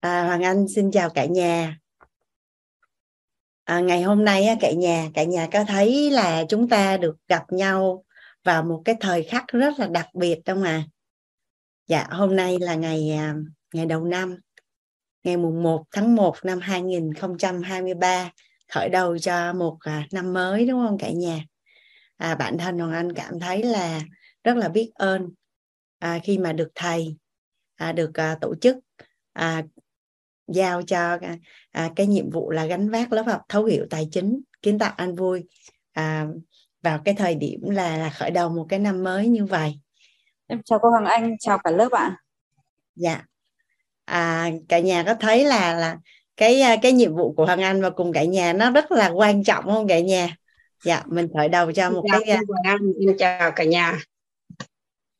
À, Hoàng Anh xin chào cả nhà. À, ngày hôm nay cả nhà, cả nhà có thấy là chúng ta được gặp nhau vào một cái thời khắc rất là đặc biệt không à? Dạ, hôm nay là ngày à, ngày đầu năm, ngày mùng 1 tháng 1 năm 2023, khởi đầu cho một à, năm mới đúng không cả nhà? À, bản thân Hoàng Anh cảm thấy là rất là biết ơn à, khi mà được thầy, à, được à, tổ chức à, giao cho à, cái nhiệm vụ là gánh vác lớp học thấu hiểu tài chính kiến tạo an vui à, vào cái thời điểm là là khởi đầu một cái năm mới như vậy em chào cô Hoàng Anh chào cả lớp ạ dạ à, cả nhà có thấy là là cái à, cái nhiệm vụ của Hoàng Anh và cùng cả nhà nó rất là quan trọng không cả nhà dạ mình khởi đầu cho một dạ, à chào cái Hoàng Anh em chào cả nhà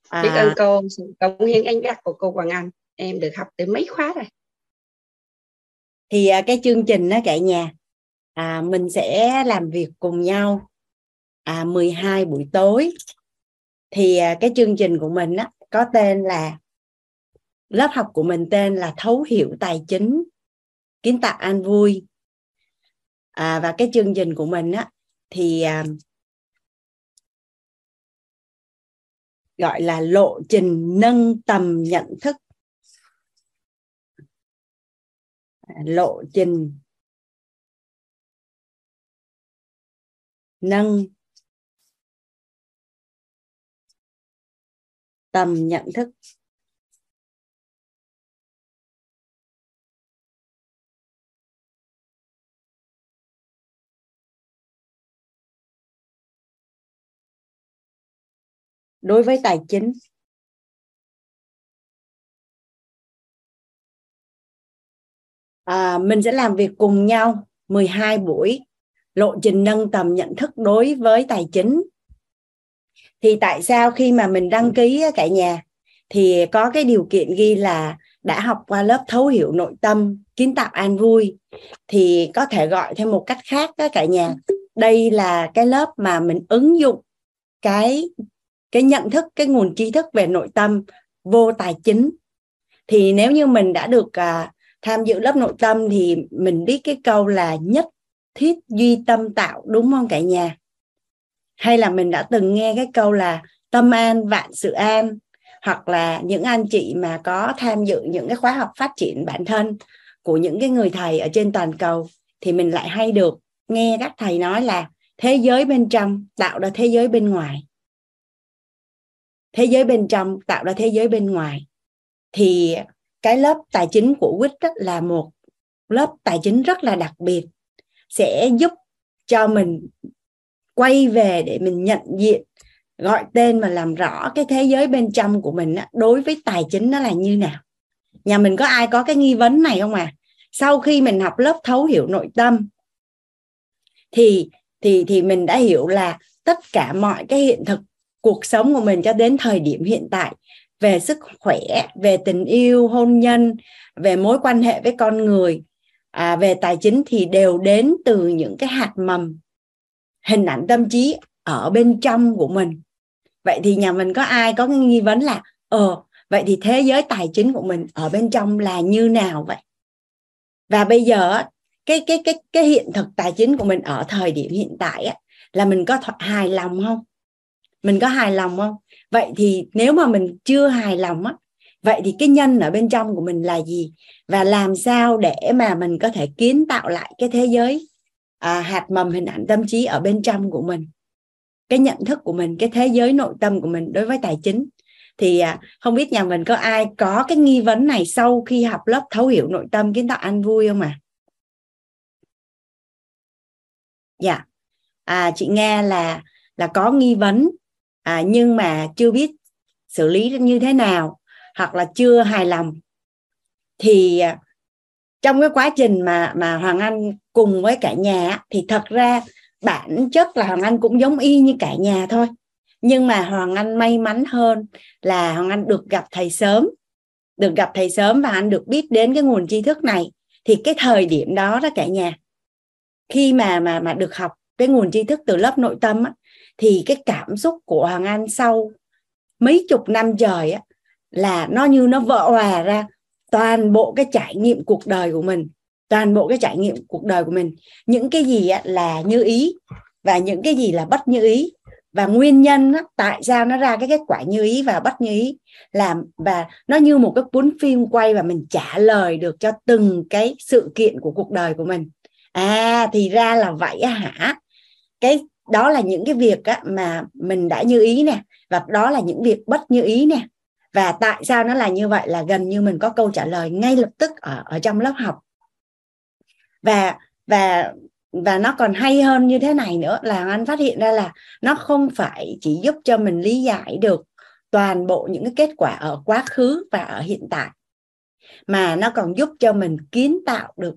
à... biết ơn cô sự cống hiến anh gác của cô Hoàng Anh em được học tới mấy khóa rồi thì à, cái chương trình đó cả nhà à, mình sẽ làm việc cùng nhau à, 12 buổi tối thì à, cái chương trình của mình á, có tên là lớp học của mình tên là thấu hiểu tài chính kiến tạo an vui à, và cái chương trình của mình á, thì à, gọi là lộ trình nâng tầm nhận thức lộ trình nâng tầm nhận thức đối với tài chính à, mình sẽ làm việc cùng nhau 12 buổi lộ trình nâng tầm nhận thức đối với tài chính thì tại sao khi mà mình đăng ký cả nhà thì có cái điều kiện ghi là đã học qua lớp thấu hiểu nội tâm kiến tạo an vui thì có thể gọi theo một cách khác đó cả nhà đây là cái lớp mà mình ứng dụng cái cái nhận thức cái nguồn tri thức về nội tâm vô tài chính thì nếu như mình đã được à, tham dự lớp nội tâm thì mình biết cái câu là nhất thiết duy tâm tạo đúng không cả nhà hay là mình đã từng nghe cái câu là tâm an vạn sự an hoặc là những anh chị mà có tham dự những cái khóa học phát triển bản thân của những cái người thầy ở trên toàn cầu thì mình lại hay được nghe các thầy nói là thế giới bên trong tạo ra thế giới bên ngoài thế giới bên trong tạo ra thế giới bên ngoài thì cái lớp tài chính của quýt là một lớp tài chính rất là đặc biệt sẽ giúp cho mình quay về để mình nhận diện gọi tên và làm rõ cái thế giới bên trong của mình đối với tài chính nó là như nào nhà mình có ai có cái nghi vấn này không à sau khi mình học lớp thấu hiểu nội tâm thì thì thì mình đã hiểu là tất cả mọi cái hiện thực cuộc sống của mình cho đến thời điểm hiện tại về sức khỏe về tình yêu hôn nhân về mối quan hệ với con người à, về tài chính thì đều đến từ những cái hạt mầm hình ảnh tâm trí ở bên trong của mình vậy thì nhà mình có ai có nghi vấn là ờ vậy thì thế giới tài chính của mình ở bên trong là như nào vậy và bây giờ cái cái cái cái hiện thực tài chính của mình ở thời điểm hiện tại á, là mình có th- hài lòng không mình có hài lòng không vậy thì nếu mà mình chưa hài lòng á vậy thì cái nhân ở bên trong của mình là gì và làm sao để mà mình có thể kiến tạo lại cái thế giới à, hạt mầm hình ảnh tâm trí ở bên trong của mình cái nhận thức của mình cái thế giới nội tâm của mình đối với tài chính thì à, không biết nhà mình có ai có cái nghi vấn này sau khi học lớp thấu hiểu nội tâm kiến tạo an vui không ạ à? dạ à, chị nghe là là có nghi vấn à, nhưng mà chưa biết xử lý như thế nào hoặc là chưa hài lòng thì à, trong cái quá trình mà mà Hoàng Anh cùng với cả nhà thì thật ra bản chất là Hoàng Anh cũng giống y như cả nhà thôi nhưng mà Hoàng Anh may mắn hơn là Hoàng Anh được gặp thầy sớm được gặp thầy sớm và anh được biết đến cái nguồn tri thức này thì cái thời điểm đó đó cả nhà khi mà mà mà được học cái nguồn tri thức từ lớp nội tâm á, thì cái cảm xúc của Hoàng Anh sau mấy chục năm trời á, là nó như nó vỡ hòa ra toàn bộ cái trải nghiệm cuộc đời của mình toàn bộ cái trải nghiệm cuộc đời của mình những cái gì á, là như ý và những cái gì là bất như ý và nguyên nhân á, tại sao nó ra cái kết quả như ý và bất như ý làm và nó như một cái cuốn phim quay và mình trả lời được cho từng cái sự kiện của cuộc đời của mình à thì ra là vậy hả cái đó là những cái việc á, mà mình đã như ý nè và đó là những việc bất như ý nè và tại sao nó là như vậy là gần như mình có câu trả lời ngay lập tức ở ở trong lớp học và và và nó còn hay hơn như thế này nữa là anh phát hiện ra là nó không phải chỉ giúp cho mình lý giải được toàn bộ những cái kết quả ở quá khứ và ở hiện tại mà nó còn giúp cho mình kiến tạo được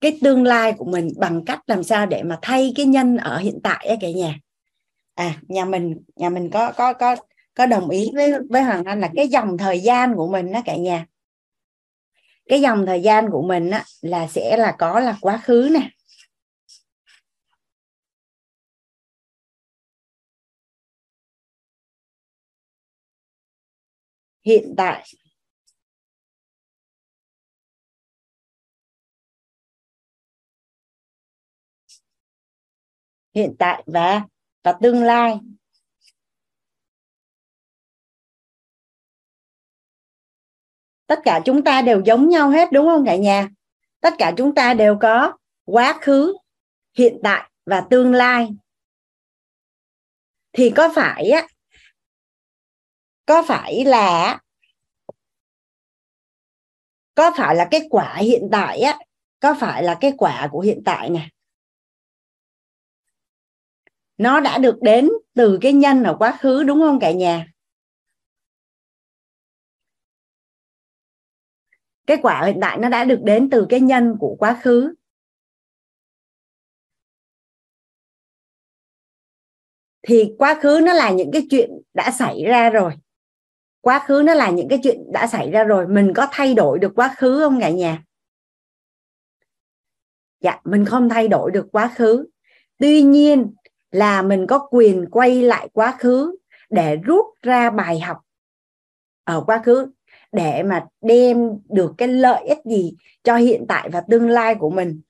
cái tương lai của mình bằng cách làm sao để mà thay cái nhân ở hiện tại ấy cả nhà à nhà mình nhà mình có có có có đồng ý với với hoàng anh là cái dòng thời gian của mình đó cả nhà cái dòng thời gian của mình á, là sẽ là có là quá khứ nè hiện tại hiện tại và và tương lai tất cả chúng ta đều giống nhau hết đúng không cả nhà tất cả chúng ta đều có quá khứ hiện tại và tương lai thì có phải á có phải là có phải là kết quả hiện tại á có phải là kết quả của hiện tại này nó đã được đến từ cái nhân ở quá khứ đúng không cả nhà cái quả hiện tại nó đã được đến từ cái nhân của quá khứ thì quá khứ nó là những cái chuyện đã xảy ra rồi quá khứ nó là những cái chuyện đã xảy ra rồi mình có thay đổi được quá khứ không cả nhà dạ mình không thay đổi được quá khứ tuy nhiên là mình có quyền quay lại quá khứ để rút ra bài học ở quá khứ để mà đem được cái lợi ích gì cho hiện tại và tương lai của mình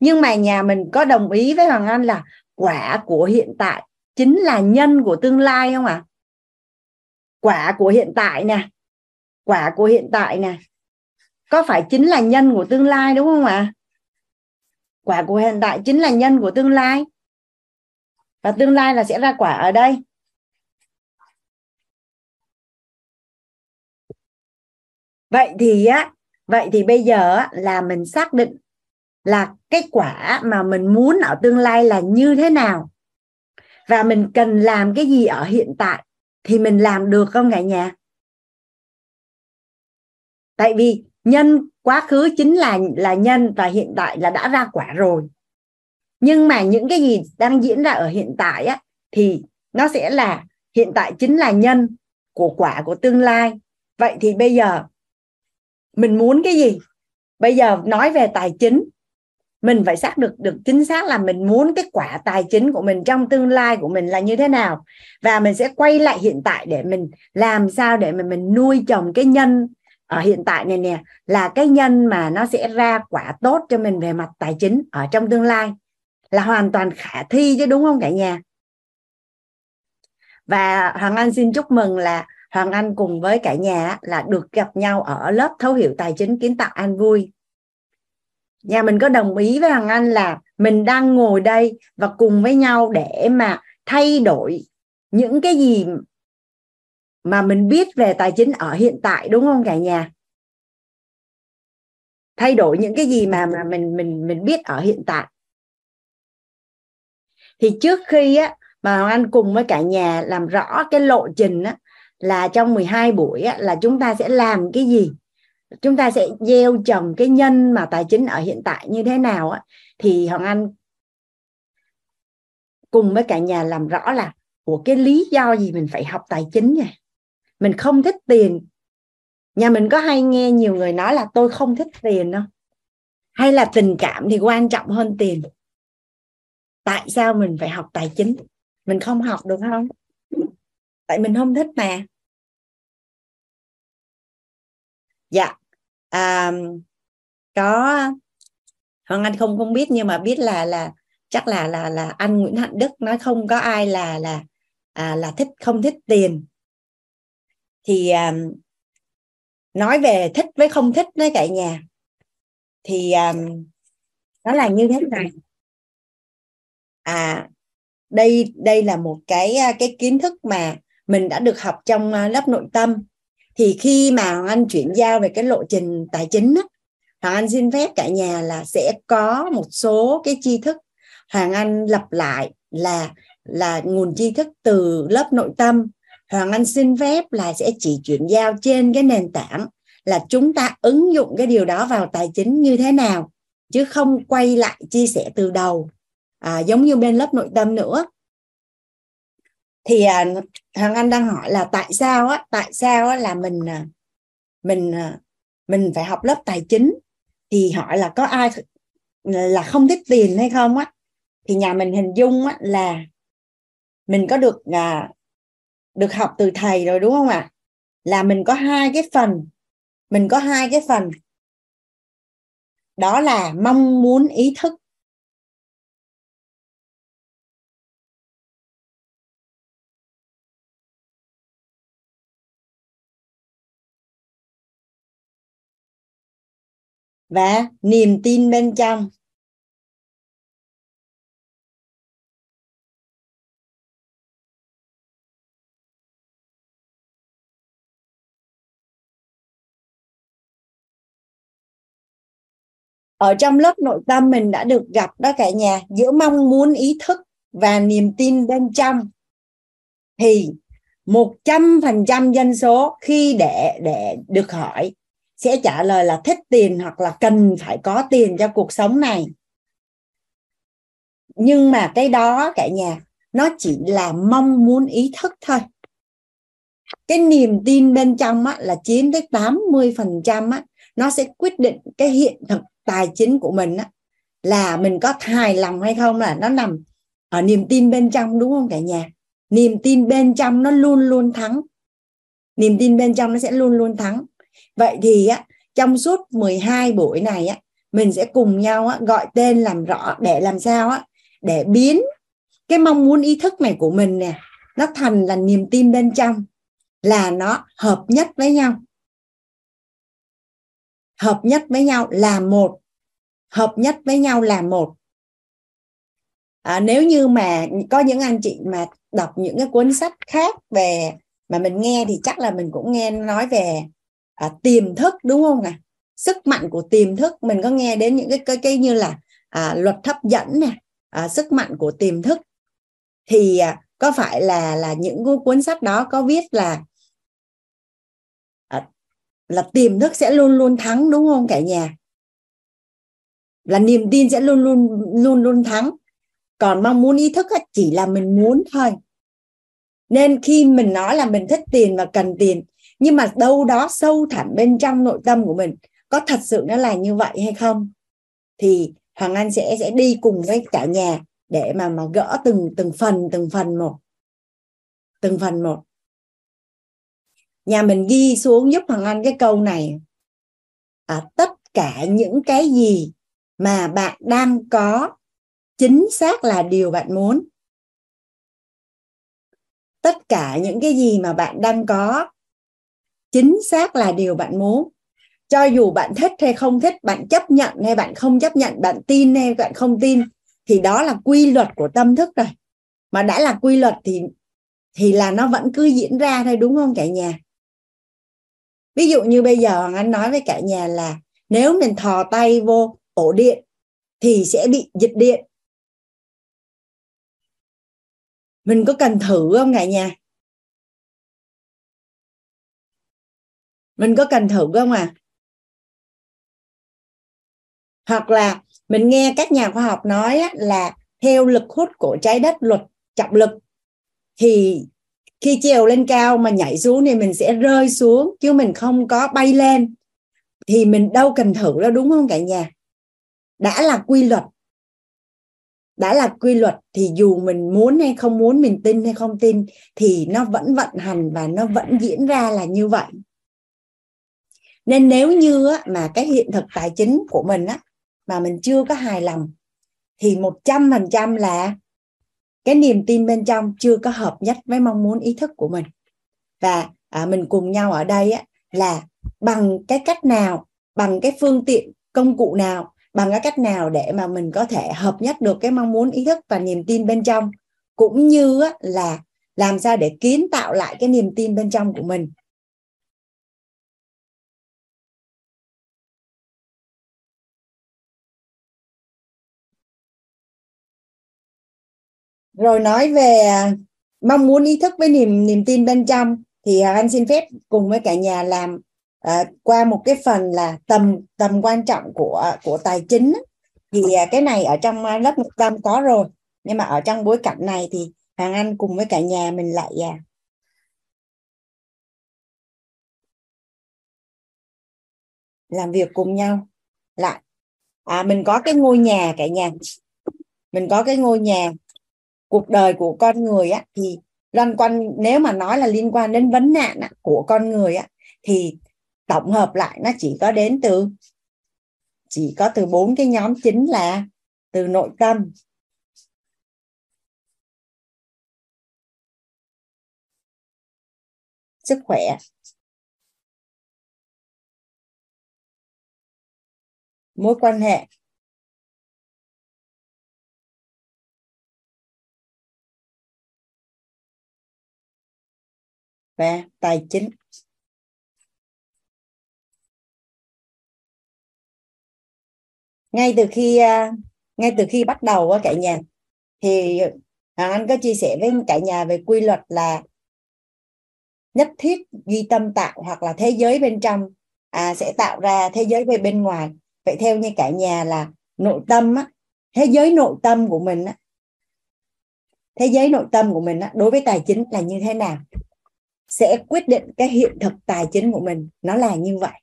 nhưng mà nhà mình có đồng ý với hoàng anh là quả của hiện tại chính là nhân của tương lai không ạ à? quả của hiện tại nè quả của hiện tại nè có phải chính là nhân của tương lai đúng không ạ à? quả của hiện tại chính là nhân của tương lai và tương lai là sẽ ra quả ở đây vậy thì á vậy thì bây giờ là mình xác định là kết quả mà mình muốn ở tương lai là như thế nào và mình cần làm cái gì ở hiện tại thì mình làm được không cả nhà tại vì nhân quá khứ chính là là nhân và hiện tại là đã ra quả rồi nhưng mà những cái gì đang diễn ra ở hiện tại á, thì nó sẽ là hiện tại chính là nhân của quả của tương lai vậy thì bây giờ mình muốn cái gì bây giờ nói về tài chính mình phải xác được được chính xác là mình muốn cái quả tài chính của mình trong tương lai của mình là như thế nào và mình sẽ quay lại hiện tại để mình làm sao để mà mình nuôi trồng cái nhân ở hiện tại này nè là cái nhân mà nó sẽ ra quả tốt cho mình về mặt tài chính ở trong tương lai là hoàn toàn khả thi chứ đúng không cả nhà và hoàng anh xin chúc mừng là hoàng anh cùng với cả nhà là được gặp nhau ở lớp thấu hiểu tài chính kiến tạo an vui nhà mình có đồng ý với hoàng anh là mình đang ngồi đây và cùng với nhau để mà thay đổi những cái gì mà mình biết về tài chính ở hiện tại đúng không cả nhà thay đổi những cái gì mà mà mình mình mình biết ở hiện tại thì trước khi á mà Hoàng Anh cùng với cả nhà làm rõ cái lộ trình á là trong 12 buổi á, là chúng ta sẽ làm cái gì chúng ta sẽ gieo trồng cái nhân mà tài chính ở hiện tại như thế nào á thì Hoàng Anh cùng với cả nhà làm rõ là của cái lý do gì mình phải học tài chính nha mình không thích tiền nhà mình có hay nghe nhiều người nói là tôi không thích tiền không hay là tình cảm thì quan trọng hơn tiền tại sao mình phải học tài chính mình không học được không tại mình không thích mà dạ à, có hoàng anh không không biết nhưng mà biết là là chắc là là là anh nguyễn hạnh đức nói không có ai là là à, là thích không thích tiền thì à, nói về thích với không thích với cả nhà thì à, nó là như thế này à đây đây là một cái à, cái kiến thức mà mình đã được học trong à, lớp nội tâm thì khi mà Hoàng Anh chuyển giao về cái lộ trình tài chính đó Hoàng Anh xin phép cả nhà là sẽ có một số cái tri thức Hoàng Anh lặp lại là là nguồn tri thức từ lớp nội tâm Hoàng Anh xin phép là sẽ chỉ chuyển giao trên cái nền tảng là chúng ta ứng dụng cái điều đó vào tài chính như thế nào chứ không quay lại chia sẻ từ đầu à, giống như bên lớp nội tâm nữa thì à, hoàng anh đang hỏi là tại sao á tại sao á là mình à, mình à, mình phải học lớp tài chính thì hỏi là có ai là không thích tiền hay không á thì nhà mình hình dung á, là mình có được à, được học từ thầy rồi đúng không ạ là mình có hai cái phần mình có hai cái phần đó là mong muốn ý thức và niềm tin bên trong ở trong lớp nội tâm mình đã được gặp đó cả nhà giữa mong muốn ý thức và niềm tin bên trong thì một trăm phần trăm dân số khi để để được hỏi sẽ trả lời là thích tiền hoặc là cần phải có tiền cho cuộc sống này nhưng mà cái đó cả nhà nó chỉ là mong muốn ý thức thôi cái niềm tin bên trong á, là chiếm tới 80 phần trăm nó sẽ quyết định cái hiện thực tài chính của mình á, là mình có hài lòng hay không là nó nằm ở niềm tin bên trong đúng không cả nhà niềm tin bên trong nó luôn luôn thắng niềm tin bên trong nó sẽ luôn luôn thắng vậy thì á trong suốt 12 buổi này á mình sẽ cùng nhau á, gọi tên làm rõ để làm sao á để biến cái mong muốn ý thức này của mình nè nó thành là niềm tin bên trong là nó hợp nhất với nhau hợp nhất với nhau là một hợp nhất với nhau là một à, nếu như mà có những anh chị mà đọc những cái cuốn sách khác về mà mình nghe thì chắc là mình cũng nghe nói về à, tiềm thức đúng không ạ sức mạnh của tiềm thức mình có nghe đến những cái cái, cái như là à, luật hấp dẫn nè à, sức mạnh của tiềm thức thì à, có phải là là những cuốn sách đó có viết là à, là tiềm thức sẽ luôn luôn thắng đúng không cả nhà là niềm tin sẽ luôn luôn luôn luôn thắng còn mong muốn ý thức chỉ là mình muốn thôi nên khi mình nói là mình thích tiền và cần tiền nhưng mà đâu đó sâu thẳm bên trong nội tâm của mình có thật sự nó là như vậy hay không thì hoàng anh sẽ sẽ đi cùng với cả nhà để mà mà gỡ từng từng phần từng phần một từng phần một nhà mình ghi xuống giúp hoàng anh cái câu này à, tất cả những cái gì mà bạn đang có chính xác là điều bạn muốn tất cả những cái gì mà bạn đang có chính xác là điều bạn muốn cho dù bạn thích hay không thích bạn chấp nhận hay bạn không chấp nhận bạn tin hay bạn không tin thì đó là quy luật của tâm thức rồi mà đã là quy luật thì thì là nó vẫn cứ diễn ra thôi đúng không cả nhà ví dụ như bây giờ anh nói với cả nhà là nếu mình thò tay vô ổ điện thì sẽ bị giật điện mình có cần thử không cả nhà mình có cần thử không à hoặc là mình nghe các nhà khoa học nói là theo lực hút của trái đất luật trọng lực thì khi trèo lên cao mà nhảy xuống thì mình sẽ rơi xuống chứ mình không có bay lên thì mình đâu cần thử đâu đúng không cả nhà đã là quy luật đã là quy luật thì dù mình muốn hay không muốn mình tin hay không tin thì nó vẫn vận hành và nó vẫn diễn ra là như vậy nên nếu như á mà cái hiện thực tài chính của mình á mà mình chưa có hài lòng thì một trăm phần trăm là cái niềm tin bên trong chưa có hợp nhất với mong muốn ý thức của mình và à, mình cùng nhau ở đây á, là bằng cái cách nào bằng cái phương tiện công cụ nào bằng cái cách nào để mà mình có thể hợp nhất được cái mong muốn ý thức và niềm tin bên trong cũng như á, là làm sao để kiến tạo lại cái niềm tin bên trong của mình rồi nói về à, mong muốn ý thức với niềm niềm tin bên trong thì à, anh xin phép cùng với cả nhà làm à, qua một cái phần là tầm tầm quan trọng của à, của tài chính thì cái này ở trong lớp một tâm có rồi nhưng mà ở trong bối cảnh này thì hàng anh cùng với cả nhà mình lại à, làm việc cùng nhau lại à mình có cái ngôi nhà cả nhà mình có cái ngôi nhà cuộc đời của con người á thì liên quan nếu mà nói là liên quan đến vấn nạn á, của con người á thì tổng hợp lại nó chỉ có đến từ chỉ có từ bốn cái nhóm chính là từ nội tâm sức khỏe mối quan hệ và tài chính ngay từ khi à, ngay từ khi bắt đầu cả nhà thì Hoàng Anh có chia sẻ với cả nhà về quy luật là nhất thiết duy tâm tạo hoặc là thế giới bên trong à, sẽ tạo ra thế giới về bên ngoài vậy theo như cả nhà là nội tâm á, thế giới nội tâm của mình á, thế giới nội tâm của mình á, đối với tài chính là như thế nào sẽ quyết định cái hiện thực tài chính của mình nó là như vậy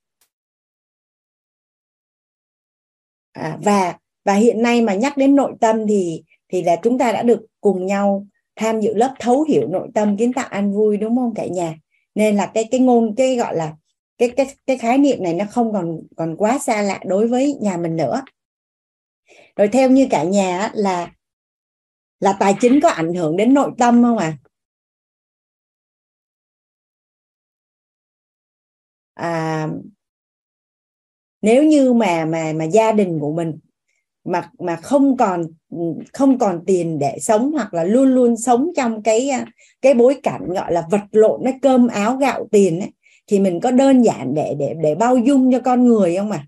à, và và hiện nay mà nhắc đến nội tâm thì thì là chúng ta đã được cùng nhau tham dự lớp thấu hiểu nội tâm kiến tạo an vui đúng không cả nhà nên là cái cái ngôn cái gọi là cái cái cái khái niệm này nó không còn còn quá xa lạ đối với nhà mình nữa rồi theo như cả nhà là là tài chính có ảnh hưởng đến nội tâm không ạ à? à, nếu như mà mà mà gia đình của mình mà mà không còn không còn tiền để sống hoặc là luôn luôn sống trong cái à, cái bối cảnh gọi là vật lộn nó cơm áo gạo tiền ấy, thì mình có đơn giản để để để bao dung cho con người không à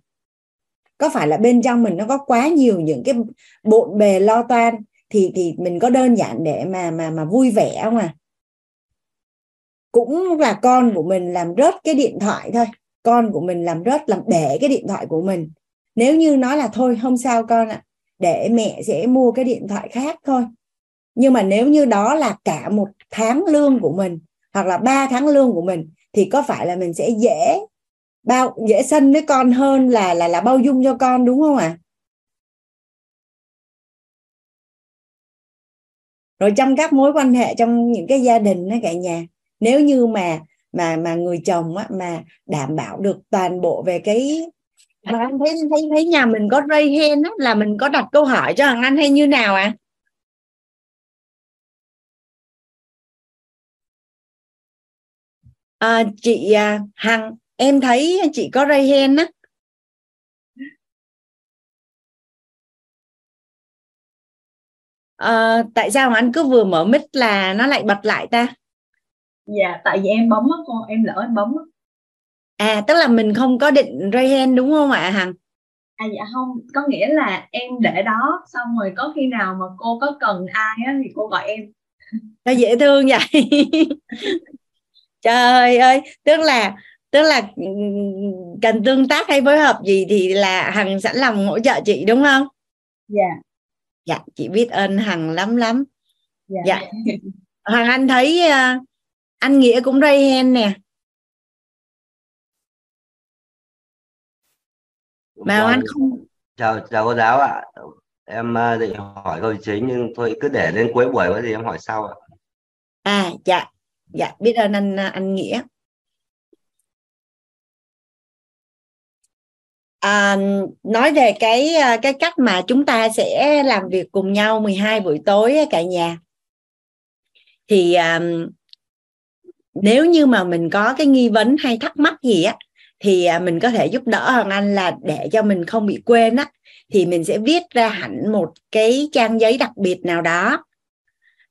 có phải là bên trong mình nó có quá nhiều những cái bộn bề lo toan thì thì mình có đơn giản để mà mà mà vui vẻ không à cũng là con của mình làm rớt cái điện thoại thôi con của mình làm rớt làm để cái điện thoại của mình nếu như nói là thôi không sao con ạ để mẹ sẽ mua cái điện thoại khác thôi nhưng mà nếu như đó là cả một tháng lương của mình hoặc là ba tháng lương của mình thì có phải là mình sẽ dễ bao dễ sân với con hơn là là là bao dung cho con đúng không ạ à? rồi trong các mối quan hệ trong những cái gia đình đó cả nhà nếu như mà mà mà người chồng á, mà đảm bảo được toàn bộ về cái dạ. mà anh thấy thấy thấy nhà mình có ray hen á, là mình có đặt câu hỏi cho hằng anh hay như nào à? À, chị à, Hằng em thấy chị có ray hen á à, tại sao anh cứ vừa mở mic là nó lại bật lại ta dạ tại vì em bấm á con em lỡ em bấm á à tức là mình không có định raise hand đúng không ạ hằng à dạ không có nghĩa là em để đó xong rồi có khi nào mà cô có cần ai á thì cô gọi em nó dễ thương vậy trời ơi tức là tức là ừ, cần tương tác hay phối hợp gì thì là hằng sẵn lòng hỗ trợ chị đúng không dạ dạ chị biết ơn hằng lắm lắm dạ, dạ. hằng anh thấy ờ, anh nghĩa cũng ray hen nè mà vâng. anh không chào chào cô giáo ạ à. em định hỏi câu chính nhưng thôi cứ để đến cuối buổi có gì em hỏi sau ạ à. à dạ dạ biết ơn anh à, anh nghĩa à, nói về cái à, cái cách mà chúng ta sẽ làm việc cùng nhau 12 buổi tối cả nhà thì à, nếu như mà mình có cái nghi vấn hay thắc mắc gì á thì à, mình có thể giúp đỡ Hoàng Anh là để cho mình không bị quên á thì mình sẽ viết ra hẳn một cái trang giấy đặc biệt nào đó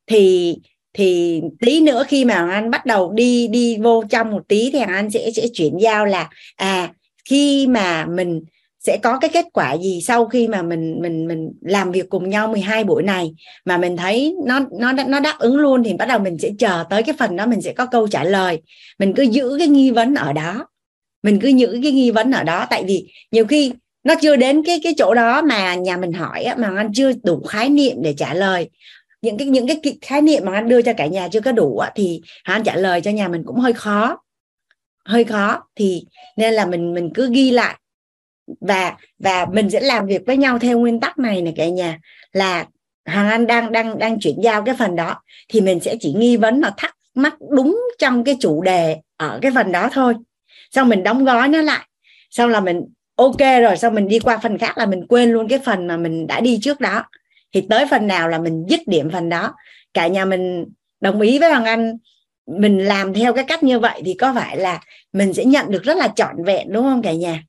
thì thì tí nữa khi mà Hoàng Anh bắt đầu đi đi vô trong một tí thì Hoàng Anh sẽ sẽ chuyển giao là à khi mà mình sẽ có cái kết quả gì sau khi mà mình mình mình làm việc cùng nhau 12 buổi này mà mình thấy nó nó nó đáp ứng luôn thì bắt đầu mình sẽ chờ tới cái phần đó mình sẽ có câu trả lời mình cứ giữ cái nghi vấn ở đó mình cứ giữ cái nghi vấn ở đó tại vì nhiều khi nó chưa đến cái cái chỗ đó mà nhà mình hỏi mà anh chưa đủ khái niệm để trả lời những cái những cái khái niệm mà anh đưa cho cả nhà chưa có đủ thì anh trả lời cho nhà mình cũng hơi khó hơi khó thì nên là mình mình cứ ghi lại và và mình sẽ làm việc với nhau theo nguyên tắc này này cả nhà là hàng anh đang đang đang chuyển giao cái phần đó thì mình sẽ chỉ nghi vấn và thắc mắc đúng trong cái chủ đề ở cái phần đó thôi xong mình đóng gói nó lại xong là mình ok rồi xong mình đi qua phần khác là mình quên luôn cái phần mà mình đã đi trước đó thì tới phần nào là mình dứt điểm phần đó cả nhà mình đồng ý với hoàng anh mình làm theo cái cách như vậy thì có phải là mình sẽ nhận được rất là trọn vẹn đúng không cả nhà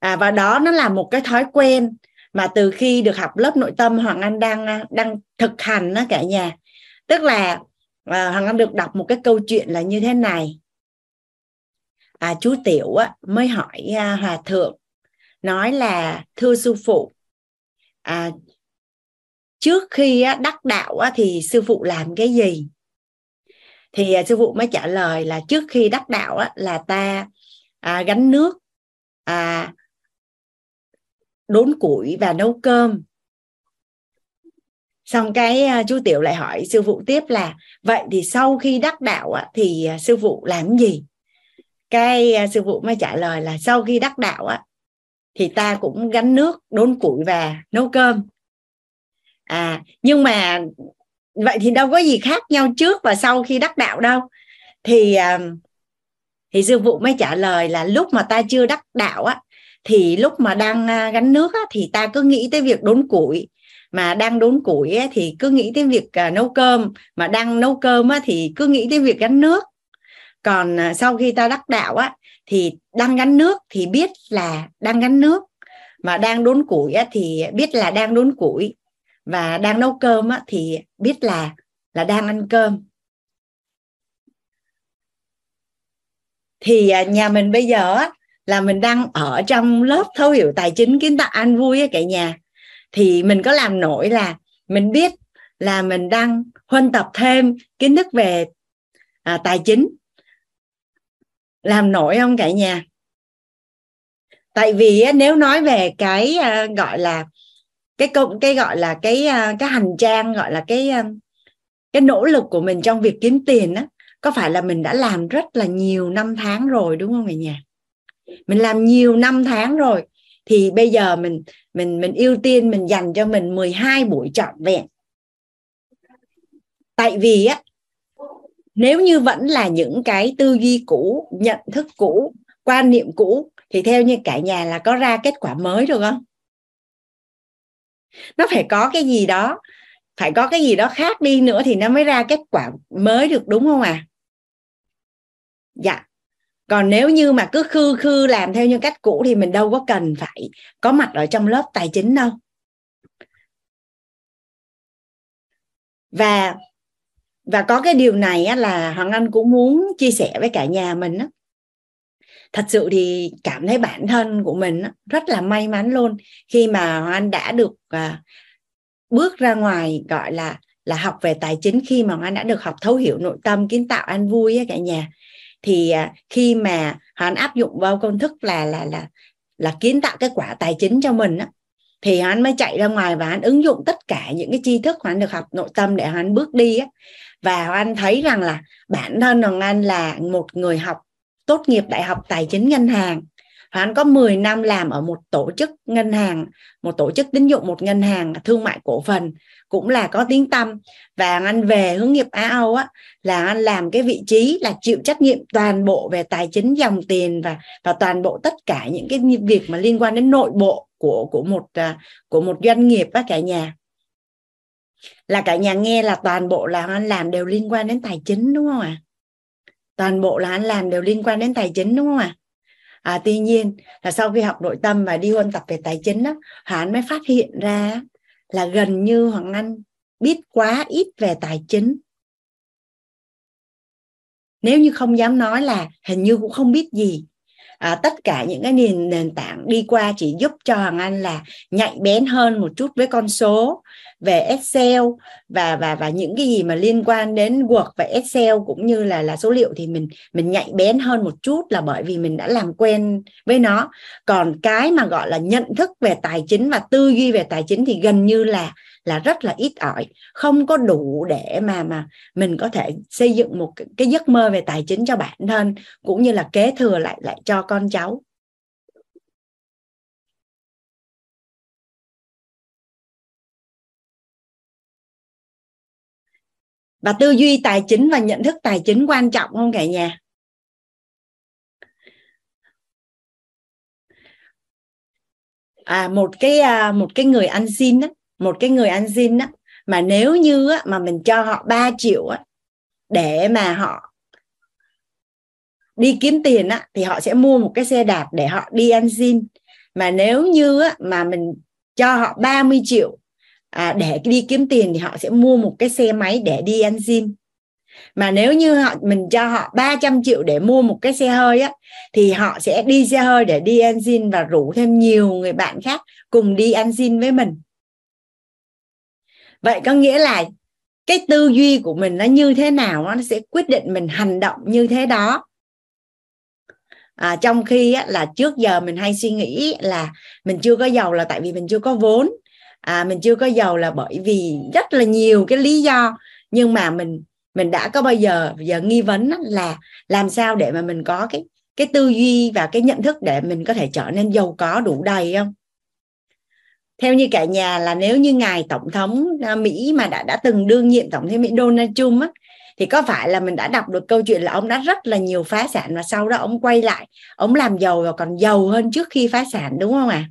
à, và đó nó là một cái thói quen mà từ khi được học lớp nội tâm Hoàng Anh đang à, đang thực hành đó cả nhà tức là à, Hoàng Anh được đọc một cái câu chuyện là như thế này à, chú Tiểu á, mới hỏi à, hòa thượng nói là thưa sư phụ à, trước khi á, đắc đạo á, thì sư phụ làm cái gì thì à, sư phụ mới trả lời là trước khi đắc đạo á, là ta à, gánh nước à, đốn củi và nấu cơm xong cái à, chú tiểu lại hỏi sư phụ tiếp là vậy thì sau khi đắc đạo thì à, sư phụ làm gì cái à, sư phụ mới trả lời là sau khi đắc đạo á thì ta cũng gánh nước đốn củi và nấu cơm à nhưng mà vậy thì đâu có gì khác nhau trước và sau khi đắc đạo đâu thì thì sư phụ mới trả lời là lúc mà ta chưa đắc đạo á thì lúc mà đang à, gánh nước á, thì ta cứ nghĩ tới việc đốn củi mà đang đốn củi á, thì cứ nghĩ tới việc à, nấu cơm mà đang nấu cơm á, thì cứ nghĩ tới việc gánh nước còn à, sau khi ta đắc đạo á thì đang gánh nước thì biết là đang gánh nước mà đang đốn củi á, thì biết là đang đốn củi và đang nấu cơm á, thì biết là là đang ăn cơm thì à, nhà mình bây giờ á là mình đang ở trong lớp thấu hiểu tài chính kiến tạo an vui á cả nhà thì mình có làm nổi là mình biết là mình đang huân tập thêm kiến thức về à, tài chính làm nổi không cả nhà tại vì nếu nói về cái à, gọi là cái công cái gọi là cái à, cái hành trang gọi là cái à, cái nỗ lực của mình trong việc kiếm tiền á có phải là mình đã làm rất là nhiều năm tháng rồi đúng không cả nhà mình làm nhiều năm tháng rồi thì bây giờ mình mình mình ưu tiên mình dành cho mình 12 buổi trọn vẹn tại vì á nếu như vẫn là những cái tư duy cũ nhận thức cũ quan niệm cũ thì theo như cả nhà là có ra kết quả mới được không nó phải có cái gì đó phải có cái gì đó khác đi nữa thì nó mới ra kết quả mới được đúng không à dạ còn nếu như mà cứ khư khư làm theo như cách cũ thì mình đâu có cần phải có mặt ở trong lớp tài chính đâu và và có cái điều này á, là hoàng anh cũng muốn chia sẻ với cả nhà mình á. thật sự thì cảm thấy bản thân của mình á, rất là may mắn luôn khi mà hoàng anh đã được à, bước ra ngoài gọi là là học về tài chính khi mà hoàng anh đã được học thấu hiểu nội tâm kiến tạo an vui á, cả nhà thì à, khi mà hắn áp dụng vào công thức là là là là kiến tạo cái quả tài chính cho mình á, thì hắn mới chạy ra ngoài và hắn ứng dụng tất cả những cái tri thức hắn được học nội tâm để hắn bước đi á. và anh thấy rằng là bản thân hoàng anh là một người học tốt nghiệp đại học tài chính ngân hàng anh có 10 năm làm ở một tổ chức ngân hàng, một tổ chức tín dụng, một ngân hàng thương mại cổ phần cũng là có tiếng tâm và anh về hướng nghiệp Á Âu á là anh làm cái vị trí là chịu trách nhiệm toàn bộ về tài chính dòng tiền và và toàn bộ tất cả những cái việc mà liên quan đến nội bộ của của một à, của một doanh nghiệp á cả nhà là cả nhà nghe là toàn bộ là anh làm đều liên quan đến tài chính đúng không ạ à? toàn bộ là anh làm đều liên quan đến tài chính đúng không ạ à? à, tuy nhiên là sau khi học nội tâm và đi huân tập về tài chính đó, Hoán mới phát hiện ra là gần như Hoàng Anh biết quá ít về tài chính nếu như không dám nói là hình như cũng không biết gì à, tất cả những cái nền nền tảng đi qua chỉ giúp cho Hoàng Anh là nhạy bén hơn một chút với con số về Excel và và và những cái gì mà liên quan đến Word và Excel cũng như là là số liệu thì mình mình nhạy bén hơn một chút là bởi vì mình đã làm quen với nó còn cái mà gọi là nhận thức về tài chính và tư duy về tài chính thì gần như là là rất là ít ỏi không có đủ để mà mà mình có thể xây dựng một cái, giấc mơ về tài chính cho bản thân cũng như là kế thừa lại lại cho con cháu và tư duy tài chính và nhận thức tài chính quan trọng không cả nhà à, một cái à, một cái người ăn xin đó một cái người ăn xin á mà nếu như á, mà mình cho họ 3 triệu á, để mà họ đi kiếm tiền á, thì họ sẽ mua một cái xe đạp để họ đi ăn xin mà nếu như á, mà mình cho họ 30 triệu à, để đi kiếm tiền thì họ sẽ mua một cái xe máy để đi ăn xin mà nếu như họ mình cho họ 300 triệu để mua một cái xe hơi á thì họ sẽ đi xe hơi để đi ăn xin và rủ thêm nhiều người bạn khác cùng đi ăn xin với mình vậy có nghĩa là cái tư duy của mình nó như thế nào nó sẽ quyết định mình hành động như thế đó à, trong khi á, là trước giờ mình hay suy nghĩ là mình chưa có giàu là tại vì mình chưa có vốn à, mình chưa có giàu là bởi vì rất là nhiều cái lý do nhưng mà mình mình đã có bao giờ giờ nghi vấn là làm sao để mà mình có cái cái tư duy và cái nhận thức để mình có thể trở nên giàu có đủ đầy không theo như cả nhà là nếu như ngài tổng thống à, Mỹ mà đã đã từng đương nhiệm tổng thống Mỹ Donald Trump á, thì có phải là mình đã đọc được câu chuyện là ông đã rất là nhiều phá sản và sau đó ông quay lại ông làm giàu và còn giàu hơn trước khi phá sản đúng không ạ? À?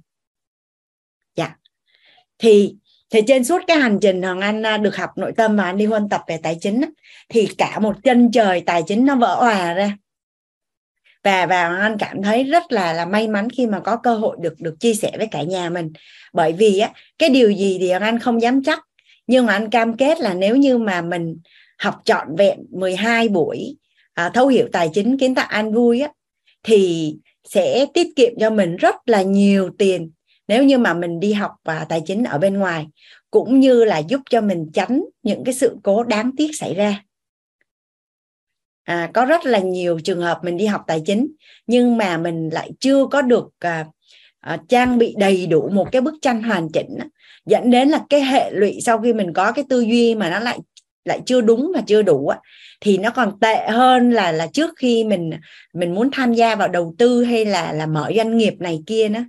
Dạ. Thì thì trên suốt cái hành trình hoàng anh à, được học nội tâm và anh đi huân tập về tài chính thì cả một chân trời tài chính nó vỡ hòa ra và và anh cảm thấy rất là là may mắn khi mà có cơ hội được được chia sẻ với cả nhà mình bởi vì á cái điều gì thì anh không dám chắc nhưng mà anh cam kết là nếu như mà mình học trọn vẹn 12 buổi à, thấu hiểu tài chính kiến tạo an vui á thì sẽ tiết kiệm cho mình rất là nhiều tiền nếu như mà mình đi học và tài chính ở bên ngoài cũng như là giúp cho mình tránh những cái sự cố đáng tiếc xảy ra à, có rất là nhiều trường hợp mình đi học tài chính nhưng mà mình lại chưa có được à, à, trang bị đầy đủ một cái bức tranh hoàn chỉnh đó. dẫn đến là cái hệ lụy sau khi mình có cái tư duy mà nó lại lại chưa đúng và chưa đủ á, thì nó còn tệ hơn là là trước khi mình mình muốn tham gia vào đầu tư hay là là mở doanh nghiệp này kia nữa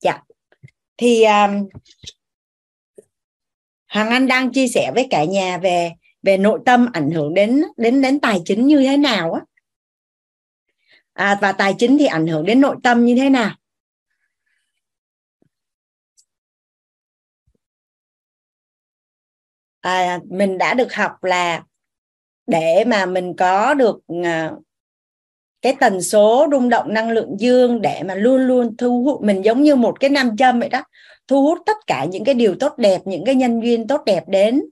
dạ thì um, hoàng anh đang chia sẻ với cả nhà về về nội tâm ảnh hưởng đến đến đến tài chính như thế nào á à, và tài chính thì ảnh hưởng đến nội tâm như thế nào à, mình đã được học là để mà mình có được à, cái tần số rung động năng lượng dương để mà luôn luôn thu hút mình giống như một cái nam châm vậy đó thu hút tất cả những cái điều tốt đẹp những cái nhân duyên tốt đẹp đến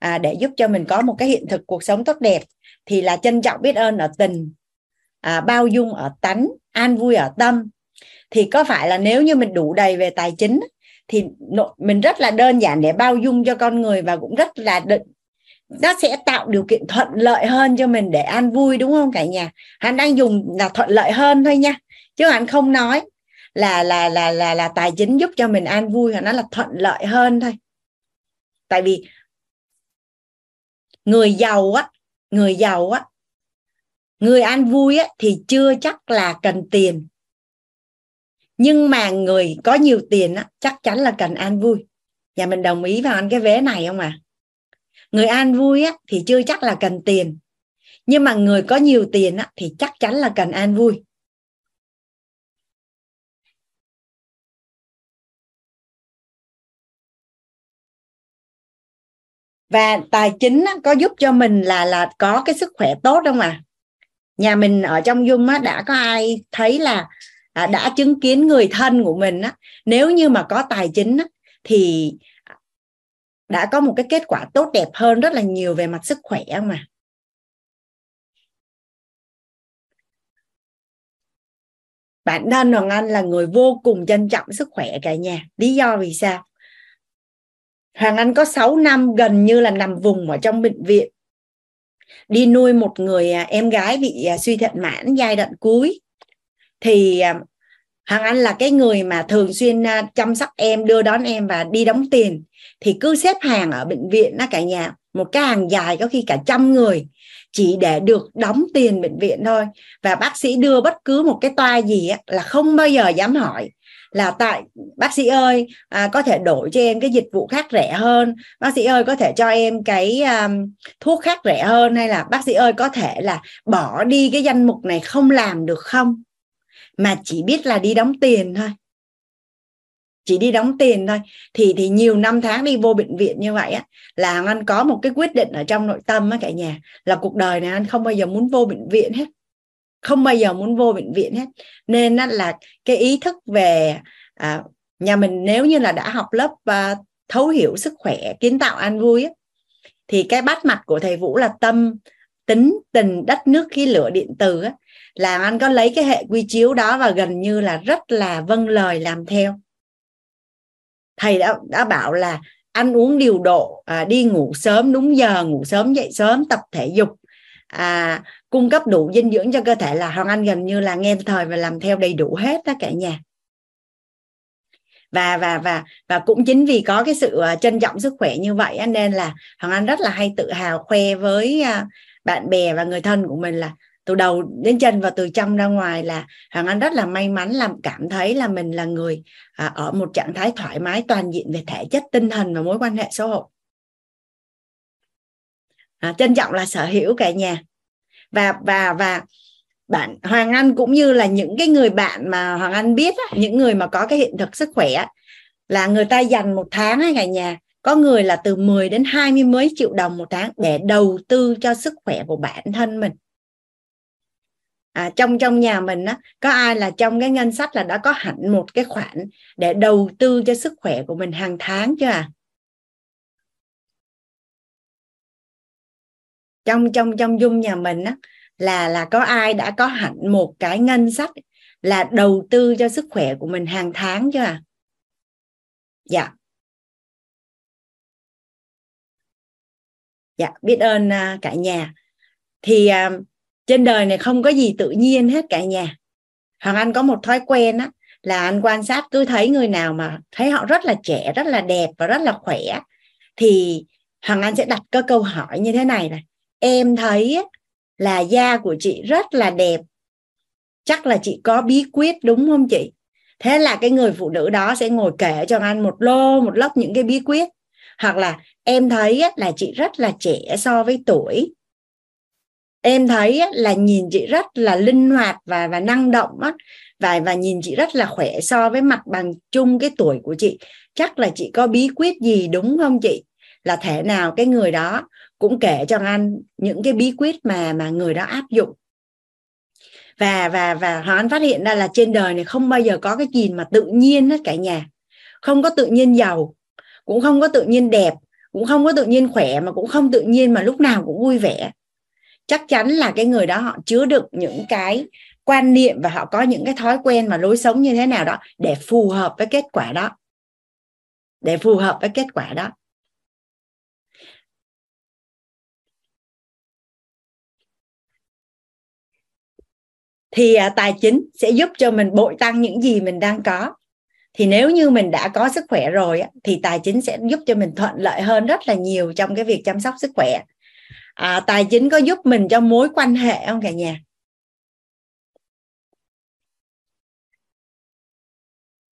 à, để giúp cho mình có một cái hiện thực cuộc sống tốt đẹp thì là trân trọng biết ơn ở tình à, bao dung ở tánh an vui ở tâm thì có phải là nếu như mình đủ đầy về tài chính thì mình rất là đơn giản để bao dung cho con người và cũng rất là định nó sẽ tạo điều kiện thuận lợi hơn cho mình để an vui đúng không cả nhà hắn đang dùng là thuận lợi hơn thôi nha chứ hắn không nói là là là là là tài chính giúp cho mình an vui hắn nói là thuận lợi hơn thôi tại vì người giàu á người giàu á người ăn vui á thì chưa chắc là cần tiền nhưng mà người có nhiều tiền á chắc chắn là cần an vui nhà mình đồng ý vào ăn cái vé này không à người an vui á thì chưa chắc là cần tiền nhưng mà người có nhiều tiền á thì chắc chắn là cần an vui và tài chính có giúp cho mình là là có cái sức khỏe tốt không ạ à? nhà mình ở trong dung đã có ai thấy là à, đã chứng kiến người thân của mình nếu như mà có tài chính thì đã có một cái kết quả tốt đẹp hơn rất là nhiều về mặt sức khỏe mà bản thân hoàng anh là người vô cùng trân trọng sức khỏe cả nhà lý do vì sao Hoàng Anh có 6 năm gần như là nằm vùng ở trong bệnh viện đi nuôi một người à, em gái bị à, suy thận mãn giai đoạn cuối thì à, Hoàng Anh là cái người mà thường xuyên chăm sóc em, đưa đón em và đi đóng tiền. Thì cứ xếp hàng ở bệnh viện đó cả nhà, một cái hàng dài có khi cả trăm người chỉ để được đóng tiền bệnh viện thôi. Và bác sĩ đưa bất cứ một cái toa gì là không bao giờ dám hỏi là tại bác sĩ ơi à, có thể đổi cho em cái dịch vụ khác rẻ hơn bác sĩ ơi có thể cho em cái um, thuốc khác rẻ hơn hay là bác sĩ ơi có thể là bỏ đi cái danh mục này không làm được không mà chỉ biết là đi đóng tiền thôi chỉ đi đóng tiền thôi thì thì nhiều năm tháng đi vô bệnh viện như vậy á là anh có một cái quyết định ở trong nội tâm á cả nhà là cuộc đời này anh không bao giờ muốn vô bệnh viện hết không bao giờ muốn vô bệnh viện hết nên là cái ý thức về à, nhà mình nếu như là đã học lớp à, thấu hiểu sức khỏe kiến tạo an vui ấy, thì cái bắt mặt của thầy vũ là tâm tính tình đất nước khí lửa điện từ ấy, là anh có lấy cái hệ quy chiếu đó và gần như là rất là vâng lời làm theo thầy đã đã bảo là ăn uống điều độ à, đi ngủ sớm đúng giờ ngủ sớm dậy sớm tập thể dục à, cung cấp đủ dinh dưỡng cho cơ thể là Hoàng Anh gần như là nghe thời và làm theo đầy đủ hết đó cả nhà và và và và cũng chính vì có cái sự ờ, trân trọng sức khỏe như vậy nên là Hoàng Anh rất là hay tự hào khoe với à, bạn bè và người thân của mình là từ đầu đến chân và từ trong ra ngoài là Hoàng Anh rất là may mắn làm cảm thấy là mình là người à, ở một trạng thái thoải mái toàn diện về thể chất tinh thần và mối quan hệ xã hội à, trân trọng là sở hữu cả nhà và và và bạn Hoàng Anh cũng như là những cái người bạn mà Hoàng Anh biết á, những người mà có cái hiện thực sức khỏe á, là người ta dành một tháng ấy, cả nhà có người là từ 10 đến 20 mấy triệu đồng một tháng để đầu tư cho sức khỏe của bản thân mình à, trong trong nhà mình á, có ai là trong cái ngân sách là đã có hẳn một cái khoản để đầu tư cho sức khỏe của mình hàng tháng chưa à trong trong trong dung nhà mình á là là có ai đã có hẳn một cái ngân sách là đầu tư cho sức khỏe của mình hàng tháng chưa à dạ dạ biết ơn à, cả nhà thì à, trên đời này không có gì tự nhiên hết cả nhà hoàng anh có một thói quen á là anh quan sát cứ thấy người nào mà thấy họ rất là trẻ rất là đẹp và rất là khỏe thì hoàng anh sẽ đặt cái câu hỏi như thế này này em thấy là da của chị rất là đẹp chắc là chị có bí quyết đúng không chị thế là cái người phụ nữ đó sẽ ngồi kể cho anh một lô một lốc những cái bí quyết hoặc là em thấy là chị rất là trẻ so với tuổi em thấy là nhìn chị rất là linh hoạt và và năng động á, và và nhìn chị rất là khỏe so với mặt bằng chung cái tuổi của chị chắc là chị có bí quyết gì đúng không chị là thể nào cái người đó cũng kể cho anh những cái bí quyết mà mà người đó áp dụng và và và họ anh phát hiện ra là trên đời này không bao giờ có cái gì mà tự nhiên hết cả nhà không có tự nhiên giàu cũng không có tự nhiên đẹp cũng không có tự nhiên khỏe mà cũng không tự nhiên mà lúc nào cũng vui vẻ chắc chắn là cái người đó họ chứa đựng những cái quan niệm và họ có những cái thói quen mà lối sống như thế nào đó để phù hợp với kết quả đó để phù hợp với kết quả đó thì à, tài chính sẽ giúp cho mình bội tăng những gì mình đang có thì nếu như mình đã có sức khỏe rồi thì tài chính sẽ giúp cho mình thuận lợi hơn rất là nhiều trong cái việc chăm sóc sức khỏe à, tài chính có giúp mình cho mối quan hệ không cả nhà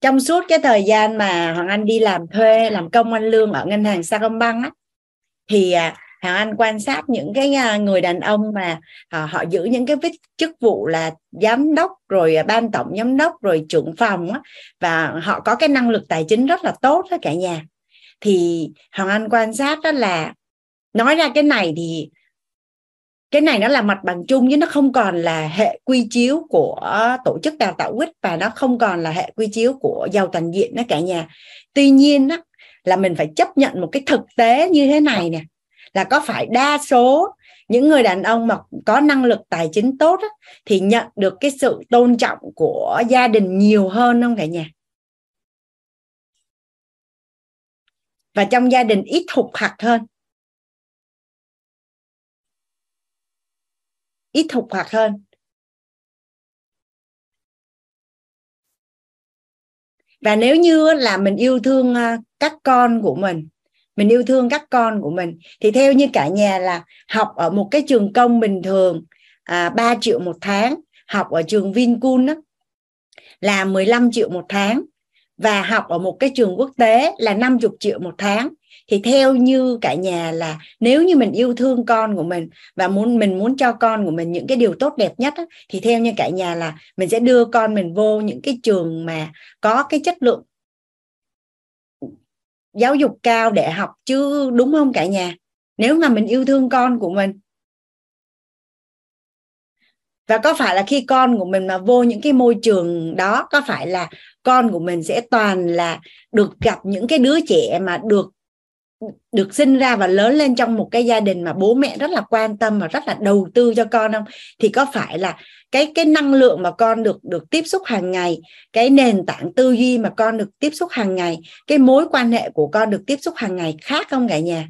trong suốt cái thời gian mà hoàng anh đi làm thuê làm công ăn lương ở ngân hàng sacombank á thì à, hàng Anh quan sát những cái à, người đàn ông mà họ, à, họ giữ những cái vị chức vụ là giám đốc rồi à, ban tổng giám đốc rồi trưởng phòng á, và họ có cái năng lực tài chính rất là tốt đó cả nhà thì hàng Anh quan sát đó là nói ra cái này thì cái này nó là mặt bằng chung chứ nó không còn là hệ quy chiếu của tổ chức đào tạo quýt và nó không còn là hệ quy chiếu của giàu toàn diện đó cả nhà tuy nhiên đó, là mình phải chấp nhận một cái thực tế như thế này nè là có phải đa số những người đàn ông mà có năng lực tài chính tốt á, thì nhận được cái sự tôn trọng của gia đình nhiều hơn không cả nhà và trong gia đình ít thục hạt hơn ít thục hạt hơn và nếu như là mình yêu thương à, các con của mình mình yêu thương các con của mình thì theo như cả nhà là học ở một cái trường công bình thường à, 3 triệu một tháng học ở trường Vincun đó, là 15 triệu một tháng và học ở một cái trường quốc tế là 50 triệu một tháng thì theo như cả nhà là nếu như mình yêu thương con của mình và muốn mình muốn cho con của mình những cái điều tốt đẹp nhất á, thì theo như cả nhà là mình sẽ đưa con mình vô những cái trường mà có cái chất lượng giáo dục cao để học chứ đúng không cả nhà nếu mà mình yêu thương con của mình và có phải là khi con của mình mà vô những cái môi trường đó có phải là con của mình sẽ toàn là được gặp những cái đứa trẻ mà được được sinh ra và lớn lên trong một cái gia đình mà bố mẹ rất là quan tâm và rất là đầu tư cho con không thì có phải là cái cái năng lượng mà con được được tiếp xúc hàng ngày cái nền tảng tư duy mà con được tiếp xúc hàng ngày cái mối quan hệ của con được tiếp xúc hàng ngày khác không cả nhà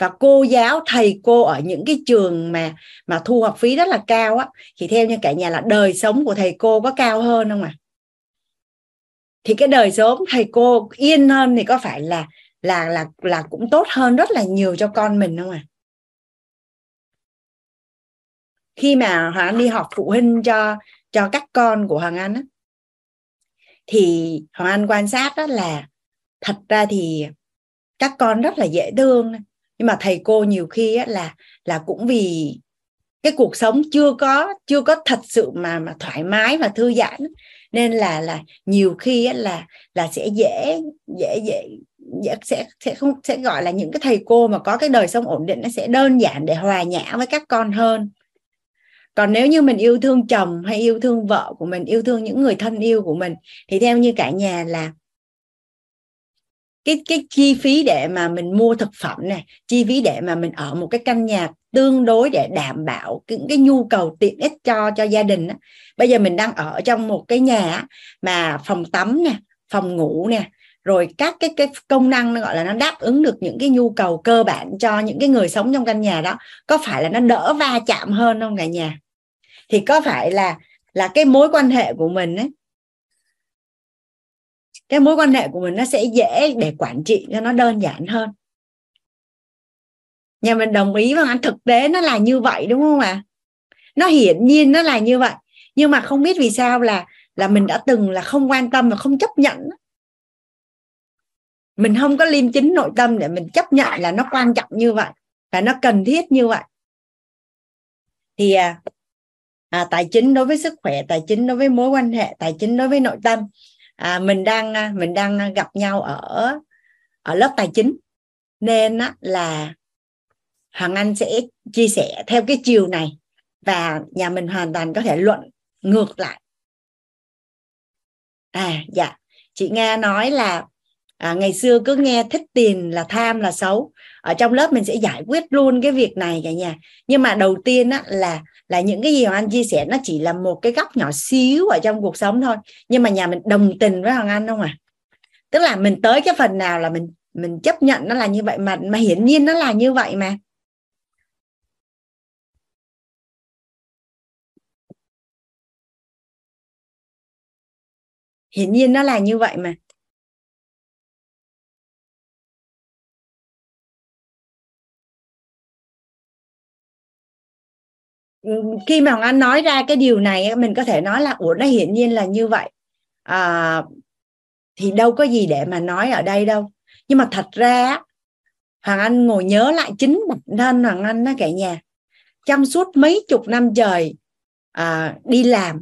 và cô giáo thầy cô ở những cái trường mà mà thu học phí rất là cao á thì theo như cả nhà là đời sống của thầy cô có cao hơn không ạ à? thì cái đời sống thầy cô yên hơn thì có phải là là là là cũng tốt hơn rất là nhiều cho con mình không ạ à? khi mà hoàng anh đi học phụ huynh cho cho các con của hoàng anh á, thì hoàng anh quan sát đó là thật ra thì các con rất là dễ thương nhưng mà thầy cô nhiều khi á, là là cũng vì cái cuộc sống chưa có chưa có thật sự mà mà thoải mái và thư giãn nên là là nhiều khi á, là là sẽ dễ dễ dễ Dạ, sẽ sẽ không sẽ gọi là những cái thầy cô mà có cái đời sống ổn định nó sẽ đơn giản để hòa nhã với các con hơn còn nếu như mình yêu thương chồng hay yêu thương vợ của mình yêu thương những người thân yêu của mình thì theo như cả nhà là cái cái chi phí để mà mình mua thực phẩm này chi phí để mà mình ở một cái căn nhà tương đối để đảm bảo những cái nhu cầu tiện ích cho cho gia đình đó. bây giờ mình đang ở trong một cái nhà mà phòng tắm nè phòng ngủ nè rồi các cái cái công năng nó gọi là nó đáp ứng được những cái nhu cầu cơ bản cho những cái người sống trong căn nhà đó có phải là nó đỡ va chạm hơn không cả nhà thì có phải là là cái mối quan hệ của mình ấy cái mối quan hệ của mình nó sẽ dễ để quản trị cho nó đơn giản hơn nhà mình đồng ý với anh thực tế nó là như vậy đúng không ạ à? nó hiển nhiên nó là như vậy nhưng mà không biết vì sao là là mình đã từng là không quan tâm và không chấp nhận mình không có liêm chính nội tâm để mình chấp nhận là nó quan trọng như vậy và nó cần thiết như vậy thì à, à, tài chính đối với sức khỏe tài chính đối với mối quan hệ tài chính đối với nội tâm à, mình đang à, mình đang gặp nhau ở ở lớp tài chính nên á, là hoàng anh sẽ chia sẻ theo cái chiều này và nhà mình hoàn toàn có thể luận ngược lại à dạ chị nga nói là à, ngày xưa cứ nghe thích tiền là tham là xấu ở trong lớp mình sẽ giải quyết luôn cái việc này cả nhà nhưng mà đầu tiên á, là là những cái gì hoàng anh chia sẻ nó chỉ là một cái góc nhỏ xíu ở trong cuộc sống thôi nhưng mà nhà mình đồng tình với hoàng anh không à tức là mình tới cái phần nào là mình mình chấp nhận nó là như vậy mà mà hiển nhiên nó là như vậy mà hiển nhiên nó là như vậy mà khi mà Hoàng Anh nói ra cái điều này mình có thể nói là ủa nó hiển nhiên là như vậy à, thì đâu có gì để mà nói ở đây đâu nhưng mà thật ra Hoàng Anh ngồi nhớ lại chính bản thân Hoàng Anh nó cả nhà chăm suốt mấy chục năm trời à, đi làm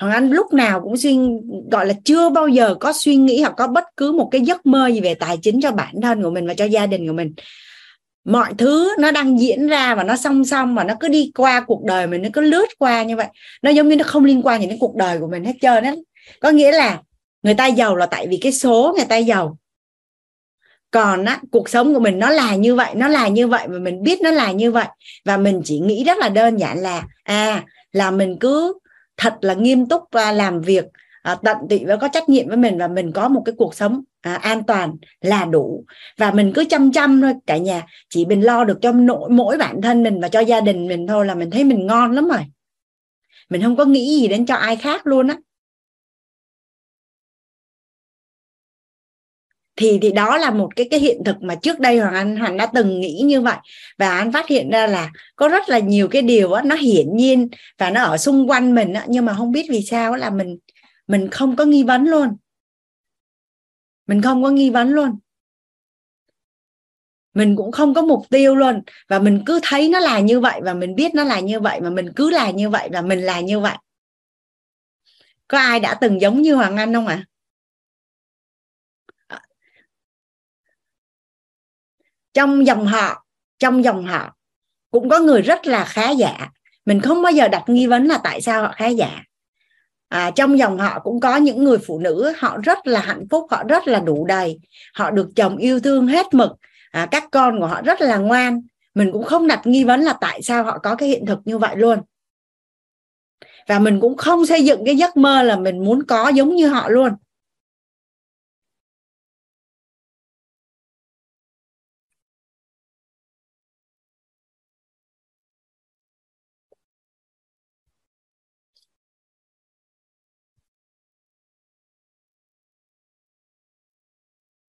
Hoàng Anh lúc nào cũng suy gọi là chưa bao giờ có suy nghĩ hoặc có bất cứ một cái giấc mơ gì về tài chính cho bản thân của mình và cho gia đình của mình mọi thứ nó đang diễn ra và nó song song mà nó cứ đi qua cuộc đời mình nó cứ lướt qua như vậy nó giống như nó không liên quan gì đến cuộc đời của mình hết trơn đấy có nghĩa là người ta giàu là tại vì cái số người ta giàu còn á, cuộc sống của mình nó là như vậy nó là như vậy và mình biết nó là như vậy và mình chỉ nghĩ rất là đơn giản là à là mình cứ thật là nghiêm túc và làm việc à, tận tụy và có trách nhiệm với mình và mình có một cái cuộc sống à, an toàn là đủ và mình cứ chăm chăm thôi cả nhà chỉ mình lo được cho nội mỗi bản thân mình và cho gia đình mình thôi là mình thấy mình ngon lắm rồi mình không có nghĩ gì đến cho ai khác luôn á thì thì đó là một cái cái hiện thực mà trước đây hoàng anh hoàng đã từng nghĩ như vậy và anh phát hiện ra là có rất là nhiều cái điều đó, nó hiển nhiên và nó ở xung quanh mình đó, nhưng mà không biết vì sao đó là mình mình không có nghi vấn luôn mình không có nghi vấn luôn mình cũng không có mục tiêu luôn và mình cứ thấy nó là như vậy và mình biết nó là như vậy mà mình cứ là như vậy và mình là như vậy có ai đã từng giống như hoàng anh không ạ à? trong dòng họ trong dòng họ cũng có người rất là khá giả mình không bao giờ đặt nghi vấn là tại sao họ khá giả à, trong dòng họ cũng có những người phụ nữ họ rất là hạnh phúc họ rất là đủ đầy họ được chồng yêu thương hết mực à, các con của họ rất là ngoan mình cũng không đặt nghi vấn là tại sao họ có cái hiện thực như vậy luôn và mình cũng không xây dựng cái giấc mơ là mình muốn có giống như họ luôn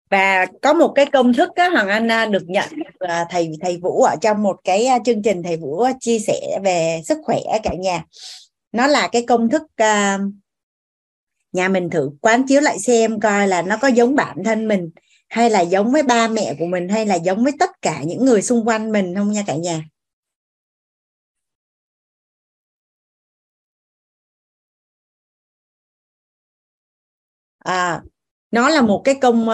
và có một cái công thức á, Hoàng Anh à, được nhận thầy thầy Vũ ở trong một cái à, chương trình thầy Vũ à, chia sẻ về sức khỏe cả nhà nó là cái công thức nhà mình thử quán chiếu lại xem coi là nó có giống bản thân mình hay là giống với ba mẹ của mình hay là giống với tất cả những người xung quanh mình không nha cả nhà à, nó là một cái công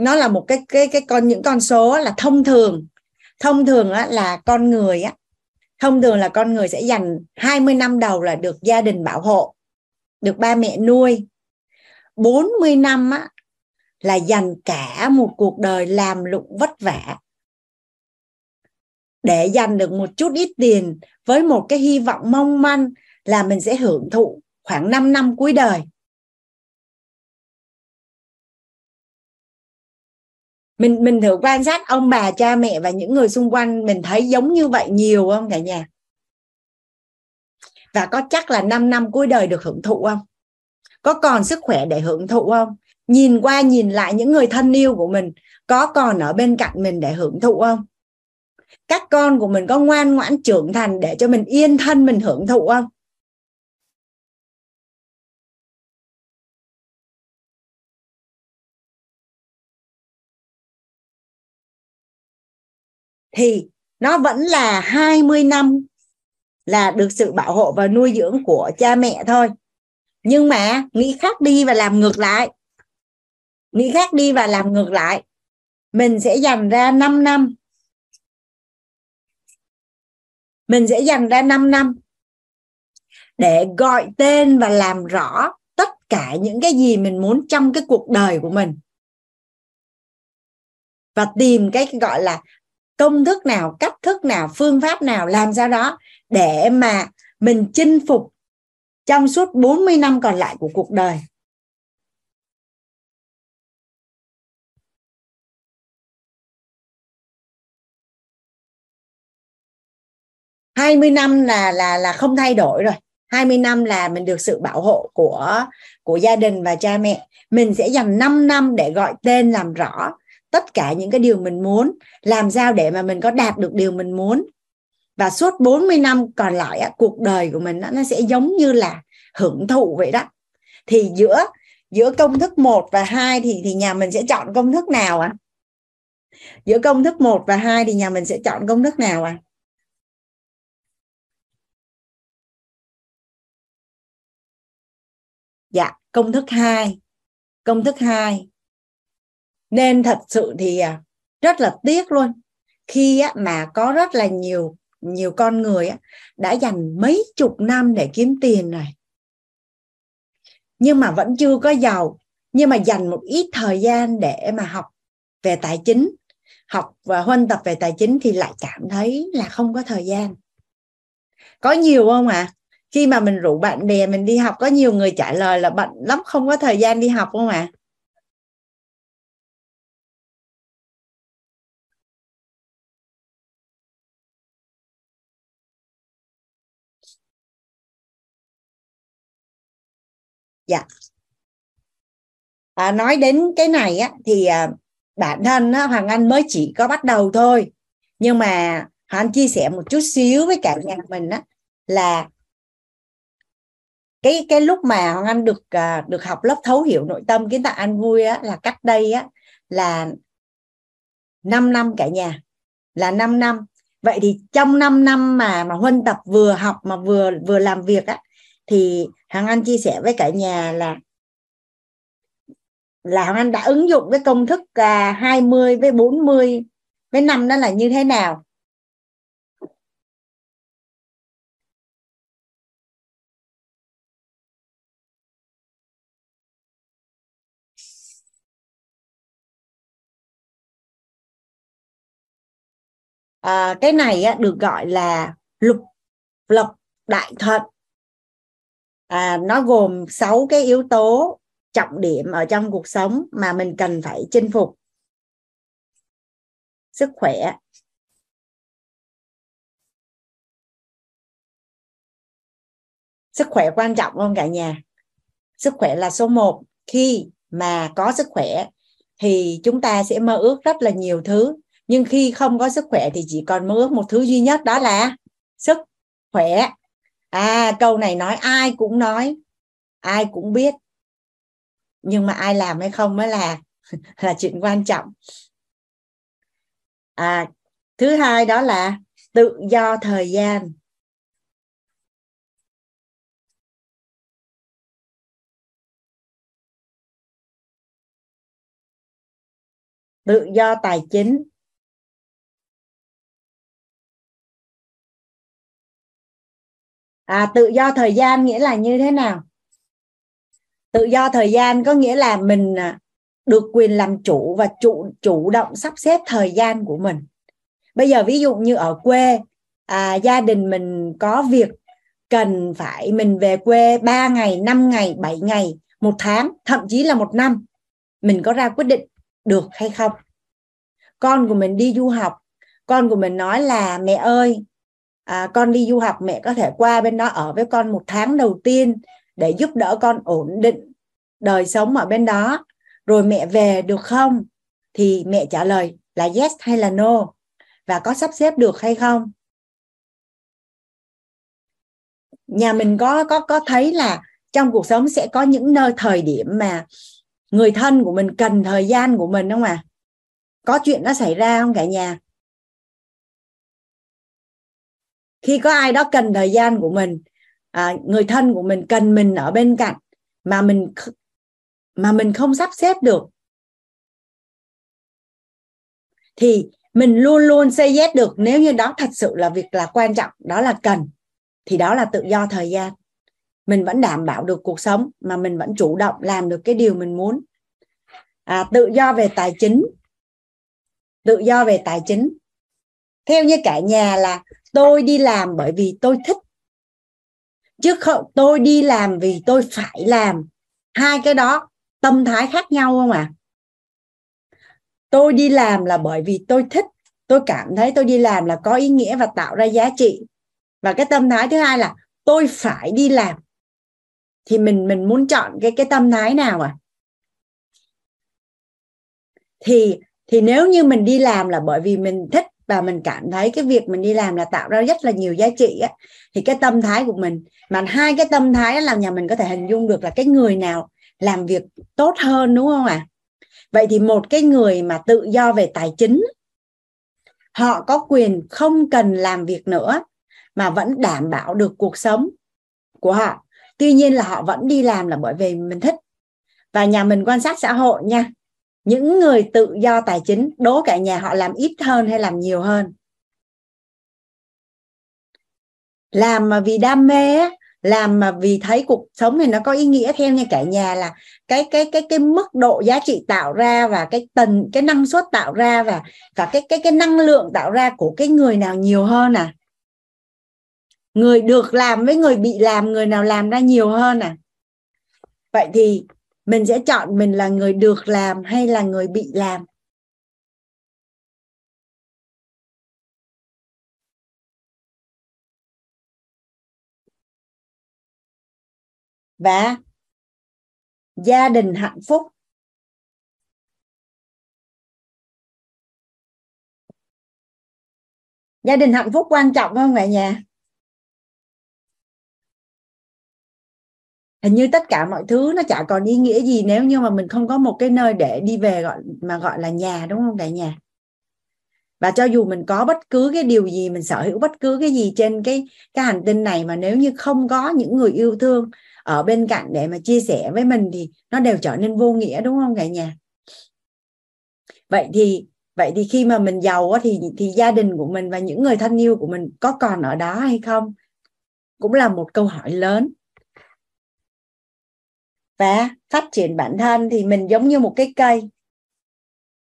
nó là một cái cái cái con những con số là thông thường thông thường á, là con người á thông thường là con người sẽ dành 20 năm đầu là được gia đình bảo hộ được ba mẹ nuôi 40 năm á, là dành cả một cuộc đời làm lụng vất vả để dành được một chút ít tiền với một cái hy vọng mong manh là mình sẽ hưởng thụ khoảng 5 năm cuối đời mình mình thử quan sát ông bà cha mẹ và những người xung quanh mình thấy giống như vậy nhiều không cả nhà và có chắc là 5 năm cuối đời được hưởng thụ không có còn sức khỏe để hưởng thụ không nhìn qua nhìn lại những người thân yêu của mình có còn ở bên cạnh mình để hưởng thụ không các con của mình có ngoan ngoãn trưởng thành để cho mình yên thân mình hưởng thụ không thì nó vẫn là 20 năm là được sự bảo hộ và nuôi dưỡng của cha mẹ thôi nhưng mà nghĩ khác đi và làm ngược lại nghĩ khác đi và làm ngược lại mình sẽ dành ra 5 năm mình sẽ dành ra 5 năm để gọi tên và làm rõ tất cả những cái gì mình muốn trong cái cuộc đời của mình và tìm cái gọi là công thức nào cách thức nào phương pháp nào làm sao đó để mà mình chinh phục trong suốt 40 năm còn lại của cuộc đời hai mươi năm là là là không thay đổi rồi hai mươi năm là mình được sự bảo hộ của của gia đình và cha mẹ mình sẽ dành 5 năm để gọi tên làm rõ tất cả những cái điều mình muốn làm sao để mà mình có đạt được điều mình muốn và suốt 40 năm còn lại cuộc đời của mình nó sẽ giống như là hưởng thụ vậy đó thì giữa giữa công thức 1 và 2 thì thì nhà mình sẽ chọn công thức nào ạ? À? Giữa công thức 1 và 2 thì nhà mình sẽ chọn công thức nào ạ? À? Dạ, công thức 2. Công thức 2 nên thật sự thì à, rất là tiếc luôn khi mà có rất là nhiều nhiều con người đã dành mấy chục năm để kiếm tiền rồi nhưng mà vẫn chưa có giàu nhưng mà dành một ít thời gian để mà học về tài chính học và huân tập về tài chính thì lại cảm thấy là không có thời gian có nhiều không ạ à? khi mà mình rủ bạn bè mình đi học có nhiều người trả lời là bận lắm không có thời gian đi học không ạ à? dạ à, nói đến cái này á thì à, bản thân á, hoàng anh mới chỉ có bắt đầu thôi nhưng mà hoàng anh chia sẻ một chút xíu với cả nhà mình á là cái cái lúc mà hoàng anh được à, được học lớp thấu hiểu nội tâm kiến tạo an vui á là cách đây á là 5 năm cả nhà là 5 năm vậy thì trong 5 năm mà mà huân tập vừa học mà vừa vừa làm việc á thì hằng anh chia sẻ với cả nhà là là hằng anh đã ứng dụng cái công thức 20 à, với 40 với 5 đó là như thế nào à, cái này á, được gọi là lục lộc đại thuận à, nó gồm 6 cái yếu tố trọng điểm ở trong cuộc sống mà mình cần phải chinh phục sức khỏe sức khỏe quan trọng không cả nhà sức khỏe là số 1 khi mà có sức khỏe thì chúng ta sẽ mơ ước rất là nhiều thứ nhưng khi không có sức khỏe thì chỉ còn mơ ước một thứ duy nhất đó là sức khỏe à câu này nói ai cũng nói ai cũng biết nhưng mà ai làm hay không mới là là chuyện quan trọng à, thứ hai đó là tự do thời gian tự do tài chính à, tự do thời gian nghĩa là như thế nào tự do thời gian có nghĩa là mình à, được quyền làm chủ và chủ chủ động sắp xếp thời gian của mình bây giờ ví dụ như ở quê à, gia đình mình có việc cần phải mình về quê 3 ngày 5 ngày 7 ngày một tháng thậm chí là một năm mình có ra quyết định được hay không con của mình đi du học con của mình nói là mẹ ơi à, con đi du học mẹ có thể qua bên đó ở với con một tháng đầu tiên để giúp đỡ con ổn định đời sống ở bên đó rồi mẹ về được không thì mẹ trả lời là yes hay là no và có sắp xếp được hay không nhà mình có có có thấy là trong cuộc sống sẽ có những nơi thời điểm mà người thân của mình cần thời gian của mình không ạ à? có chuyện nó xảy ra không cả nhà khi có ai đó cần thời gian của mình à, người thân của mình cần mình ở bên cạnh mà mình mà mình không sắp xếp được thì mình luôn luôn say yes được nếu như đó thật sự là việc là quan trọng đó là cần thì đó là tự do thời gian mình vẫn đảm bảo được cuộc sống mà mình vẫn chủ động làm được cái điều mình muốn à, tự do về tài chính tự do về tài chính theo như cả nhà là tôi đi làm bởi vì tôi thích chứ không tôi đi làm vì tôi phải làm hai cái đó tâm thái khác nhau không ạ à? tôi đi làm là bởi vì tôi thích tôi cảm thấy tôi đi làm là có ý nghĩa và tạo ra giá trị và cái tâm thái thứ hai là tôi phải đi làm thì mình mình muốn chọn cái cái tâm thái nào à thì thì nếu như mình đi làm là bởi vì mình thích và mình cảm thấy cái việc mình đi làm là tạo ra rất là nhiều giá trị á, thì cái tâm thái của mình mà hai cái tâm thái làm nhà mình có thể hình dung được là cái người nào làm việc tốt hơn đúng không ạ à? vậy thì một cái người mà tự do về tài chính họ có quyền không cần làm việc nữa mà vẫn đảm bảo được cuộc sống của họ tuy nhiên là họ vẫn đi làm là bởi vì mình thích và nhà mình quan sát xã hội nha những người tự do tài chính đố cả nhà họ làm ít hơn hay làm nhiều hơn làm mà vì đam mê làm mà vì thấy cuộc sống này nó có ý nghĩa theo như cả nhà là cái cái cái cái mức độ giá trị tạo ra và cái tần cái năng suất tạo ra và và cái cái cái năng lượng tạo ra của cái người nào nhiều hơn à người được làm với người bị làm người nào làm ra nhiều hơn à vậy thì mình sẽ chọn mình là người được làm hay là người bị làm và gia đình hạnh phúc gia đình hạnh phúc quan trọng không cả nhà hình như tất cả mọi thứ nó chả còn ý nghĩa gì nếu như mà mình không có một cái nơi để đi về gọi mà gọi là nhà đúng không đại nhà và cho dù mình có bất cứ cái điều gì mình sở hữu bất cứ cái gì trên cái cái hành tinh này mà nếu như không có những người yêu thương ở bên cạnh để mà chia sẻ với mình thì nó đều trở nên vô nghĩa đúng không cả nhà vậy thì vậy thì khi mà mình giàu thì thì gia đình của mình và những người thân yêu của mình có còn ở đó hay không cũng là một câu hỏi lớn và phát triển bản thân thì mình giống như một cái cây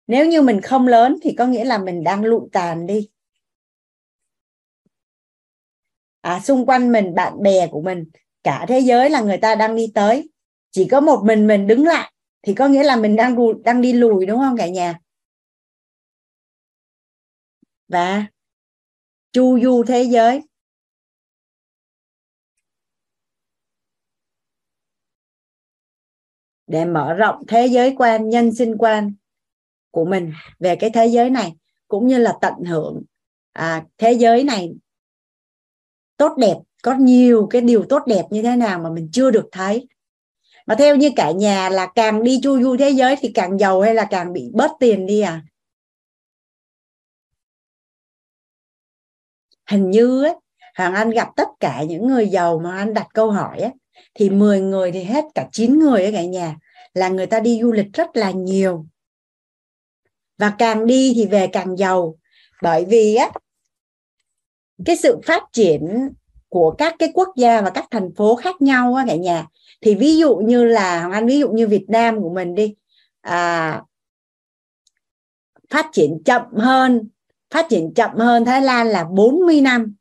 nếu như mình không lớn thì có nghĩa là mình đang lụi tàn đi à, xung quanh mình bạn bè của mình cả thế giới là người ta đang đi tới chỉ có một mình mình đứng lại thì có nghĩa là mình đang đang đi lùi đúng không cả nhà và chu du thế giới để mở rộng thế giới quan nhân sinh quan của mình về cái thế giới này cũng như là tận hưởng à, thế giới này tốt đẹp có nhiều cái điều tốt đẹp như thế nào mà mình chưa được thấy mà theo như cả nhà là càng đi chu du thế giới thì càng giàu hay là càng bị bớt tiền đi à hình như á hoàng anh gặp tất cả những người giàu mà anh đặt câu hỏi á thì 10 người thì hết cả 9 người ở cả nhà là người ta đi du lịch rất là nhiều và càng đi thì về càng giàu bởi vì á cái sự phát triển của các cái quốc gia và các thành phố khác nhau á cả nhà thì ví dụ như là hoàng anh ví dụ như Việt Nam của mình đi à, phát triển chậm hơn phát triển chậm hơn Thái Lan là 40 năm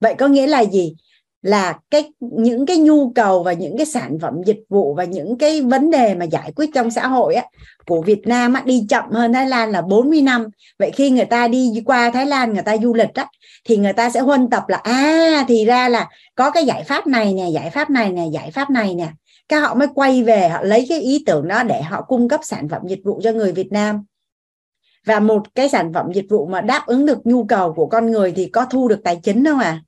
vậy có nghĩa là gì là cái những cái nhu cầu và những cái sản phẩm dịch vụ và những cái vấn đề mà giải quyết trong xã hội á, của Việt Nam á, đi chậm hơn Thái Lan là 40 năm. Vậy khi người ta đi qua Thái Lan người ta du lịch á, thì người ta sẽ huân tập là à thì ra là có cái giải pháp này nè, giải pháp này nè, giải pháp này nè. Các họ mới quay về họ lấy cái ý tưởng đó để họ cung cấp sản phẩm dịch vụ cho người Việt Nam và một cái sản phẩm dịch vụ mà đáp ứng được nhu cầu của con người thì có thu được tài chính đâu à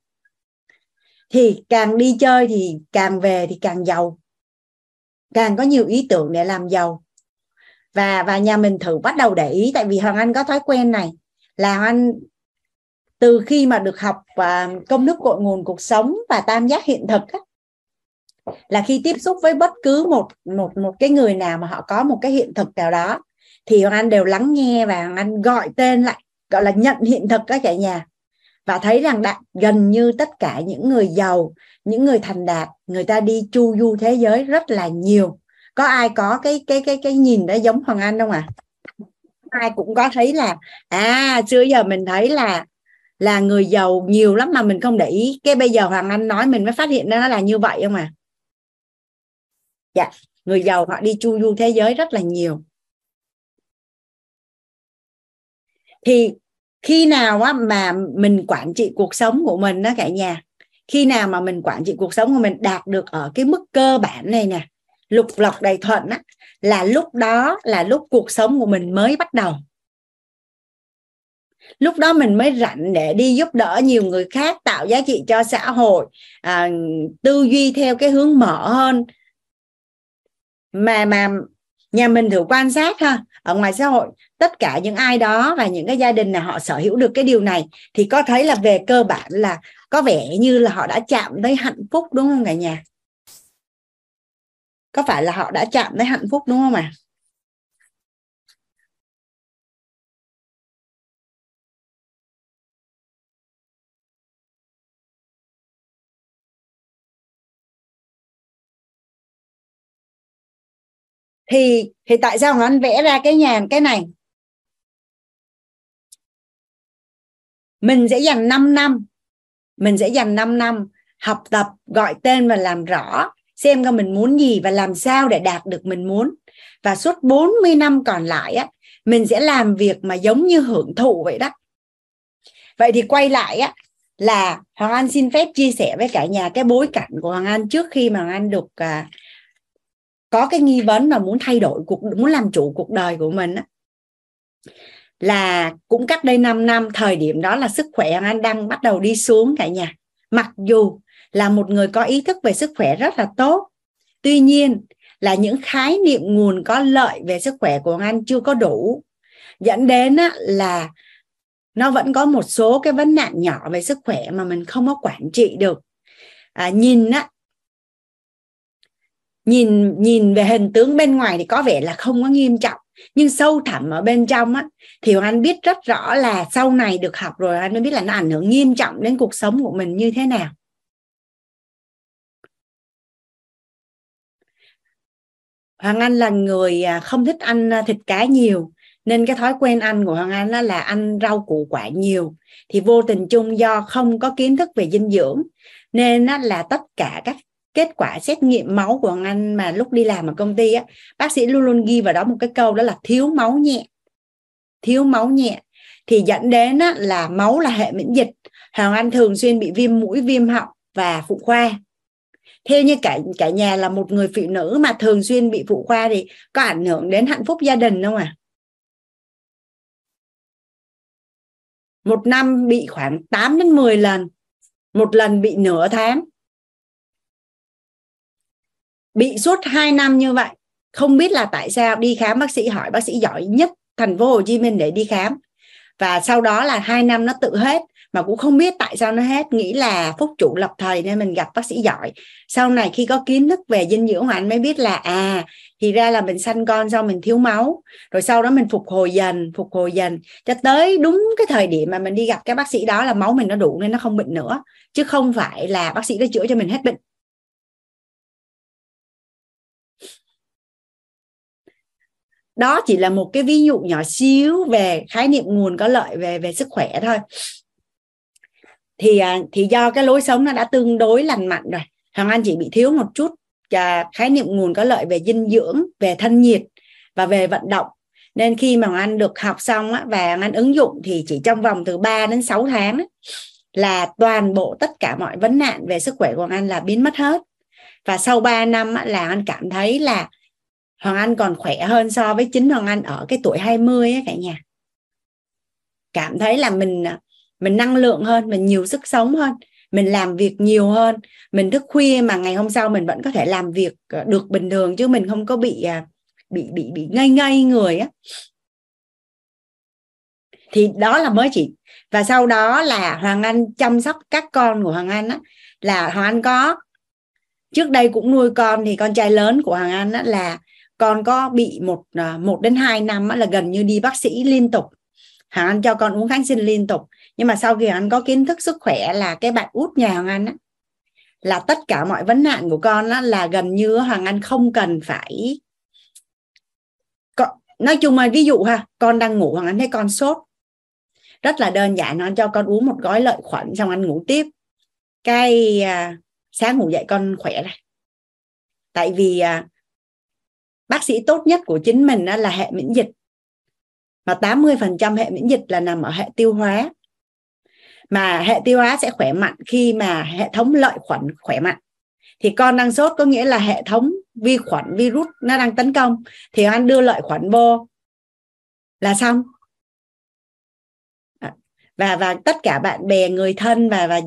thì càng đi chơi thì càng về thì càng giàu càng có nhiều ý tưởng để làm giàu và và nhà mình thử bắt đầu để ý tại vì hoàng anh có thói quen này là hoàng anh từ khi mà được học à, công đức cội nguồn cuộc sống và tam giác hiện thực á, là khi tiếp xúc với bất cứ một một một cái người nào mà họ có một cái hiện thực nào đó thì hoàng anh đều lắng nghe và hoàng anh gọi tên lại gọi là nhận hiện thực các cả nhà và thấy rằng đã, gần như tất cả những người giàu những người thành đạt người ta đi chu du thế giới rất là nhiều có ai có cái cái cái cái nhìn đó giống hoàng anh không ạ à? ai cũng có thấy là à xưa giờ mình thấy là là người giàu nhiều lắm mà mình không để ý cái bây giờ hoàng anh nói mình mới phát hiện ra nó là như vậy không à dạ người giàu họ đi chu du thế giới rất là nhiều thì khi nào á mà mình quản trị cuộc sống của mình đó cả nhà khi nào mà mình quản trị cuộc sống của mình đạt được ở cái mức cơ bản này nè lục lọc đầy thuận á là lúc đó là lúc cuộc sống của mình mới bắt đầu lúc đó mình mới rảnh để đi giúp đỡ nhiều người khác tạo giá trị cho xã hội à, tư duy theo cái hướng mở hơn mà mà nhà mình thử quan sát ha ở ngoài xã hội tất cả những ai đó và những cái gia đình nào họ sở hữu được cái điều này thì có thấy là về cơ bản là có vẻ như là họ đã chạm tới hạnh phúc đúng không cả nhà có phải là họ đã chạm tới hạnh phúc đúng không ạ à? thì thì tại sao Hoàng Anh vẽ ra cái nhà cái này mình sẽ dành 5 năm mình sẽ dành 5 năm học tập gọi tên và làm rõ xem coi mình muốn gì và làm sao để đạt được mình muốn và suốt 40 năm còn lại á mình sẽ làm việc mà giống như hưởng thụ vậy đó vậy thì quay lại á là Hoàng Anh xin phép chia sẻ với cả nhà cái bối cảnh của Hoàng Anh trước khi mà Hoàng Anh được à, có cái nghi vấn và muốn thay đổi cuộc muốn làm chủ cuộc đời của mình á là cũng cách đây 5 năm thời điểm đó là sức khỏe anh đang bắt đầu đi xuống cả nhà mặc dù là một người có ý thức về sức khỏe rất là tốt tuy nhiên là những khái niệm nguồn có lợi về sức khỏe của anh chưa có đủ dẫn đến là nó vẫn có một số cái vấn nạn nhỏ về sức khỏe mà mình không có quản trị được à, nhìn á, nhìn nhìn về hình tướng bên ngoài thì có vẻ là không có nghiêm trọng nhưng sâu thẳm ở bên trong á thì hoàng anh biết rất rõ là sau này được học rồi anh mới biết là nó ảnh hưởng nghiêm trọng đến cuộc sống của mình như thế nào hoàng anh là người à, không thích ăn à, thịt cá nhiều nên cái thói quen ăn của hoàng anh là ăn rau củ quả nhiều thì vô tình chung do không có kiến thức về dinh dưỡng nên là tất cả các kết quả xét nghiệm máu của Hoàng Anh mà lúc đi làm ở công ty á bác sĩ luôn luôn ghi vào đó một cái câu đó là thiếu máu nhẹ thiếu máu nhẹ thì dẫn đến á, là máu là hệ miễn dịch Hoàng Anh thường xuyên bị viêm mũi viêm họng và phụ khoa theo như cả cả nhà là một người phụ nữ mà thường xuyên bị phụ khoa thì có ảnh hưởng đến hạnh phúc gia đình không à một năm bị khoảng 8 đến 10 lần một lần bị nửa tháng bị suốt 2 năm như vậy không biết là tại sao đi khám bác sĩ hỏi bác sĩ giỏi nhất thành phố Hồ Chí Minh để đi khám và sau đó là hai năm nó tự hết mà cũng không biết tại sao nó hết nghĩ là phúc chủ lập thời nên mình gặp bác sĩ giỏi sau này khi có kiến thức về dinh dưỡng anh mới biết là à thì ra là mình sanh con do mình thiếu máu rồi sau đó mình phục hồi dần phục hồi dần cho tới đúng cái thời điểm mà mình đi gặp cái bác sĩ đó là máu mình nó đủ nên nó không bệnh nữa chứ không phải là bác sĩ đã chữa cho mình hết bệnh đó chỉ là một cái ví dụ nhỏ xíu về khái niệm nguồn có lợi về về sức khỏe thôi thì à, thì do cái lối sống nó đã tương đối lành mạnh rồi hoàng anh chỉ bị thiếu một chút à, khái niệm nguồn có lợi về dinh dưỡng về thân nhiệt và về vận động nên khi mà anh được học xong á, và anh ứng dụng thì chỉ trong vòng từ 3 đến 6 tháng á, là toàn bộ tất cả mọi vấn nạn về sức khỏe của anh là biến mất hết và sau 3 năm á, là anh cảm thấy là Hoàng Anh còn khỏe hơn so với chính Hoàng Anh ở cái tuổi 20 ấy cả nhà. Cảm thấy là mình mình năng lượng hơn, mình nhiều sức sống hơn, mình làm việc nhiều hơn, mình thức khuya mà ngày hôm sau mình vẫn có thể làm việc ờ, được bình thường chứ mình không có bị à, bị bị bị ngây ngây người á. Thì đó là mới chị và sau đó là Hoàng Anh chăm sóc các con của Hoàng Anh á là Hoàng Anh có trước đây cũng nuôi con thì con trai lớn của Hoàng Anh á, là con có bị một à, một đến hai năm là gần như đi bác sĩ liên tục hàng anh cho con uống kháng sinh liên tục nhưng mà sau khi anh có kiến thức sức khỏe là cái bạn út nhà hàng anh á, là tất cả mọi vấn nạn của con á, là gần như hoàng anh không cần phải nói chung là ví dụ ha con đang ngủ hoàng anh thấy con sốt rất là đơn giản nó cho con uống một gói lợi khuẩn xong ăn ngủ tiếp cái à, sáng ngủ dậy con khỏe này tại vì à, bác sĩ tốt nhất của chính mình là hệ miễn dịch mà 80% hệ miễn dịch là nằm ở hệ tiêu hóa mà hệ tiêu hóa sẽ khỏe mạnh khi mà hệ thống lợi khuẩn khỏe mạnh thì con đang sốt có nghĩa là hệ thống vi khuẩn virus nó đang tấn công thì anh đưa lợi khuẩn vô là xong và và tất cả bạn bè người thân và và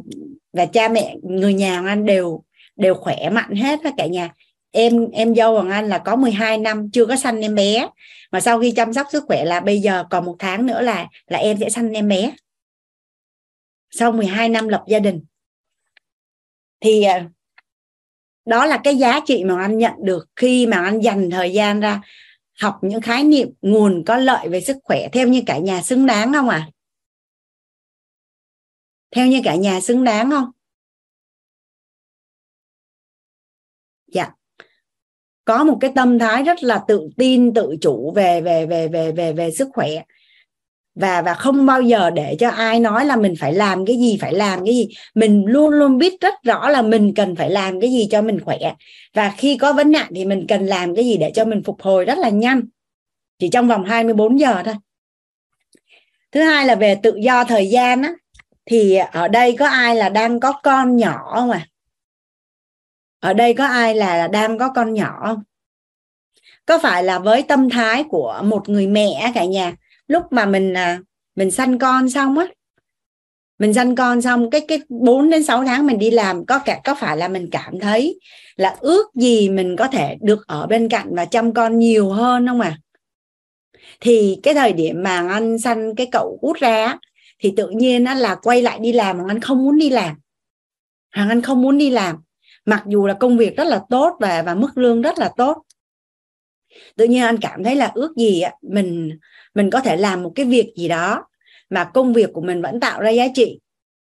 và cha mẹ người nhà anh đều đều khỏe mạnh hết cả nhà em em dâu hoàng anh là có 12 năm chưa có sanh em bé mà sau khi chăm sóc sức khỏe là bây giờ còn một tháng nữa là là em sẽ sanh em bé sau 12 năm lập gia đình thì à, đó là cái giá trị mà anh nhận được khi mà anh dành thời gian ra học những khái niệm nguồn có lợi về sức khỏe theo như cả nhà xứng đáng không ạ à? theo như cả nhà xứng đáng không dạ có một cái tâm thái rất là tự tin tự chủ về về về về về về sức khỏe và và không bao giờ để cho ai nói là mình phải làm cái gì phải làm cái gì mình luôn luôn biết rất rõ là mình cần phải làm cái gì cho mình khỏe và khi có vấn nạn thì mình cần làm cái gì để cho mình phục hồi rất là nhanh chỉ trong vòng 24 giờ thôi thứ hai là về tự do thời gian á thì ở đây có ai là đang có con nhỏ không ạ à? ở đây có ai là đang có con nhỏ có phải là với tâm thái của một người mẹ cả nhà lúc mà mình à, mình sanh con xong á mình sanh con xong cái cái 4 đến 6 tháng mình đi làm có cả có phải là mình cảm thấy là ước gì mình có thể được ở bên cạnh và chăm con nhiều hơn không à thì cái thời điểm mà anh sanh cái cậu út ra thì tự nhiên là quay lại đi làm mà anh không muốn đi làm Hoàng Anh không muốn đi làm mặc dù là công việc rất là tốt và và mức lương rất là tốt tự nhiên anh cảm thấy là ước gì mình mình có thể làm một cái việc gì đó mà công việc của mình vẫn tạo ra giá trị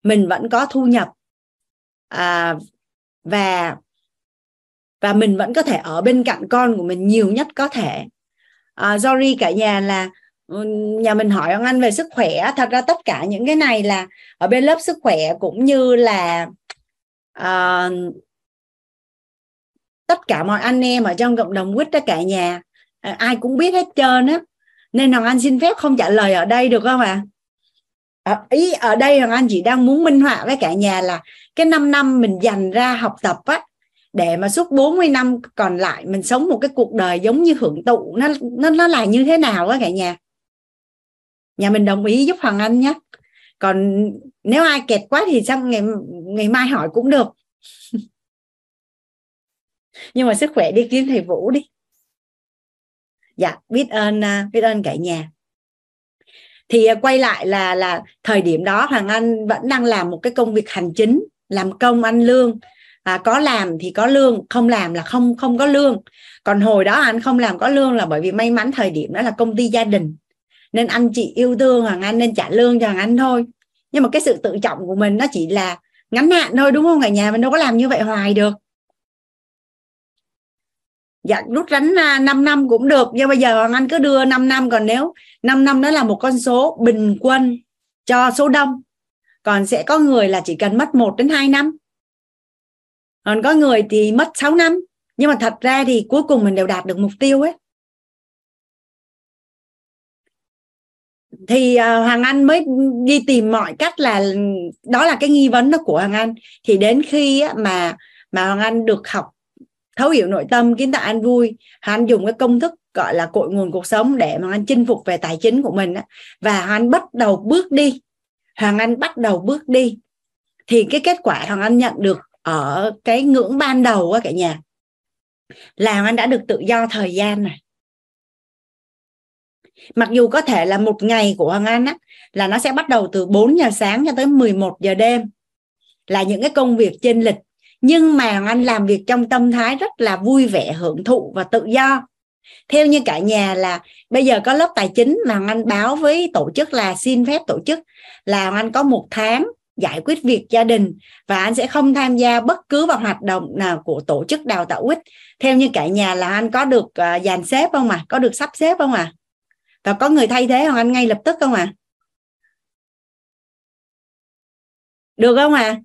mình vẫn có thu nhập à, và và mình vẫn có thể ở bên cạnh con của mình nhiều nhất có thể à, sorry cả nhà là nhà mình hỏi ông anh về sức khỏe thật ra tất cả những cái này là ở bên lớp sức khỏe cũng như là uh, tất cả mọi anh em ở trong cộng đồng quýt đó cả nhà à, ai cũng biết hết trơn á nên hoàng anh xin phép không trả lời ở đây được không ạ à? Ờ, ở, ý ở đây hoàng anh chỉ đang muốn minh họa với cả nhà là cái 5 năm mình dành ra học tập á để mà suốt 40 năm còn lại mình sống một cái cuộc đời giống như hưởng thụ nó nó nó là như thế nào á cả nhà nhà mình đồng ý giúp hoàng anh nhé còn nếu ai kẹt quá thì xong ngày ngày mai hỏi cũng được nhưng mà sức khỏe đi kiếm thầy vũ đi dạ biết ơn à, biết ơn cả nhà thì à, quay lại là là thời điểm đó hoàng anh vẫn đang làm một cái công việc hành chính làm công ăn lương à, có làm thì có lương không làm là không không có lương còn hồi đó anh không làm có lương là bởi vì may mắn thời điểm đó là công ty gia đình nên anh chị yêu thương hoàng anh nên trả lương cho hoàng anh thôi nhưng mà cái sự tự trọng của mình nó chỉ là ngắn hạn thôi đúng không cả nhà mình đâu có làm như vậy hoài được dạ rút rắn 5 à, năm cũng được nhưng bây giờ Hoàng Anh cứ đưa 5 năm còn nếu 5 năm đó là một con số bình quân cho số đông còn sẽ có người là chỉ cần mất 1 đến 2 năm còn có người thì mất 6 năm nhưng mà thật ra thì cuối cùng mình đều đạt được mục tiêu ấy thì à, Hoàng Anh mới đi tìm mọi cách là đó là cái nghi vấn đó của Hoàng Anh thì đến khi mà mà Hoàng Anh được học thấu hiểu nội tâm khiến tạo an vui hắn dùng cái công thức gọi là cội nguồn cuộc sống để mà anh chinh phục về tài chính của mình đó. và hắn bắt đầu bước đi hoàng anh bắt đầu bước đi thì cái kết quả hoàng anh nhận được ở cái ngưỡng ban đầu á cả nhà là hoàng anh đã được tự do thời gian này mặc dù có thể là một ngày của hoàng anh á là nó sẽ bắt đầu từ 4 giờ sáng cho tới 11 giờ đêm là những cái công việc trên lịch nhưng mà anh làm việc trong tâm thái rất là vui vẻ hưởng thụ và tự do theo như cả nhà là bây giờ có lớp tài chính mà anh báo với tổ chức là xin phép tổ chức là anh có một tháng giải quyết việc gia đình và anh sẽ không tham gia bất cứ vào hoạt động nào của tổ chức đào tạo quýt theo như cả nhà là anh có được uh, dàn xếp không à có được sắp xếp không à và có người thay thế không anh ngay lập tức không à được không à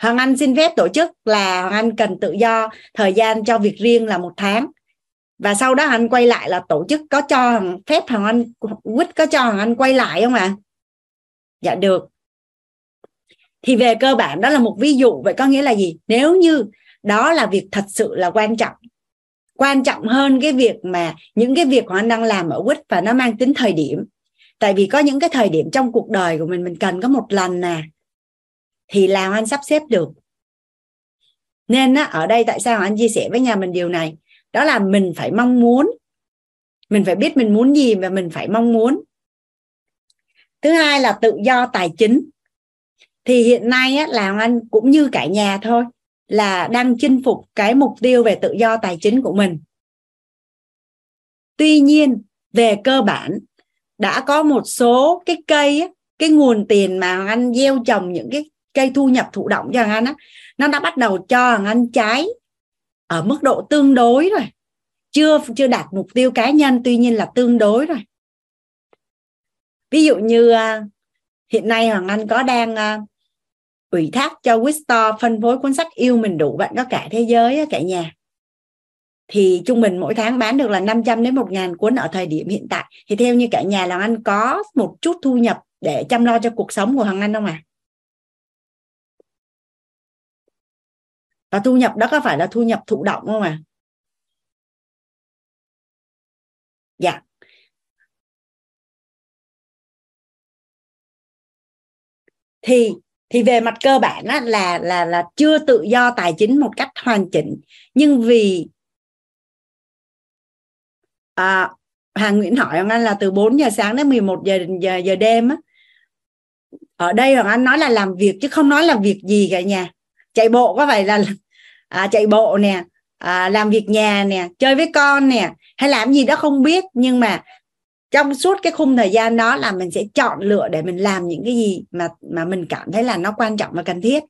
Hoàng Anh xin phép tổ chức là Hoàng Anh cần tự do thời gian cho việc riêng là một tháng và sau đó Anh quay lại là tổ chức có cho phép Hoàng Anh quýt có cho Hoàng Anh quay lại không ạ? À? Dạ được. Thì về cơ bản đó là một ví dụ vậy có nghĩa là gì? Nếu như đó là việc thật sự là quan trọng quan trọng hơn cái việc mà những cái việc Hoàng Anh đang làm ở quýt và nó mang tính thời điểm tại vì có những cái thời điểm trong cuộc đời của mình mình cần có một lần nè à thì làm anh sắp xếp được nên á, ở đây tại sao anh chia sẻ với nhà mình điều này đó là mình phải mong muốn mình phải biết mình muốn gì và mình phải mong muốn thứ hai là tự do tài chính thì hiện nay á, làm anh cũng như cả nhà thôi là đang chinh phục cái mục tiêu về tự do tài chính của mình tuy nhiên về cơ bản đã có một số cái cây cái nguồn tiền mà anh gieo trồng những cái cây thu nhập thụ động cho anh á nó đã bắt đầu cho anh trái ở mức độ tương đối rồi chưa chưa đạt mục tiêu cá nhân tuy nhiên là tương đối rồi ví dụ như à, hiện nay hoàng anh có đang à, ủy thác cho Wisto phân phối cuốn sách yêu mình đủ bạn có cả thế giới cả nhà thì trung bình mỗi tháng bán được là 500 đến 1 ngàn cuốn ở thời điểm hiện tại thì theo như cả nhà là anh có một chút thu nhập để chăm lo cho cuộc sống của Hoàng Anh không ạ? À? và thu nhập đó có phải là thu nhập thụ động không ạ à? dạ thì thì về mặt cơ bản á, là là là chưa tự do tài chính một cách hoàn chỉnh nhưng vì à, Hà Nguyễn hỏi ông Anh là từ 4 giờ sáng đến 11 giờ giờ, giờ đêm á. Ở đây Hoàng Anh nói là làm việc chứ không nói là việc gì cả nhà chạy bộ có phải là à, chạy bộ nè à, làm việc nhà nè chơi với con nè hay làm gì đó không biết nhưng mà trong suốt cái khung thời gian đó là mình sẽ chọn lựa để mình làm những cái gì mà mà mình cảm thấy là nó quan trọng và cần thiết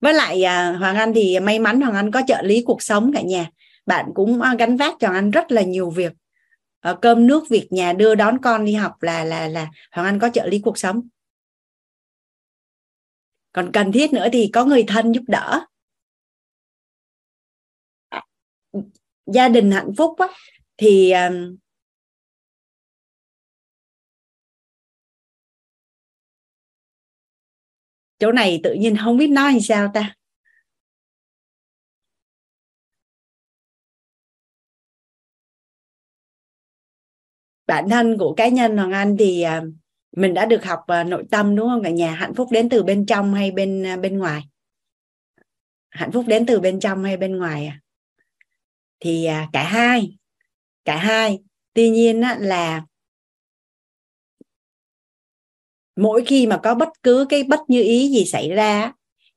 với lại à, hoàng anh thì may mắn hoàng anh có trợ lý cuộc sống cả nhà bạn cũng à, gánh vác cho anh rất là nhiều việc ờ, cơm nước việc nhà đưa đón con đi học là là là hoàng anh có trợ lý cuộc sống còn cần thiết nữa thì có người thân giúp đỡ gia đình hạnh phúc á, thì chỗ này tự nhiên không biết nói làm sao ta bản thân của cá nhân hoàng anh thì uh, mình đã được học à, nội tâm đúng không cả nhà hạnh phúc đến từ bên trong hay bên à, bên ngoài hạnh phúc đến từ bên trong hay bên ngoài à? thì cả hai cả hai tuy nhiên là mỗi khi mà có bất cứ cái bất như ý gì xảy ra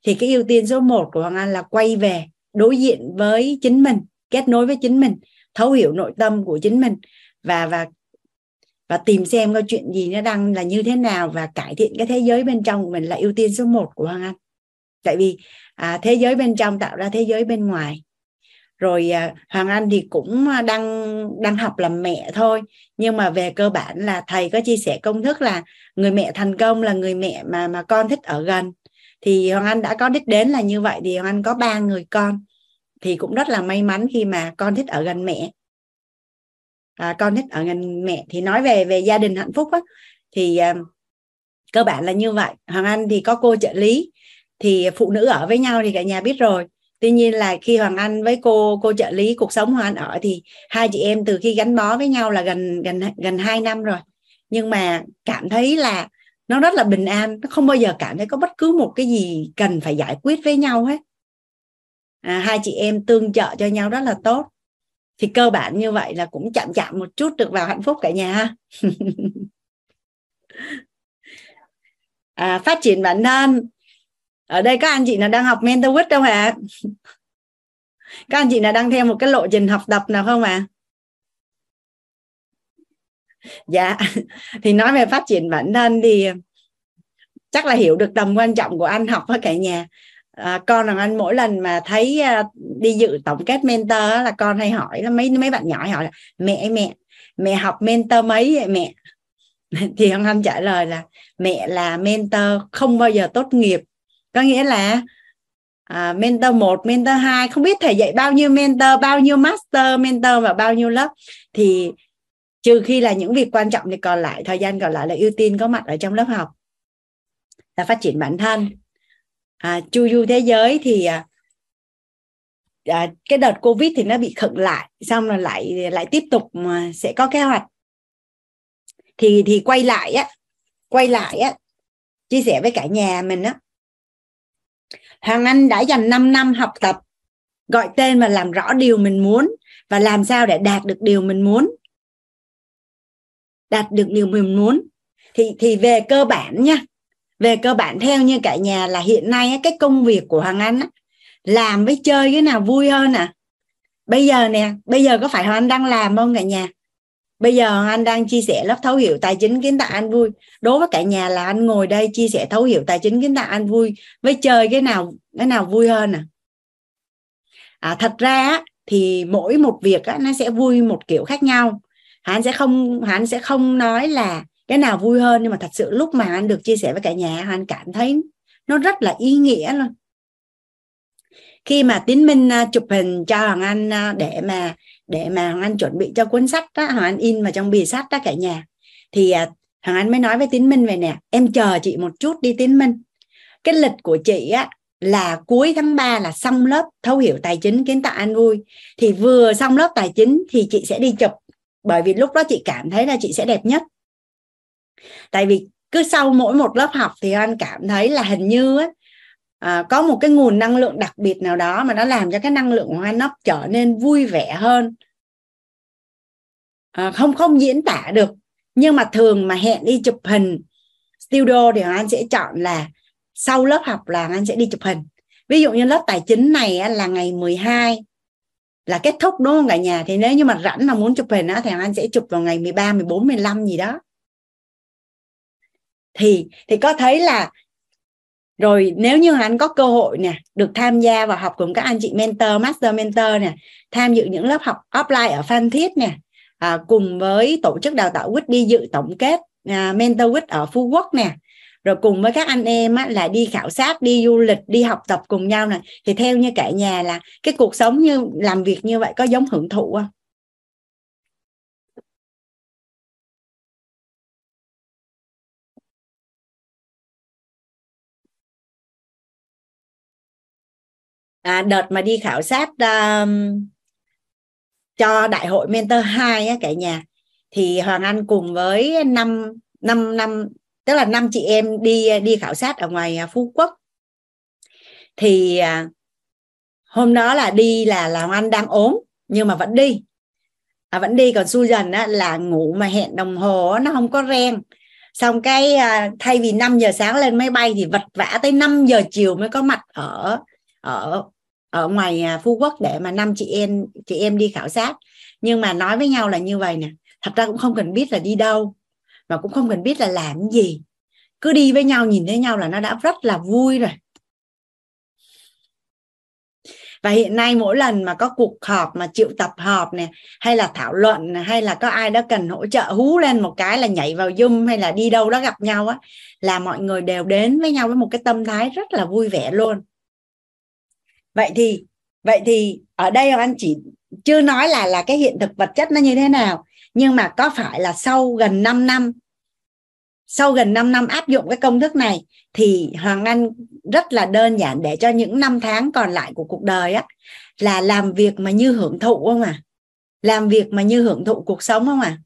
thì cái ưu tiên số 1 của Hoàng Anh là quay về đối diện với chính mình kết nối với chính mình thấu hiểu nội tâm của chính mình và và và tìm xem cái chuyện gì nó đang là như thế nào và cải thiện cái thế giới bên trong của mình là ưu tiên số 1 của Hoàng Anh. Tại vì à, thế giới bên trong tạo ra thế giới bên ngoài. Rồi à, Hoàng Anh thì cũng à, đang đang học làm mẹ thôi, nhưng mà về cơ bản là thầy có chia sẻ công thức là người mẹ thành công là người mẹ mà mà con thích ở gần. Thì Hoàng Anh đã có đích đến là như vậy thì Hoàng Anh có ba người con thì cũng rất là may mắn khi mà con thích ở gần mẹ à, con nít ở ngành mẹ thì nói về về gia đình hạnh phúc á thì à, cơ bản là như vậy hoàng anh thì có cô trợ lý thì phụ nữ ở với nhau thì cả nhà biết rồi tuy nhiên là khi hoàng anh với cô cô trợ lý cuộc sống hoàng anh ở thì hai chị em từ khi gắn bó với nhau là gần gần gần hai năm rồi nhưng mà cảm thấy là nó rất là bình an nó không bao giờ cảm thấy có bất cứ một cái gì cần phải giải quyết với nhau hết à, hai chị em tương trợ cho nhau rất là tốt thì cơ bản như vậy là cũng chạm chạm một chút được vào hạnh phúc cả nhà à, phát triển bản thân ở đây các anh chị nào đang học mentor quýt không ạ à? các anh chị nào đang theo một cái lộ trình học tập nào không ạ à? dạ thì nói về phát triển bản thân thì chắc là hiểu được tầm quan trọng của anh học với cả nhà à, con rằng anh mỗi lần mà thấy à, đi dự tổng kết mentor là con hay hỏi là mấy mấy bạn nhỏ hỏi là mẹ mẹ mẹ học mentor mấy vậy mẹ thì ông anh trả lời là mẹ là mentor không bao giờ tốt nghiệp có nghĩa là à, mentor 1, mentor 2 không biết thầy dạy bao nhiêu mentor bao nhiêu master mentor và bao nhiêu lớp thì trừ khi là những việc quan trọng thì còn lại thời gian còn lại là ưu tiên có mặt ở trong lớp học là phát triển bản thân à, chu du thế giới thì à, à, cái đợt covid thì nó bị khựng lại xong rồi lại lại tiếp tục mà sẽ có kế hoạch thì thì quay lại á quay lại á chia sẻ với cả nhà mình á Hoàng Anh đã dành 5 năm học tập gọi tên và làm rõ điều mình muốn và làm sao để đạt được điều mình muốn đạt được điều mình muốn thì thì về cơ bản nha về cơ bản theo như cả nhà là hiện nay cái công việc của hoàng anh làm với chơi cái nào vui hơn à bây giờ nè bây giờ có phải hoàng anh đang làm không cả nhà bây giờ hoàng anh đang chia sẻ lớp thấu hiểu tài chính kiến tạo ăn vui đối với cả nhà là anh ngồi đây chia sẻ thấu hiểu tài chính kiến tạo ăn vui với chơi cái nào cái nào vui hơn à, à thật ra thì mỗi một việc nó sẽ vui một kiểu khác nhau hắn sẽ không hắn sẽ không nói là cái nào vui hơn nhưng mà thật sự lúc mà anh được chia sẻ với cả nhà anh cảm thấy nó rất là ý nghĩa luôn khi mà tiến minh à, chụp hình cho hoàng anh à, để mà để mà hoàng anh chuẩn bị cho cuốn sách đó hoàng anh in vào trong bìa sách đó cả nhà thì à, hoàng anh mới nói với tiến minh về nè em chờ chị một chút đi tiến minh cái lịch của chị á là cuối tháng 3 là xong lớp thấu hiểu tài chính kiến tạo an vui thì vừa xong lớp tài chính thì chị sẽ đi chụp bởi vì lúc đó chị cảm thấy là chị sẽ đẹp nhất tại vì cứ sau mỗi một lớp học thì anh cảm thấy là hình như ấy, à, có một cái nguồn năng lượng đặc biệt nào đó mà nó làm cho cái năng lượng của anh nó trở nên vui vẻ hơn à, không không diễn tả được nhưng mà thường mà hẹn đi chụp hình studio thì anh sẽ chọn là sau lớp học là anh sẽ đi chụp hình ví dụ như lớp tài chính này là ngày 12 là kết thúc đúng không cả nhà thì nếu như mà rảnh mà muốn chụp hình thì anh sẽ chụp vào ngày 13, 14, 15 gì đó thì thì có thấy là rồi nếu như anh có cơ hội nè được tham gia và học cùng các anh chị mentor master mentor nè tham dự những lớp học offline ở phan thiết nè à, cùng với tổ chức đào tạo quýt đi dự tổng kết à, mentor quýt ở phú quốc nè rồi cùng với các anh em á, là đi khảo sát đi du lịch đi học tập cùng nhau nè thì theo như cả nhà là cái cuộc sống như làm việc như vậy có giống hưởng thụ không à, đợt mà đi khảo sát um, cho đại hội mentor 2 á cả nhà thì Hoàng Anh cùng với năm năm năm tức là năm chị em đi đi khảo sát ở ngoài à, Phú Quốc thì à, hôm đó là đi là là Hoàng Anh đang ốm nhưng mà vẫn đi à, vẫn đi còn Susan á, là ngủ mà hẹn đồng hồ á, nó không có ren xong cái à, thay vì 5 giờ sáng lên máy bay thì vật vã tới 5 giờ chiều mới có mặt ở ở ở ngoài à, Phú Quốc để mà năm chị em chị em đi khảo sát nhưng mà nói với nhau là như vậy nè thật ra cũng không cần biết là đi đâu mà cũng không cần biết là làm gì cứ đi với nhau nhìn thấy nhau là nó đã rất là vui rồi và hiện nay mỗi lần mà có cuộc họp mà chịu tập họp này hay là thảo luận này, hay là có ai đó cần hỗ trợ hú lên một cái là nhảy vào zoom hay là đi đâu đó gặp nhau á là mọi người đều đến với nhau với một cái tâm thái rất là vui vẻ luôn vậy thì vậy thì ở đây anh chỉ chưa nói là là cái hiện thực vật chất nó như thế nào nhưng mà có phải là sau gần 5 năm sau gần 5 năm áp dụng cái công thức này thì Hoàng Anh rất là đơn giản để cho những năm tháng còn lại của cuộc đời á là làm việc mà như hưởng thụ không à? Làm việc mà như hưởng thụ cuộc sống không à?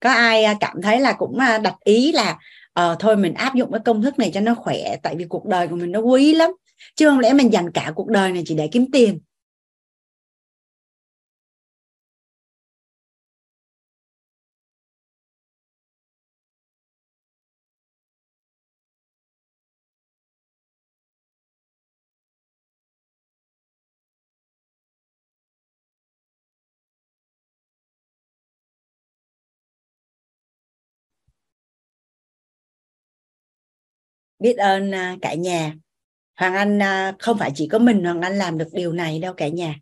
Có ai à, cảm thấy là cũng à, đặt ý là à, thôi mình áp dụng cái công thức này cho nó khỏe tại vì cuộc đời của mình nó quý lắm chứ không lẽ mình dành cả cuộc đời này chỉ để kiếm tiền biết ơn à, cả nhà hoàng anh à, không phải chỉ có mình hoàng anh làm được điều này đâu cả nhà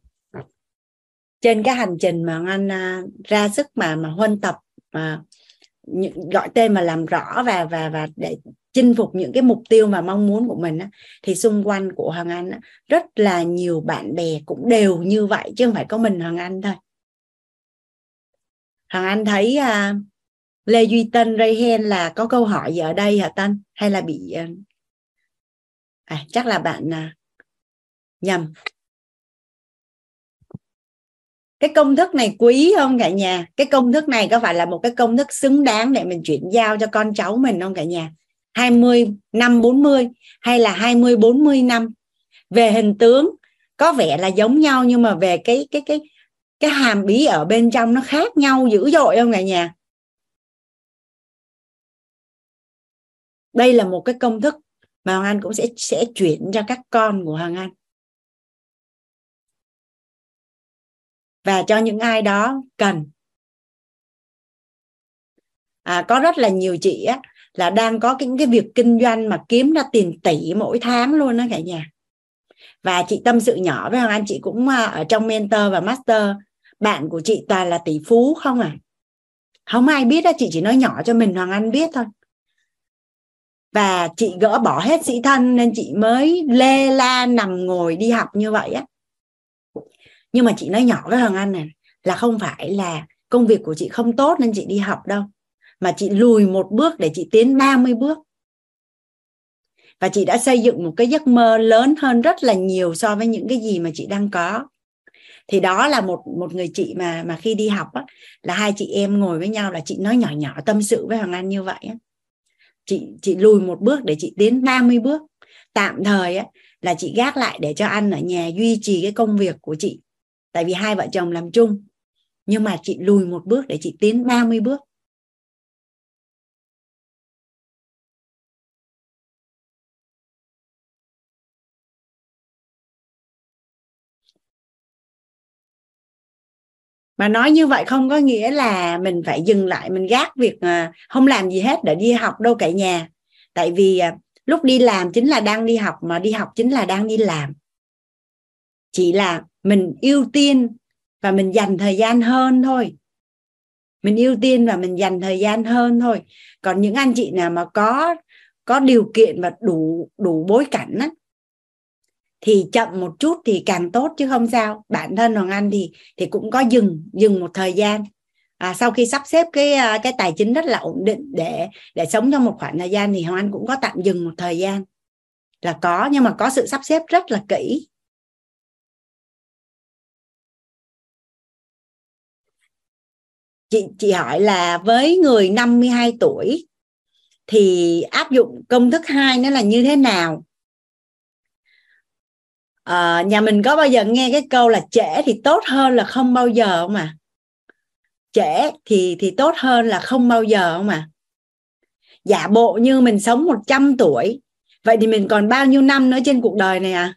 trên cái hành trình mà hoàng anh à, ra sức mà mà huân tập mà gọi tên mà làm rõ và và và để chinh phục những cái mục tiêu mà mong muốn của mình á, thì xung quanh của hoàng anh á, rất là nhiều bạn bè cũng đều như vậy chứ không phải có mình hoàng anh thôi hoàng anh thấy Lê Duy Tân Rayhen là có câu hỏi gì ở đây hả Tân hay là bị ờ, à, chắc là bạn à, nhầm cái công thức này quý không cả nhà cái công thức này có phải là một cái công thức xứng đáng để mình chuyển giao cho con cháu mình không cả nhà 20 năm 40 hay là 20 40 năm về hình tướng có vẻ là giống nhau nhưng mà về cái cái cái cái hàm ý ở bên trong nó khác nhau dữ dội không cả nhà đây là một cái công thức mà hoàng anh cũng sẽ sẽ chuyển cho các con của hoàng anh và cho những ai đó cần à, có rất là nhiều chị á là đang có những cái việc kinh doanh mà kiếm ra tiền tỷ mỗi tháng luôn đó cả nhà và chị tâm sự nhỏ với hoàng anh chị cũng à, ở trong mentor và master bạn của chị toàn là tỷ phú không à không ai biết đó chị chỉ nói nhỏ cho mình hoàng anh biết thôi và chị gỡ bỏ hết sĩ thân nên chị mới lê la nằm ngồi đi học như vậy á nhưng mà chị nói nhỏ với hoàng anh này là không phải là công việc của chị không tốt nên chị đi học đâu mà chị lùi một bước để chị tiến 30 bước và chị đã xây dựng một cái giấc mơ lớn hơn rất là nhiều so với những cái gì mà chị đang có thì đó là một một người chị mà mà khi đi học á, là hai chị em ngồi với nhau là chị nói nhỏ nhỏ tâm sự với hoàng anh như vậy á chị chị lùi một bước để chị tiến 30 bước tạm thời á, là chị gác lại để cho anh ở nhà duy trì cái công việc của chị tại vì hai vợ chồng làm chung nhưng mà chị lùi một bước để chị tiến 30 bước mà nói như vậy không có nghĩa là mình phải dừng lại mình gác việc ờ, không làm gì hết để đi học đâu cả nhà tại vì ờ, lúc đi làm chính là đang đi học mà đi học chính là đang đi làm chỉ là mình ưu tiên và mình dành thời gian hơn thôi mình ưu tiên và mình dành thời gian hơn thôi còn những anh chị nào mà có có điều kiện và đủ đủ bối cảnh á, thì chậm một chút thì càng tốt chứ không sao bản thân hoàng anh thì thì cũng có dừng dừng một thời gian à, sau khi sắp xếp cái à, cái tài chính rất là ổn định để để sống trong một khoảng thời gian thì hoàng anh cũng có tạm dừng một thời gian là có nhưng mà có sự sắp xếp rất là kỹ chị chị hỏi là với người 52 tuổi thì áp dụng công thức hai nó là như thế nào à, nhà mình có bao giờ nghe cái câu là trễ thì tốt hơn là không bao giờ không ạ à? trễ thì thì tốt hơn là không bao giờ không ạ giả bộ như mình sống 100 tuổi vậy thì mình còn bao nhiêu năm nữa trên cuộc đời này à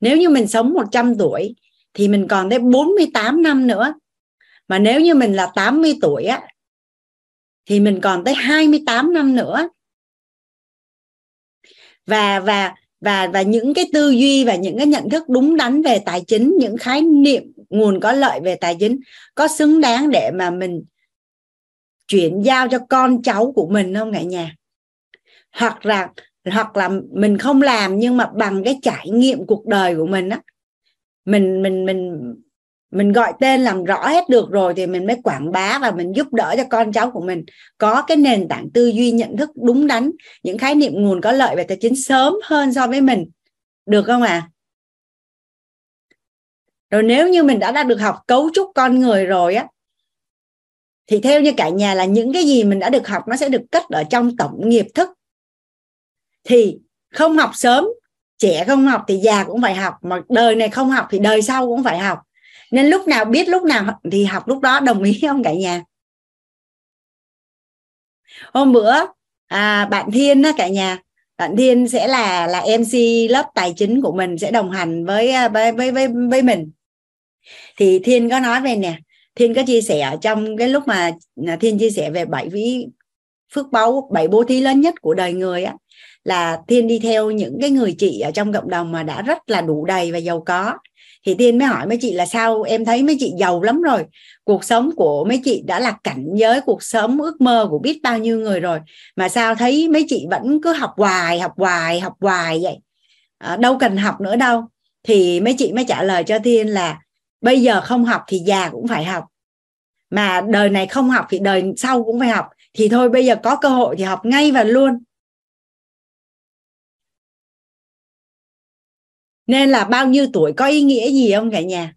nếu như mình sống 100 tuổi thì mình còn tới 48 năm nữa mà nếu như mình là 80 tuổi á thì mình còn tới 28 năm nữa và và và và những cái tư duy và những cái nhận thức đúng đắn về tài chính những khái niệm nguồn có lợi về tài chính có xứng đáng để mà mình chuyển giao cho con cháu của mình không cả nhà hoặc là hoặc là mình không làm nhưng mà bằng cái trải nghiệm cuộc đời của mình á mình mình mình mình gọi tên làm rõ hết được rồi thì mình mới quảng bá và mình giúp đỡ cho con cháu của mình có cái nền tảng tư duy nhận thức đúng đắn những khái niệm nguồn có lợi về tài chính sớm hơn so với mình được không ạ à? rồi nếu như mình đã đã được học cấu trúc con người rồi á thì theo như cả nhà là những cái gì mình đã được học nó sẽ được cất ở trong tổng nghiệp thức thì không học sớm trẻ không học thì già cũng phải học mà đời này không học thì đời sau cũng phải học nên lúc nào biết lúc nào thì học lúc đó đồng ý không cả nhà hôm bữa à, bạn Thiên đó cả nhà bạn Thiên sẽ là là MC lớp tài chính của mình sẽ đồng hành với à, với với với, với mình thì Thiên có nói về nè Thiên có chia sẻ ở trong cái lúc mà à, Thiên chia sẻ về bảy vĩ phước báu bảy bố thí lớn nhất của đời người á là Thiên đi theo những cái người chị ở trong cộng đồng mà đã rất là đủ đầy và giàu có thì tiên mới hỏi mấy chị là sao em thấy mấy chị giàu lắm rồi cuộc sống của mấy chị đã là cảnh giới cuộc sống ước mơ của biết bao nhiêu người rồi mà sao thấy mấy chị vẫn cứ học hoài học hoài học hoài vậy à, đâu cần học nữa đâu thì mấy chị mới trả lời cho tiên là bây giờ không học thì già cũng phải học mà đời này không học thì đời sau cũng phải học thì thôi bây giờ có cơ hội thì học ngay và luôn nên là bao nhiêu tuổi có ý nghĩa gì không cả nhà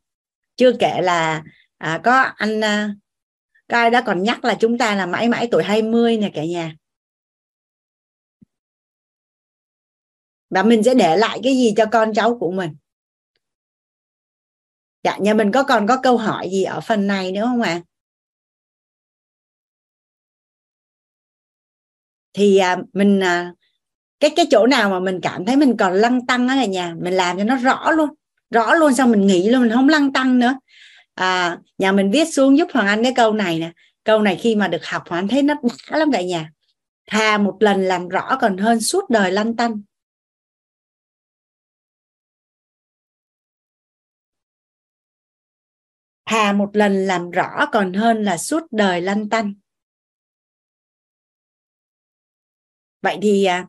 chưa kể là à, có anh à, có ai đã còn nhắc là chúng ta là mãi mãi tuổi 20 nè cả nhà và mình sẽ để lại cái gì cho con cháu của mình dạ nhà mình có còn có câu hỏi gì ở phần này nữa không ạ à? thì à, mình à, cái cái chỗ nào mà mình cảm thấy mình còn lăng tăng đó là nhà mình làm cho nó rõ luôn rõ luôn xong mình nghĩ luôn mình không lăng tăng nữa à, nhà mình viết xuống giúp hoàng anh cái câu này nè câu này khi mà được học hoàng anh thấy nó đã lắm cả nhà thà một lần làm rõ còn hơn suốt đời lăn tăn thà một lần làm rõ còn hơn là suốt đời lăn tăn vậy thì à,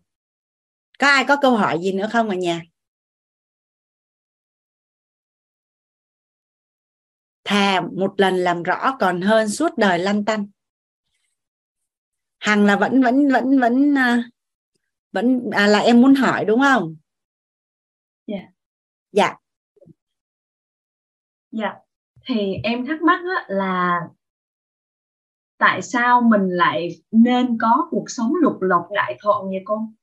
có ai có câu hỏi gì nữa không ở à nhà thà một lần làm rõ còn hơn suốt đời lăn tăn hằng là vẫn vẫn vẫn vẫn à, vẫn à, là em muốn hỏi đúng không dạ dạ dạ thì em thắc mắc là tại sao mình lại nên có cuộc sống lục lọc đại thuận vậy con?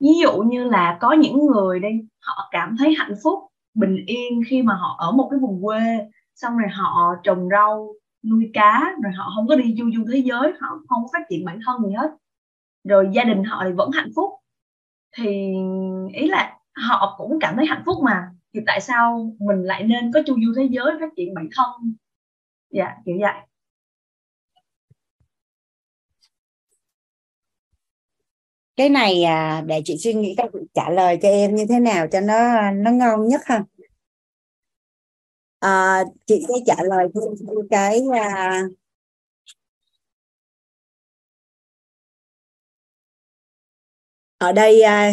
ví dụ như là có những người đi họ cảm thấy hạnh phúc bình yên khi mà họ ở một cái vùng quê xong rồi họ trồng rau nuôi cá rồi họ không có đi du du thế giới họ không phát triển bản thân gì hết rồi gia đình họ thì vẫn hạnh phúc thì ý là họ cũng cảm thấy hạnh phúc mà thì tại sao mình lại nên có chu du thế giới phát triển bản thân dạ kiểu vậy cái này à, để chị suy nghĩ các trả lời cho em như thế nào cho nó nó ngon nhất ha à, chị sẽ trả lời cái à, ở đây à,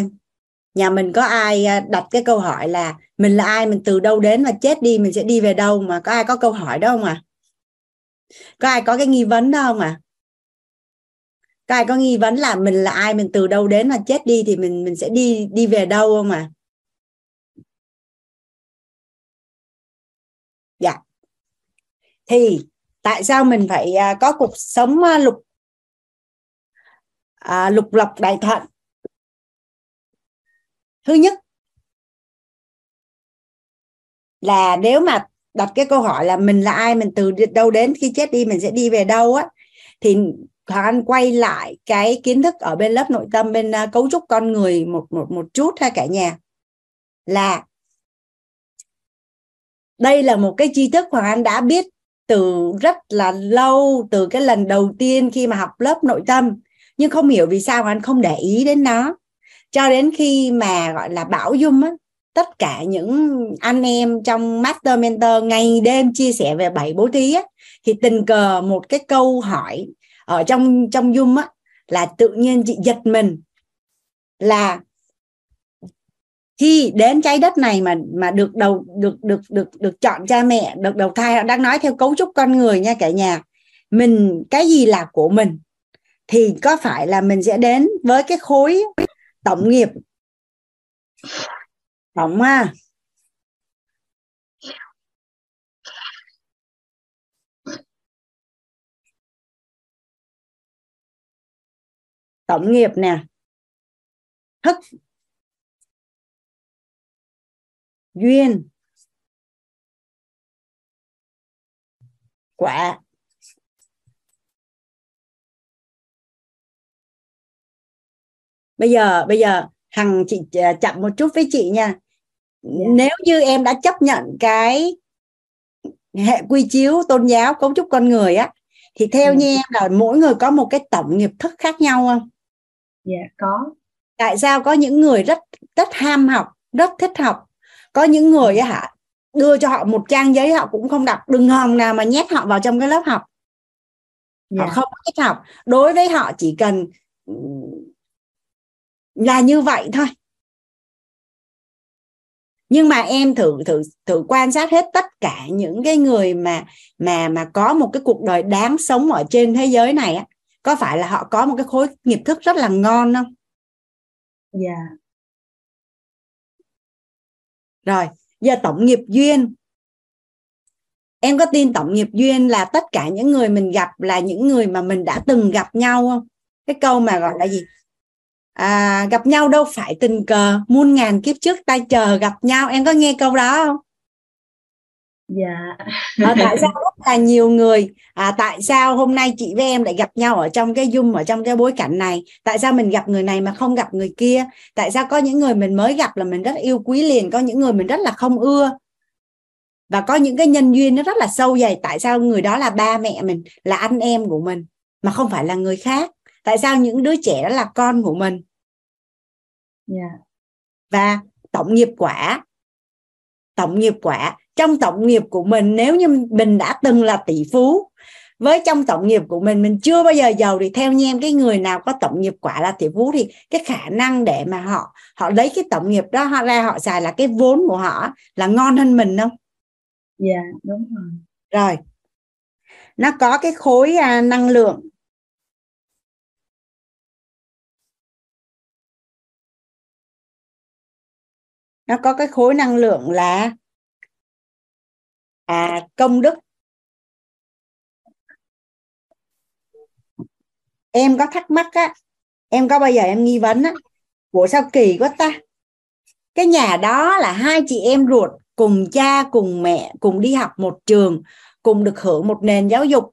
nhà mình có ai à, đặt cái câu hỏi là mình là ai mình từ đâu đến và chết đi mình sẽ đi về đâu mà có ai có câu hỏi đó không à có ai có cái nghi vấn đó không à có ai có nghi vấn là mình là ai mình từ đâu đến mà chết đi thì mình mình sẽ đi đi về đâu không ạ à? dạ thì tại sao mình phải à, có cuộc sống à, lục à, lục lọc đại thuận thứ nhất là nếu mà đặt cái câu hỏi là mình là ai mình từ đâu đến khi chết đi mình sẽ đi về đâu á thì Hoàng Anh quay lại cái kiến thức ở bên lớp nội tâm bên à, cấu trúc con người một một một chút ha cả nhà là đây là một cái tri thức Hoàng Anh đã biết từ rất là lâu từ cái lần đầu tiên khi mà học lớp nội tâm nhưng không hiểu vì sao Hoàng Anh không để ý đến nó cho đến khi mà gọi là bảo dung á tất cả những anh em trong master mentor ngày đêm chia sẻ về bảy bố thí á thì tình cờ một cái câu hỏi ở trong trong zoom á là tự nhiên chị giật mình là khi đến trái đất này mà mà được đầu được được được được chọn cha mẹ được đầu thai đang nói theo cấu trúc con người nha cả nhà mình cái gì là của mình thì có phải là mình sẽ đến với cái khối tổng nghiệp tổng à tổng nghiệp nè thức duyên quả bây giờ bây giờ hằng chị à, chậm một chút với chị nha dạ. nếu như em đã chấp nhận cái hệ quy chiếu tôn giáo cấu trúc con người á thì theo dạ. như em là mỗi người có một cái tổng nghiệp thức khác nhau không dạ có tại sao có những người rất rất ham học rất thích học có những người hả đưa cho họ một trang giấy họ cũng không đọc đừng hòng nào mà nhét họ vào trong cái lớp học yeah. họ dạ. không thích học đối với họ chỉ cần là như vậy thôi nhưng mà em thử thử thử quan sát hết tất cả những cái người mà mà mà có một cái cuộc đời đáng sống ở trên thế giới này á có phải là họ có một cái khối nghiệp thức rất là ngon không dạ yeah. rồi giờ tổng nghiệp duyên em có tin tổng nghiệp duyên là tất cả những người mình gặp là những người mà mình đã từng gặp nhau không cái câu mà gọi là gì à, gặp nhau đâu phải tình cờ muôn ngàn kiếp trước ta chờ gặp nhau em có nghe câu đó không dạ à, tại sao rất là nhiều người à, tại sao hôm nay chị với em lại gặp nhau ở trong cái dung ở trong cái bối cảnh này tại sao mình gặp người này mà không gặp người kia tại sao có những người mình mới gặp là mình rất yêu quý liền có những người mình rất là không ưa và có những cái nhân duyên nó rất là sâu dày tại sao người đó là ba mẹ mình là anh em của mình mà không phải là người khác tại sao những đứa trẻ đó là con của mình yeah. Dạ. và tổng nghiệp quả tổng nghiệp quả trong tổng nghiệp của mình nếu như mình đã từng là tỷ phú với trong tổng nghiệp của mình mình chưa bao giờ giàu thì theo như em cái người nào có tổng nghiệp quả là tỷ phú thì cái khả năng để mà họ họ lấy cái tổng nghiệp đó họ ra họ xài là cái vốn của họ là ngon hơn mình không dạ yeah, đúng rồi rồi nó có cái khối à, năng lượng nó có cái khối năng lượng là à, công đức em có thắc mắc á em có bao giờ em nghi vấn á của sao kỳ quá ta cái nhà đó là hai chị em ruột cùng cha cùng mẹ cùng đi học một trường cùng được hưởng một nền giáo dục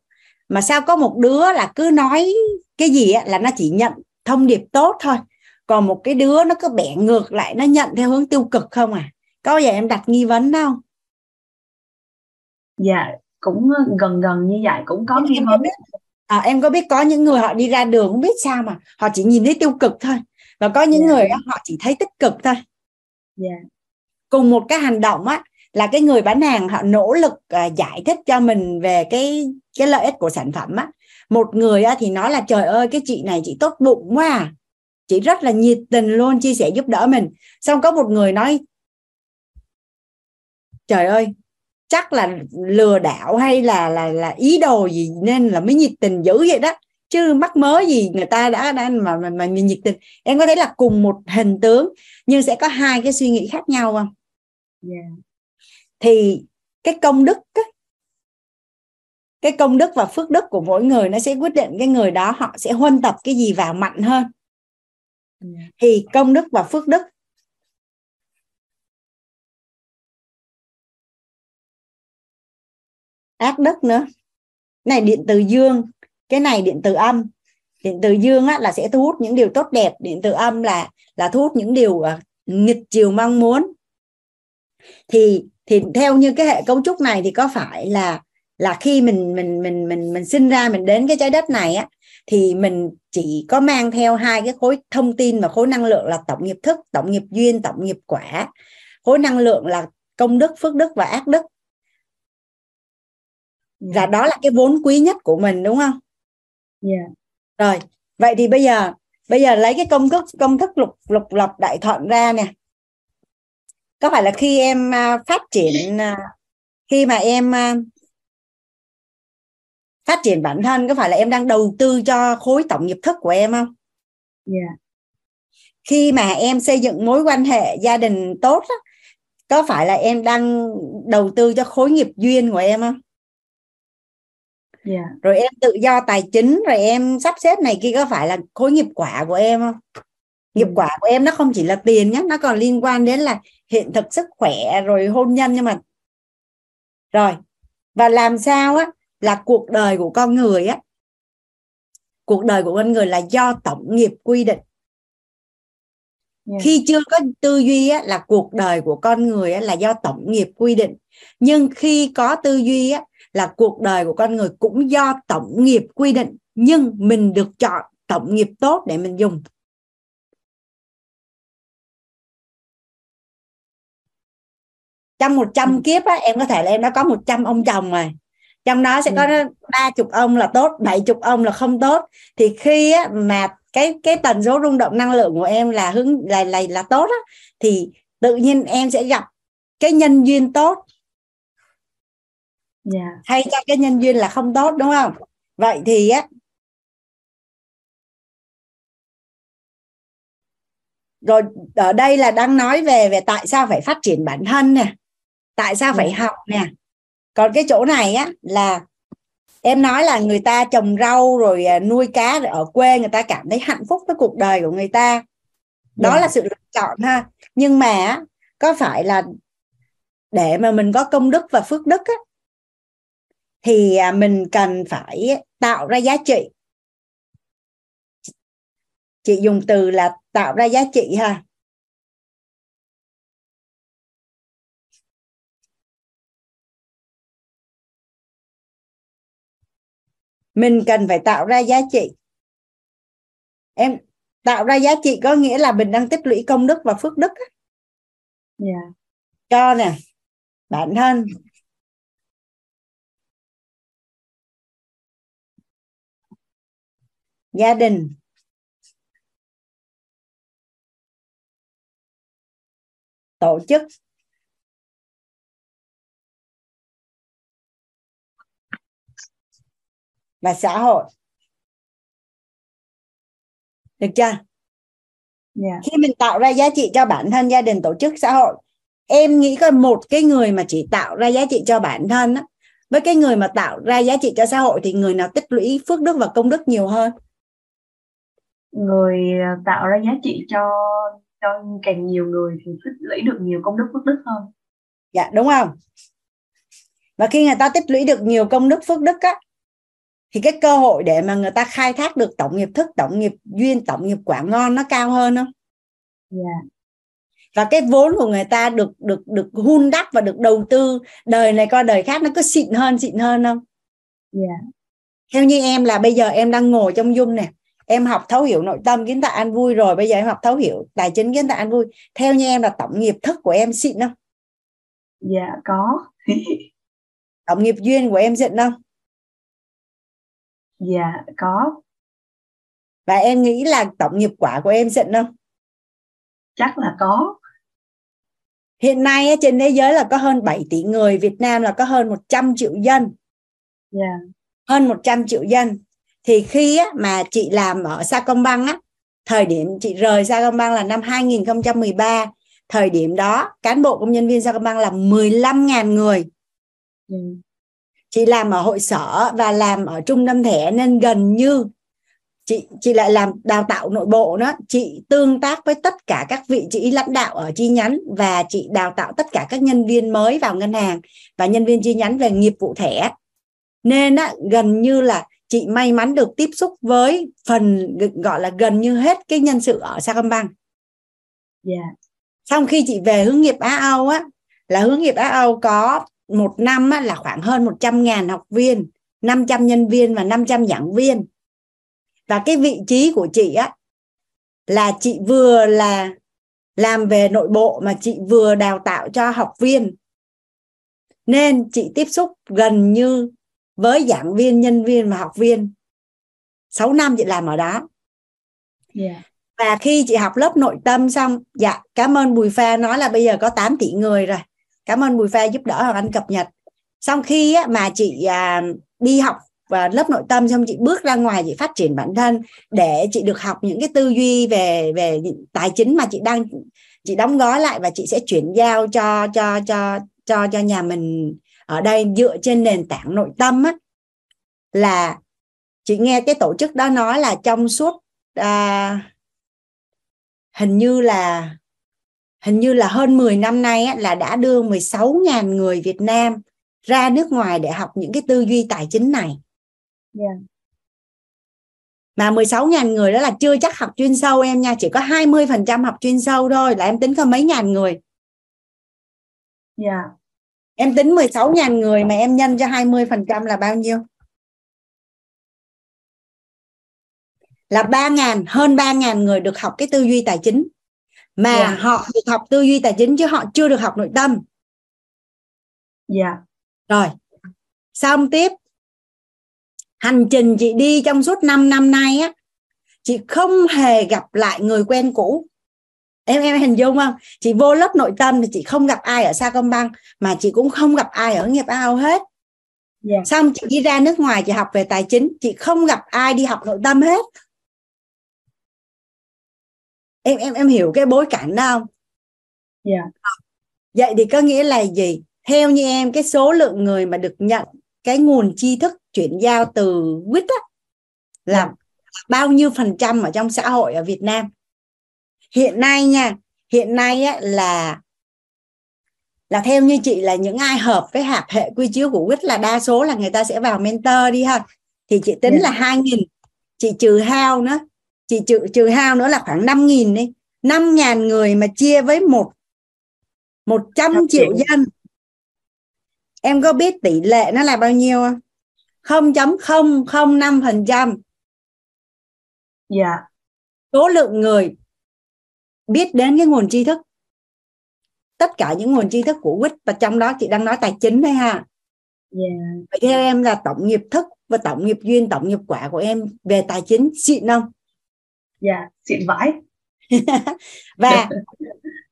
mà sao có một đứa là cứ nói cái gì á, là nó chỉ nhận thông điệp tốt thôi còn một cái đứa nó cứ bẻ ngược lại nó nhận theo hướng tiêu cực không à có bao giờ em đặt nghi vấn đâu dạ cũng ờ, gần gần như vậy cũng có em, em có biết à, em có biết có những người họ đi ra đường không biết sao mà họ chỉ nhìn thấy tiêu cực thôi và có những yeah. Dạ. người họ chỉ thấy tích cực thôi yeah. Dạ. cùng một cái hành động á là cái người bán hàng họ nỗ lực uh, giải thích cho mình về cái cái lợi ích của sản phẩm á một người á, thì nói là trời ơi cái chị này chị tốt bụng quá à. chị rất là nhiệt tình luôn chia sẻ giúp đỡ mình xong có một người nói trời ơi chắc là lừa đảo hay là là là ý đồ gì nên là mới nhiệt tình dữ vậy đó chứ mắc mớ gì người ta đã đang mà mà, mà nhiệt tình em có thấy là cùng một hình tướng nhưng sẽ có hai cái suy nghĩ khác nhau không yeah. Dạ. thì cái công đức ấy, cái công đức và phước đức của mỗi người nó sẽ quyết định cái người đó họ sẽ huân tập cái gì vào mạnh hơn yeah. Dạ. thì công đức và phước đức ác đức nữa này điện từ dương cái này điện từ âm điện từ dương á, là sẽ thu hút những điều tốt đẹp điện từ âm là là thu hút những điều uh, nghịch chiều mong muốn thì thì theo như cái hệ cấu trúc này thì có phải là là khi mình mình mình mình mình sinh ra mình đến cái trái đất này á thì mình chỉ có mang theo hai cái khối thông tin và khối năng lượng là tổng nghiệp thức tổng nghiệp duyên tổng nghiệp quả khối năng lượng là công đức phước đức và ác đức là dạ. dạ, đó là cái vốn quý nhất của mình đúng không? Yeah. Dạ. Rồi vậy thì bây giờ bây giờ lấy cái công thức công thức lục lục lập đại thuận ra nè có phải là khi em à, phát triển à, khi mà em à, phát triển bản thân có phải là em đang đầu tư cho khối tổng nghiệp thức của em không? Yeah. Khi mà em xây dựng mối quan hệ gia đình tốt đó, có phải là em đang đầu tư cho khối nghiệp duyên của em không? yeah. Dạ. rồi em tự do tài chính rồi em sắp xếp này kia có phải là khối nghiệp quả của em không nghiệp ừ. quả của em nó không chỉ là tiền nhé nó còn liên quan đến là hiện thực sức khỏe rồi hôn nhân nhưng mà rồi và làm sao á là cuộc đời của con người á cuộc đời của con người là do tổng nghiệp quy định Yeah. Dạ. khi chưa có tư duy á, là cuộc đời của con người á, là do tổng nghiệp quy định nhưng khi có tư duy á, là cuộc đời của con người cũng do tổng nghiệp quy định nhưng mình được chọn tổng nghiệp tốt để mình dùng trong 100 ừ. kiếp á, em có thể là em đã có 100 ông chồng rồi trong đó sẽ ừ. có ba chục ông là tốt bảy chục ông là không tốt thì khi á, mà cái cái tần số rung động năng lượng của em là hướng là là, là tốt á, thì tự nhiên em sẽ gặp cái nhân duyên tốt yeah. Dạ. hay cho cái nhân duyên là không tốt đúng không vậy thì á rồi ở đây là đang nói về về tại sao phải phát triển bản thân nè tại sao phải dạ. học nè còn cái chỗ này á là em nói là người ta trồng rau rồi à, nuôi cá rồi ở quê người ta cảm thấy hạnh phúc với cuộc đời của người ta đó yeah. Dạ. là sự lựa chọn ha nhưng mà á, có phải là để mà mình có công đức và phước đức á, thì à, mình cần phải tạo ra giá trị chị dùng từ là tạo ra giá trị ha mình cần phải tạo ra giá trị em tạo ra giá trị có nghĩa là mình đang tích lũy công đức và phước đức yeah. Dạ. cho nè bản thân gia đình tổ chức và xã hội được chưa yeah. Dạ. khi mình tạo ra giá trị cho bản thân gia đình tổ chức xã hội em nghĩ coi một cái người mà chỉ tạo ra giá trị cho bản thân á, với cái người mà tạo ra giá trị cho xã hội thì người nào tích lũy phước đức và công đức nhiều hơn người à, tạo ra giá trị cho cho càng nhiều người thì tích lũy được nhiều công đức phước đức hơn dạ đúng không và khi người ta tích lũy được nhiều công đức phước đức á thì cái cơ hội để mà người ta khai thác được tổng nghiệp thức tổng nghiệp duyên tổng nghiệp quả ngon nó cao hơn không Dạ. và cái vốn của người ta được được được hun đắp và được đầu tư đời này qua đời khác nó cứ xịn hơn xịn hơn không Dạ. theo như em là bây giờ em đang ngồi trong dung nè em học thấu hiểu nội tâm kiến tạo an vui rồi bây giờ em học thấu hiểu tài chính kiến tạo an vui theo như em là tổng nghiệp thức của em xịn không dạ có tổng nghiệp duyên của em xịn không dạ có và em nghĩ là tổng nghiệp quả của em xịn không chắc là có hiện nay trên thế giới là có hơn 7 tỷ người Việt Nam là có hơn 100 triệu dân yeah. Dạ. hơn 100 triệu dân thì khi á, mà chị làm ở Sa Công Sacombank á thời điểm chị rời Sa Công Sacombank là năm 2013 thời điểm đó cán bộ công nhân viên Sa Công Sacombank là 15.000 người ừ. chị làm ở hội sở và làm ở trung tâm thẻ nên gần như chị chị lại làm đào tạo nội bộ đó chị tương tác với tất cả các vị trí lãnh đạo ở chi nhánh và chị đào tạo tất cả các nhân viên mới vào ngân hàng và nhân viên chi nhánh về nghiệp vụ thẻ nên á, gần như là chị may mắn được tiếp xúc với phần gọi là gần như hết cái nhân sự ở Sacombank. Yeah. Dạ. Xong khi chị về hướng nghiệp Á Âu á là hướng nghiệp Á Âu có một năm á, là khoảng hơn 100 ngàn học viên, 500 nhân viên và 500 giảng viên. Và cái vị trí của chị á là chị vừa là làm về nội bộ mà chị vừa đào tạo cho học viên. Nên chị tiếp xúc gần như với giảng viên nhân viên và học viên 6 năm chị làm ở đó yeah. Dạ. và khi chị học lớp nội tâm xong dạ cảm ơn Bùi Pha nói là bây giờ có 8 tỷ người rồi cảm ơn Bùi Pha giúp đỡ Hoàng Anh cập nhật xong khi mà chị à, đi học và lớp nội tâm xong chị bước ra ngoài chị phát triển bản thân để chị được học những cái tư duy về về tài chính mà chị đang chị đóng gói lại và chị sẽ chuyển giao cho cho cho cho cho nhà mình ở đây dựa trên nền tảng nội tâm á, là chị nghe cái tổ chức đó nói là trong suốt à, hình như là hình như là hơn 10 năm nay á, là đã đưa 16.000 người Việt Nam ra nước ngoài để học những cái tư duy tài chính này. Yeah. Dạ. Mà 16.000 người đó là chưa chắc học chuyên sâu em nha, chỉ có 20% học chuyên sâu thôi là em tính có mấy ngàn người. Dạ. Yeah em tính 16 ngàn người mà em nhân cho 20% phần trăm là bao nhiêu là 3 ngàn hơn 3 ngàn người được học cái tư duy tài chính mà yeah. Dạ. họ được học tư duy tài chính chứ họ chưa được học nội tâm dạ yeah. rồi xong tiếp hành trình chị đi trong suốt 5 năm nay á chị không hề gặp lại người quen cũ em em hình dung không chị vô lớp nội tâm thì chị không gặp ai ở băng mà chị cũng không gặp ai ở nghiệp ao hết yeah. Dạ. xong chị đi ra nước ngoài chị học về tài chính chị không gặp ai đi học nội tâm hết em em em hiểu cái bối cảnh đó không yeah. Dạ. vậy thì có nghĩa là gì theo như em cái số lượng người mà được nhận cái nguồn tri thức chuyển giao từ quýt á là yeah. Dạ. bao nhiêu phần trăm ở trong xã hội ở Việt Nam hiện nay nha hiện nay á, là là theo như chị là những ai hợp với hạp hệ quy chiếu của quýt là đa số là người ta sẽ vào mentor đi ha thì chị tính dạ. là hai nghìn chị trừ hao nữa chị trừ trừ hao nữa là khoảng năm nghìn đi năm ngàn người mà chia với một một trăm triệu dân em có biết tỷ lệ nó là bao nhiêu không? không chấm không không năm phần trăm dạ số lượng người biết đến cái nguồn tri thức tất cả những nguồn tri thức của quýt và trong đó chị đang nói tài chính đấy ha yeah. vậy theo em là tổng nghiệp thức và tổng nghiệp duyên tổng nghiệp quả của em về tài chính xịn không dạ yeah, xịn vãi và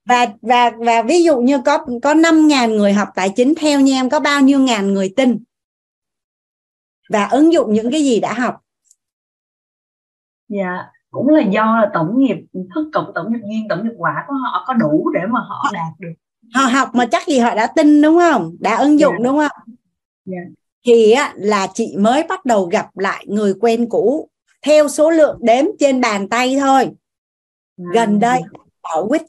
và và và ví dụ như có có năm ngàn người học tài chính theo như em có bao nhiêu ngàn người tin và ứng dụng những cái gì đã học dạ yeah cũng là do là tổng nghiệp thức cộng tổng nghiệp duyên tổng nghiệp quả của họ có đủ để mà họ đạt được họ học mà chắc gì họ đã tin đúng không đã ứng dạ. dụng yeah. đúng không yeah. Dạ. thì á, là chị mới bắt đầu gặp lại người quen cũ theo số lượng đếm trên bàn tay thôi yeah. Dạ. gần đây bảo quyết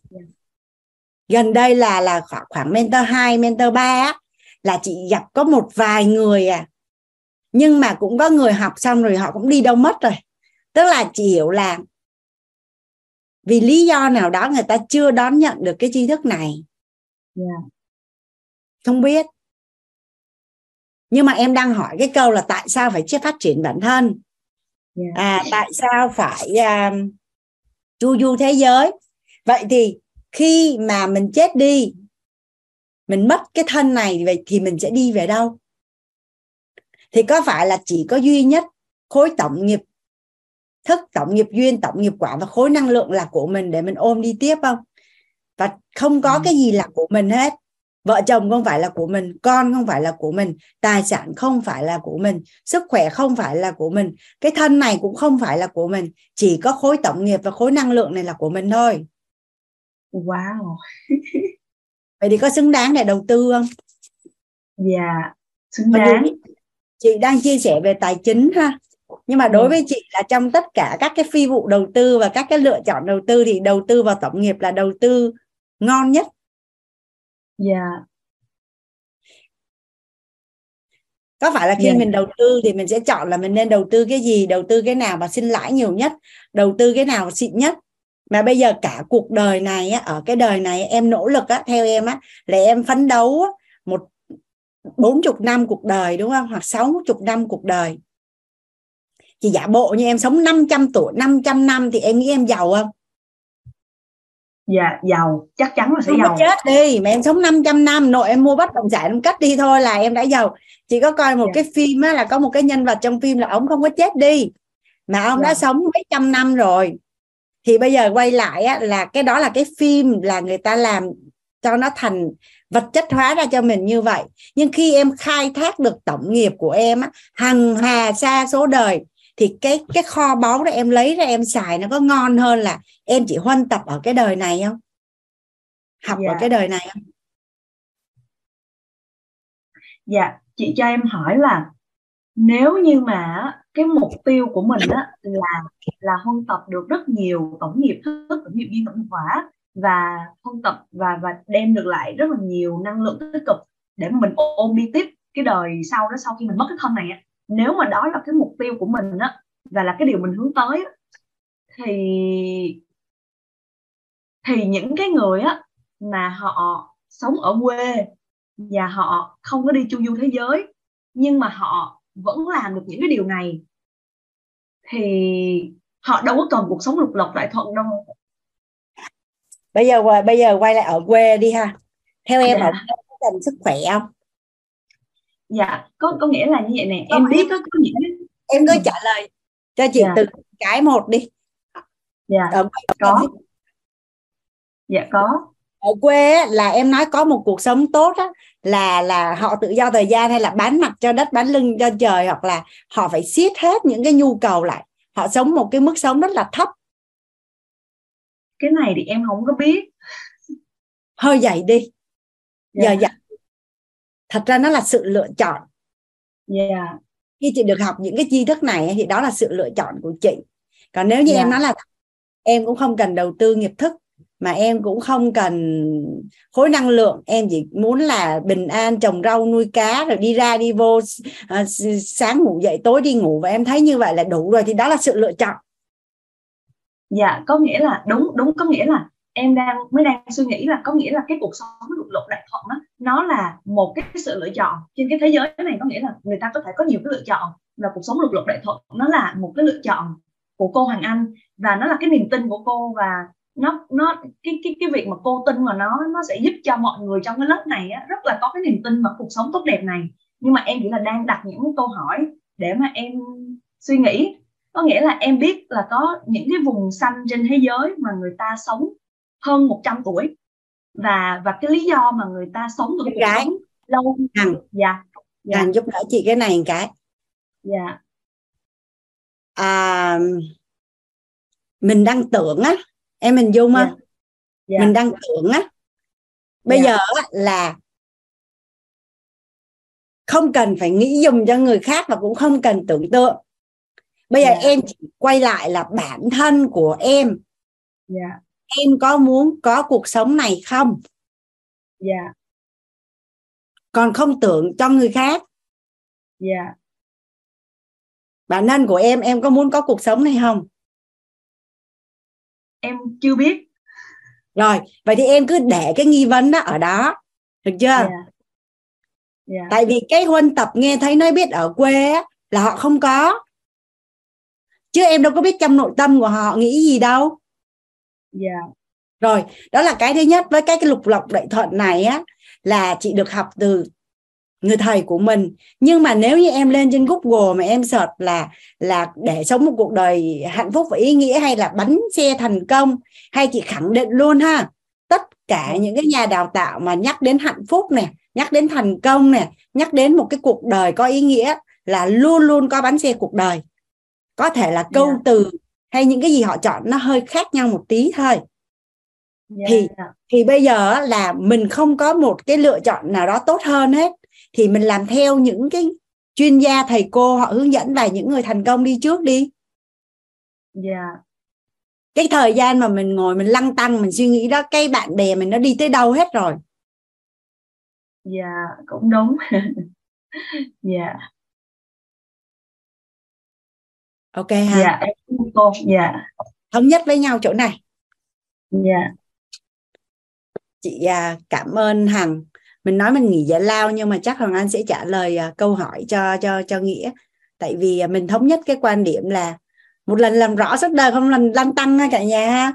gần đây là là khoảng, khoảng mentor 2, mentor 3 á, là chị gặp có một vài người à nhưng mà cũng có người học xong rồi họ cũng đi đâu mất rồi tức là chị hiểu là vì lý do nào đó người ta chưa đón nhận được cái tri thức này yeah. không biết nhưng mà em đang hỏi cái câu là tại sao phải phát triển bản thân yeah. à tại sao phải um, chu du thế giới vậy thì khi mà mình chết đi mình mất cái thân này vậy thì mình sẽ đi về đâu thì có phải là chỉ có duy nhất khối tổng nghiệp thức tổng nghiệp duyên tổng nghiệp quả và khối năng lượng là của mình để mình ôm đi tiếp không và không có ừ. cái gì là của mình hết vợ chồng không phải là của mình con không phải là của mình tài sản không phải là của mình sức khỏe không phải là của mình cái thân này cũng không phải là của mình chỉ có khối tổng nghiệp và khối năng lượng này là của mình thôi wow vậy thì có xứng đáng để đầu tư không dạ yeah, xứng đáng chị đang chia sẻ về tài chính ha nhưng mà đối ừ. với chị là trong tất cả các cái phi vụ đầu tư và các cái lựa chọn đầu tư thì đầu tư vào tổng nghiệp là đầu tư ngon nhất dạ có phải là khi yeah. Dạ. mình đầu tư thì mình sẽ chọn là mình nên đầu tư cái gì đầu tư cái nào mà sinh lãi nhiều nhất đầu tư cái nào xịn nhất mà bây giờ cả cuộc đời này ở cái đời này em nỗ lực á, theo em á là em phấn đấu một bốn chục năm cuộc đời đúng không hoặc sáu chục năm cuộc đời chị giả bộ như em sống 500 tuổi 500 năm thì em nghĩ em giàu không dạ giàu chắc chắn là sẽ không giàu chết đi mà em sống 500 năm nội em mua bất động sản cách đi thôi là em đã giàu chị có coi một dạ. cái phim á, là có một cái nhân vật trong phim là ông không có chết đi mà ông dạ. đã sống mấy trăm năm rồi thì bây giờ quay lại á, là cái đó là cái phim là người ta làm cho nó thành vật chất hóa ra cho mình như vậy nhưng khi em khai thác được tổng nghiệp của em á, hằng hà xa số đời thì cái cái kho báu đó em lấy ra em xài nó có ngon hơn là em chỉ huân tập ở cái đời này không học dạ. ở cái đời này không dạ chị cho em hỏi là nếu như mà cái mục tiêu của mình á, là là huân tập được rất nhiều tổng nghiệp thức tổng nghiệp duyên tổng nghiệp và huân tập và và đem được lại rất là nhiều năng lượng tích cực để mình ôm đi tiếp cái đời sau đó sau khi mình mất cái thân này á nếu mà đó là cái mục tiêu của mình á và là cái điều mình hướng tới thì thì những cái người á mà họ sống ở quê và họ không có đi chu du thế giới nhưng mà họ vẫn làm được những cái điều này thì họ đâu có cần cuộc sống lục lọc đại thuận đâu bây giờ bây giờ quay lại ở quê đi ha theo em dạ. Yeah. có tình sức khỏe không dạ có có nghĩa là như vậy nè em biết có, có nghĩa em cứ ừ. trả lời cho chị dạ. từ cái một đi dạ ở quê, có dạ có ở quê là em nói có một cuộc sống tốt á, là là họ tự do thời gian hay là bán mặt cho đất bán lưng cho trời hoặc là họ phải siết hết những cái nhu cầu lại họ sống một cái mức sống rất là thấp cái này thì em không có biết hơi dạy đi giờ dạ thật ra nó là sự lựa chọn yeah. khi chị được học những cái tri thức này thì đó là sự lựa chọn của chị còn nếu như yeah. em nói là em cũng không cần đầu tư nghiệp thức mà em cũng không cần khối năng lượng em chỉ muốn là bình an trồng rau nuôi cá rồi đi ra đi vô à, sáng ngủ dậy tối đi ngủ và em thấy như vậy là đủ rồi thì đó là sự lựa chọn dạ có nghĩa là đúng đúng có nghĩa là em đang mới đang suy nghĩ là có nghĩa là cái cuộc sống lục lục đại thuận đó, nó là một cái sự lựa chọn trên cái thế giới này có nghĩa là người ta có thể có nhiều cái lựa chọn và cuộc sống lục lục đại thuận nó là một cái lựa chọn của cô Hoàng Anh và nó là cái niềm tin của cô và nó nó cái cái cái việc mà cô tin mà nó nó sẽ giúp cho mọi người trong cái lớp này á, rất là có cái niềm tin vào cuộc sống tốt đẹp này nhưng mà em chỉ là đang đặt những câu hỏi để mà em suy nghĩ có nghĩa là em biết là có những cái vùng xanh trên thế giới mà người ta sống hơn 100 tuổi và và cái lý do mà người ta sống được cuộc sống lâu hằng à. dạ dạ giúp đỡ chị cái này cái dạ à, mình đang tưởng á em mình dung á dạ. dạ. mình đang tưởng á bây dạ. giờ là không cần phải nghĩ dùng cho người khác và cũng không cần tưởng tượng bây giờ yeah. Dạ. em chỉ quay lại là bản thân của em yeah. Dạ em có muốn có cuộc sống này không dạ yeah. còn không tưởng cho người khác dạ yeah. bản thân của em em có muốn có cuộc sống này không em chưa biết rồi vậy thì em cứ để cái nghi vấn đó ở đó được chưa yeah. Dạ. Yeah. Dạ. tại vì cái huân tập nghe thấy nói biết ở quê là họ không có chứ em đâu có biết trong nội tâm của họ nghĩ gì đâu dạ yeah. rồi đó là cái thứ nhất với cái, cái lục lọc đại thuận này á là chị được học từ người thầy của mình nhưng mà nếu như em lên trên google mà em search là là để sống một cuộc đời hạnh phúc và ý nghĩa hay là bánh xe thành công hay chị khẳng định luôn ha tất cả dạ. những cái nhà đào tạo mà nhắc đến hạnh phúc nè nhắc đến thành công nè nhắc đến một cái cuộc đời có ý nghĩa là luôn luôn có bánh xe cuộc đời có thể là câu yeah. Dạ. từ hay những cái gì họ chọn nó hơi khác nhau một tí thôi yeah. thì thì bây giờ là mình không có một cái lựa chọn nào đó tốt hơn hết thì mình làm theo những cái chuyên gia thầy cô họ hướng dẫn và những người thành công đi trước đi yeah. cái thời gian mà mình ngồi mình lăn tăng mình suy nghĩ đó cái bạn bè mình nó đi tới đâu hết rồi dạ yeah, cũng đúng dạ yeah ok ha dạ em cô dạ thống nhất với nhau chỗ này dạ chị à, cảm ơn hằng mình nói mình nghỉ giải lao nhưng mà chắc hoàng anh sẽ trả lời à, câu hỏi cho cho cho nghĩa tại vì à, mình thống nhất cái quan điểm là một lần làm rõ rất đời không lần lăn tăng ha cả nhà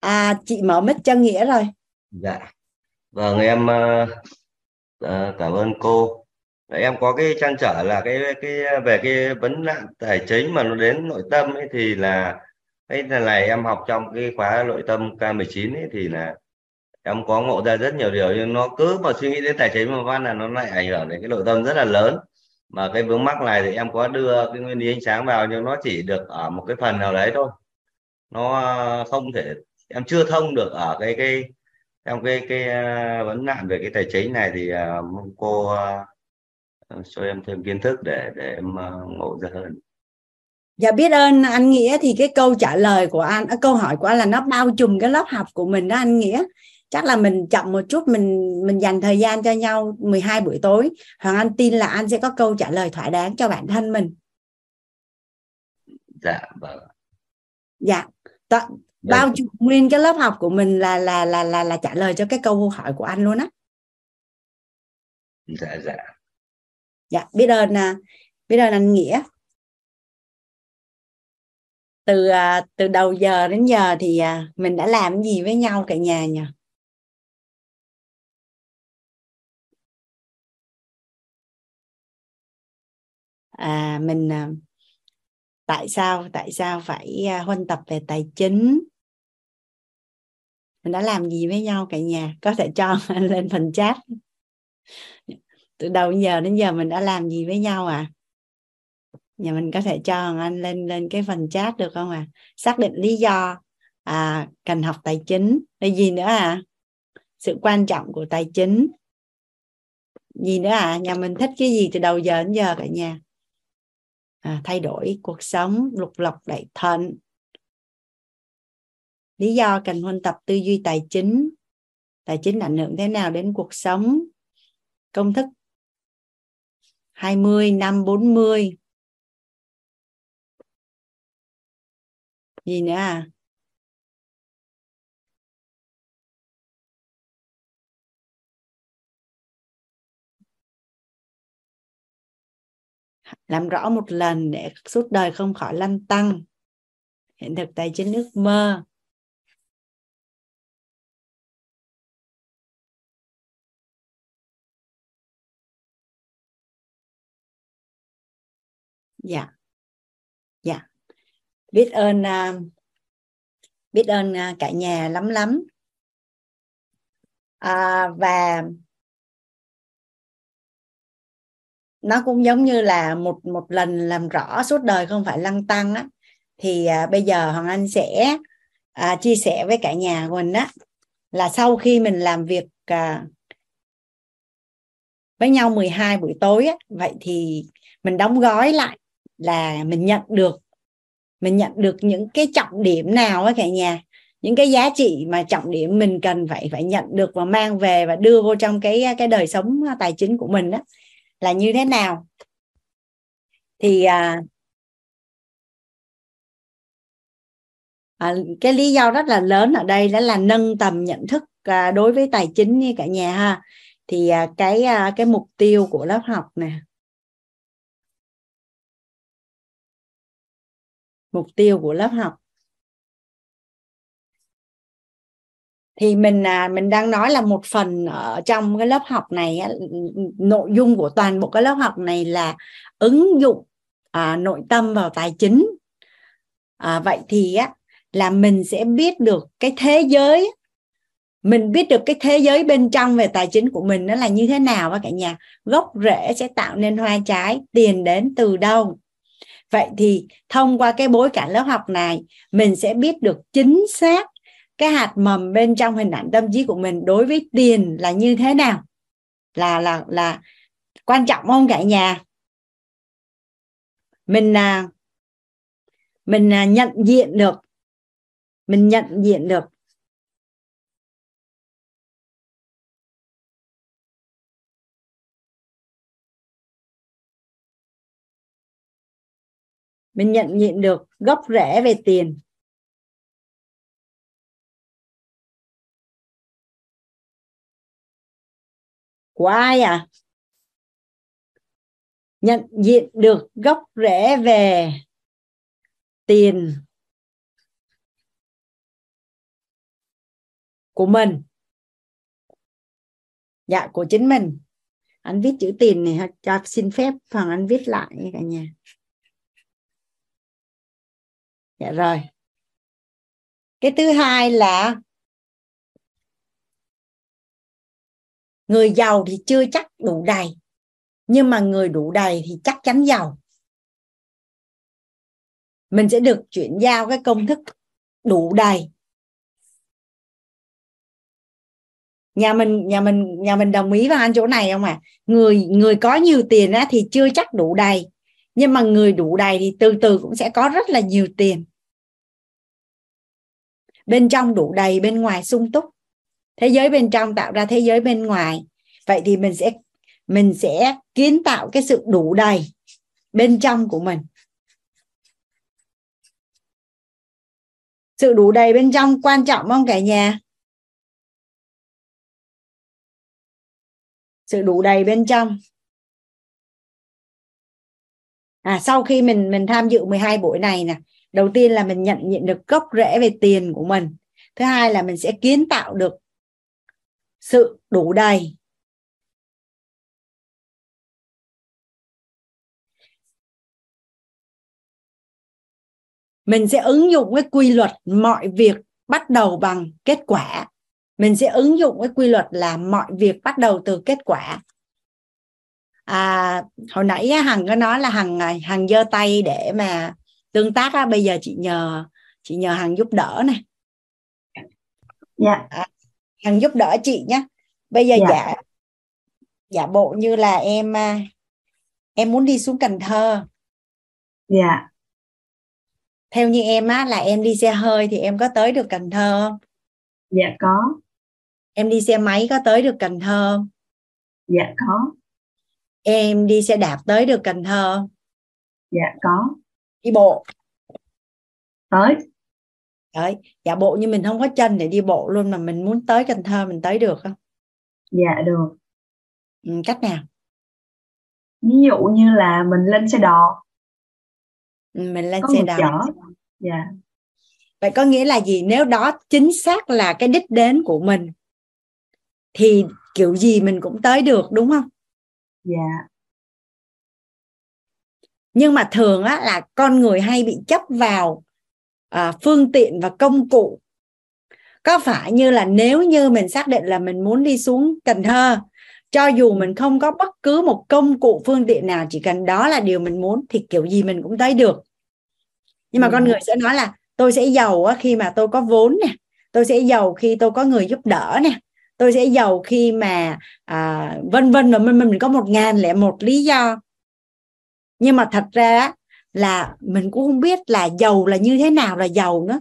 à chị mở mic cho nghĩa rồi dạ vâng em uh, cảm ơn cô em có cái trăn trở là cái cái về cái vấn nạn tài chính mà nó đến nội tâm ấy thì là cái này em học trong cái khóa nội tâm K19 ấy thì là em có ngộ ra rất nhiều điều nhưng nó cứ mà suy nghĩ đến tài chính mà văn là nó lại ảnh hưởng đến cái nội tâm rất là lớn mà cái vướng mắc này thì em có đưa cái nguyên lý ánh sáng vào nhưng nó chỉ được ở một cái phần nào đấy thôi nó ờ, không thể em chưa thông được ở cái cái trong cái cái ờ, vấn nạn về cái tài chính này thì ờ, cô Ờ, cho em thêm kiến thức để để em ờ, ngộ ra hơn dạ biết ơn anh nghĩa thì cái câu trả lời của anh à, câu hỏi của anh là nó bao trùm cái lớp học của mình đó anh nghĩa chắc là mình chậm một chút mình mình dành thời gian cho nhau 12 buổi tối hoàng anh tin là anh sẽ có câu trả lời thỏa đáng cho bản thân mình dạ vâng dạ T- vâng. bao trùm nguyên cái lớp học của mình là là là là là trả lời cho cái câu hỏi của anh luôn á dạ dạ dạ biết ơn biết ơn anh nghĩa từ à, từ đầu giờ đến giờ thì à, mình đã làm gì với nhau cả nhà nhỉ à mình à, tại sao tại sao phải huân tập về tài chính mình đã làm gì với nhau cả nhà có thể cho lên phần chat từ đầu giờ đến giờ mình đã làm gì với nhau à nhà mình có thể cho anh lên lên cái phần chat được không ạ à? xác định lý do à, cần học tài chính là gì nữa à sự quan trọng của tài chính gì nữa à nhà mình thích cái gì từ đầu giờ đến giờ cả nhà à, thay đổi cuộc sống lục lọc đại thận lý do cần huân tập tư duy tài chính tài chính ảnh hưởng thế nào đến cuộc sống công thức 20 năm 40 gì nữa à làm rõ một lần để suốt đời không khỏi lăn tăng hiện thực tài chính ước mơ dạ dạ biết ơn à, biết ơn à, cả nhà lắm lắm à, và nó cũng giống như là một một lần làm rõ suốt đời không phải lăng tăng á thì à, bây giờ hoàng anh sẽ à, chia sẻ với cả nhà của mình á là sau khi mình làm việc à, với nhau 12 buổi tối á, vậy thì mình đóng gói lại là mình nhận được mình nhận được những cái trọng điểm nào ấy cả nhà những cái giá trị mà trọng điểm mình cần phải phải nhận được và mang về và đưa vô trong cái cái đời sống à, tài chính của mình đó là như thế nào thì à, à, cái lý do rất là lớn ở đây đó là nâng tầm nhận thức à, đối với tài chính như cả nhà ha thì à, cái à, cái mục tiêu của lớp học nè mục tiêu của lớp học thì mình à, mình đang nói là một phần ở trong cái lớp học này nội dung của toàn bộ cái lớp học này là ứng dụng à, nội tâm vào tài chính à, vậy thì á là mình sẽ biết được cái thế giới mình biết được cái thế giới bên trong về tài chính của mình nó là như thế nào và cả nhà gốc rễ sẽ tạo nên hoa trái tiền đến từ đâu vậy thì thông qua cái bối cảnh lớp học này mình sẽ biết được chính xác cái hạt mầm bên trong hình ảnh tâm trí của mình đối với tiền là như thế nào là là là quan trọng không cả nhà mình à, mình à, nhận diện được mình nhận diện được mình nhận diện được gốc rễ về tiền của ai à nhận diện được gốc rễ về tiền của mình dạ của chính mình anh viết chữ tiền này cho xin phép hoàng anh viết lại cả nhà dạ rồi cái thứ hai là người giàu thì chưa chắc đủ đầy nhưng mà người đủ đầy thì chắc chắn giàu mình sẽ được chuyển giao cái công thức đủ đầy nhà mình nhà mình nhà mình đồng ý với anh chỗ này không ạ à? người người có nhiều tiền á thì chưa chắc đủ đầy nhưng mà người đủ đầy thì từ từ cũng sẽ có rất là nhiều tiền bên trong đủ đầy bên ngoài sung túc thế giới bên trong tạo ra thế giới bên ngoài vậy thì mình sẽ mình sẽ kiến tạo cái sự đủ đầy bên trong của mình sự đủ đầy bên trong quan trọng không cả nhà sự đủ đầy bên trong à sau khi mình mình tham dự 12 buổi này nè đầu tiên là mình nhận diện được gốc rễ về tiền của mình thứ hai là mình sẽ kiến tạo được sự đủ đầy mình sẽ ứng dụng cái quy luật mọi việc bắt đầu bằng kết quả mình sẽ ứng dụng cái quy luật là mọi việc bắt đầu từ kết quả à, hồi nãy hằng có nói là hằng à, hằng giơ tay để mà tương tác á, bây giờ chị nhờ chị nhờ hằng giúp đỡ nè dạ yeah. hằng giúp đỡ chị nhé bây giờ dạ. giả giả bộ như là em à, em muốn đi xuống cần thơ dạ theo như em á là em đi xe hơi thì em có tới được cần thơ không dạ có em đi xe máy có tới được cần thơ không dạ có em đi xe đạp tới được cần thơ không dạ có đi bộ tới đấy dạ bộ như mình không có chân để đi bộ luôn mà mình muốn tới Cần Thơ mình tới được không dạ được ừ, cách nào ví dụ như là mình lên xe đò ừ, mình lên có xe đò chở. dạ vậy có nghĩa là gì nếu đó chính xác là cái đích đến của mình thì kiểu gì mình cũng tới được đúng không dạ nhưng mà thường á, là con người hay bị chấp vào à, phương tiện và công cụ có phải như là nếu như mình xác định là mình muốn đi xuống cần thơ cho dù mình không có bất cứ một công cụ phương tiện nào chỉ cần đó là điều mình muốn thì kiểu gì mình cũng tới được nhưng mà ừ. con người sẽ nói là tôi sẽ giàu khi mà tôi có vốn nè tôi sẽ giàu khi tôi có người giúp đỡ nè tôi sẽ giàu khi mà à, vân vân và mình vân mình có một ngàn lẻ một lý do nhưng mà thật ra là mình cũng không biết là giàu là như thế nào là giàu nữa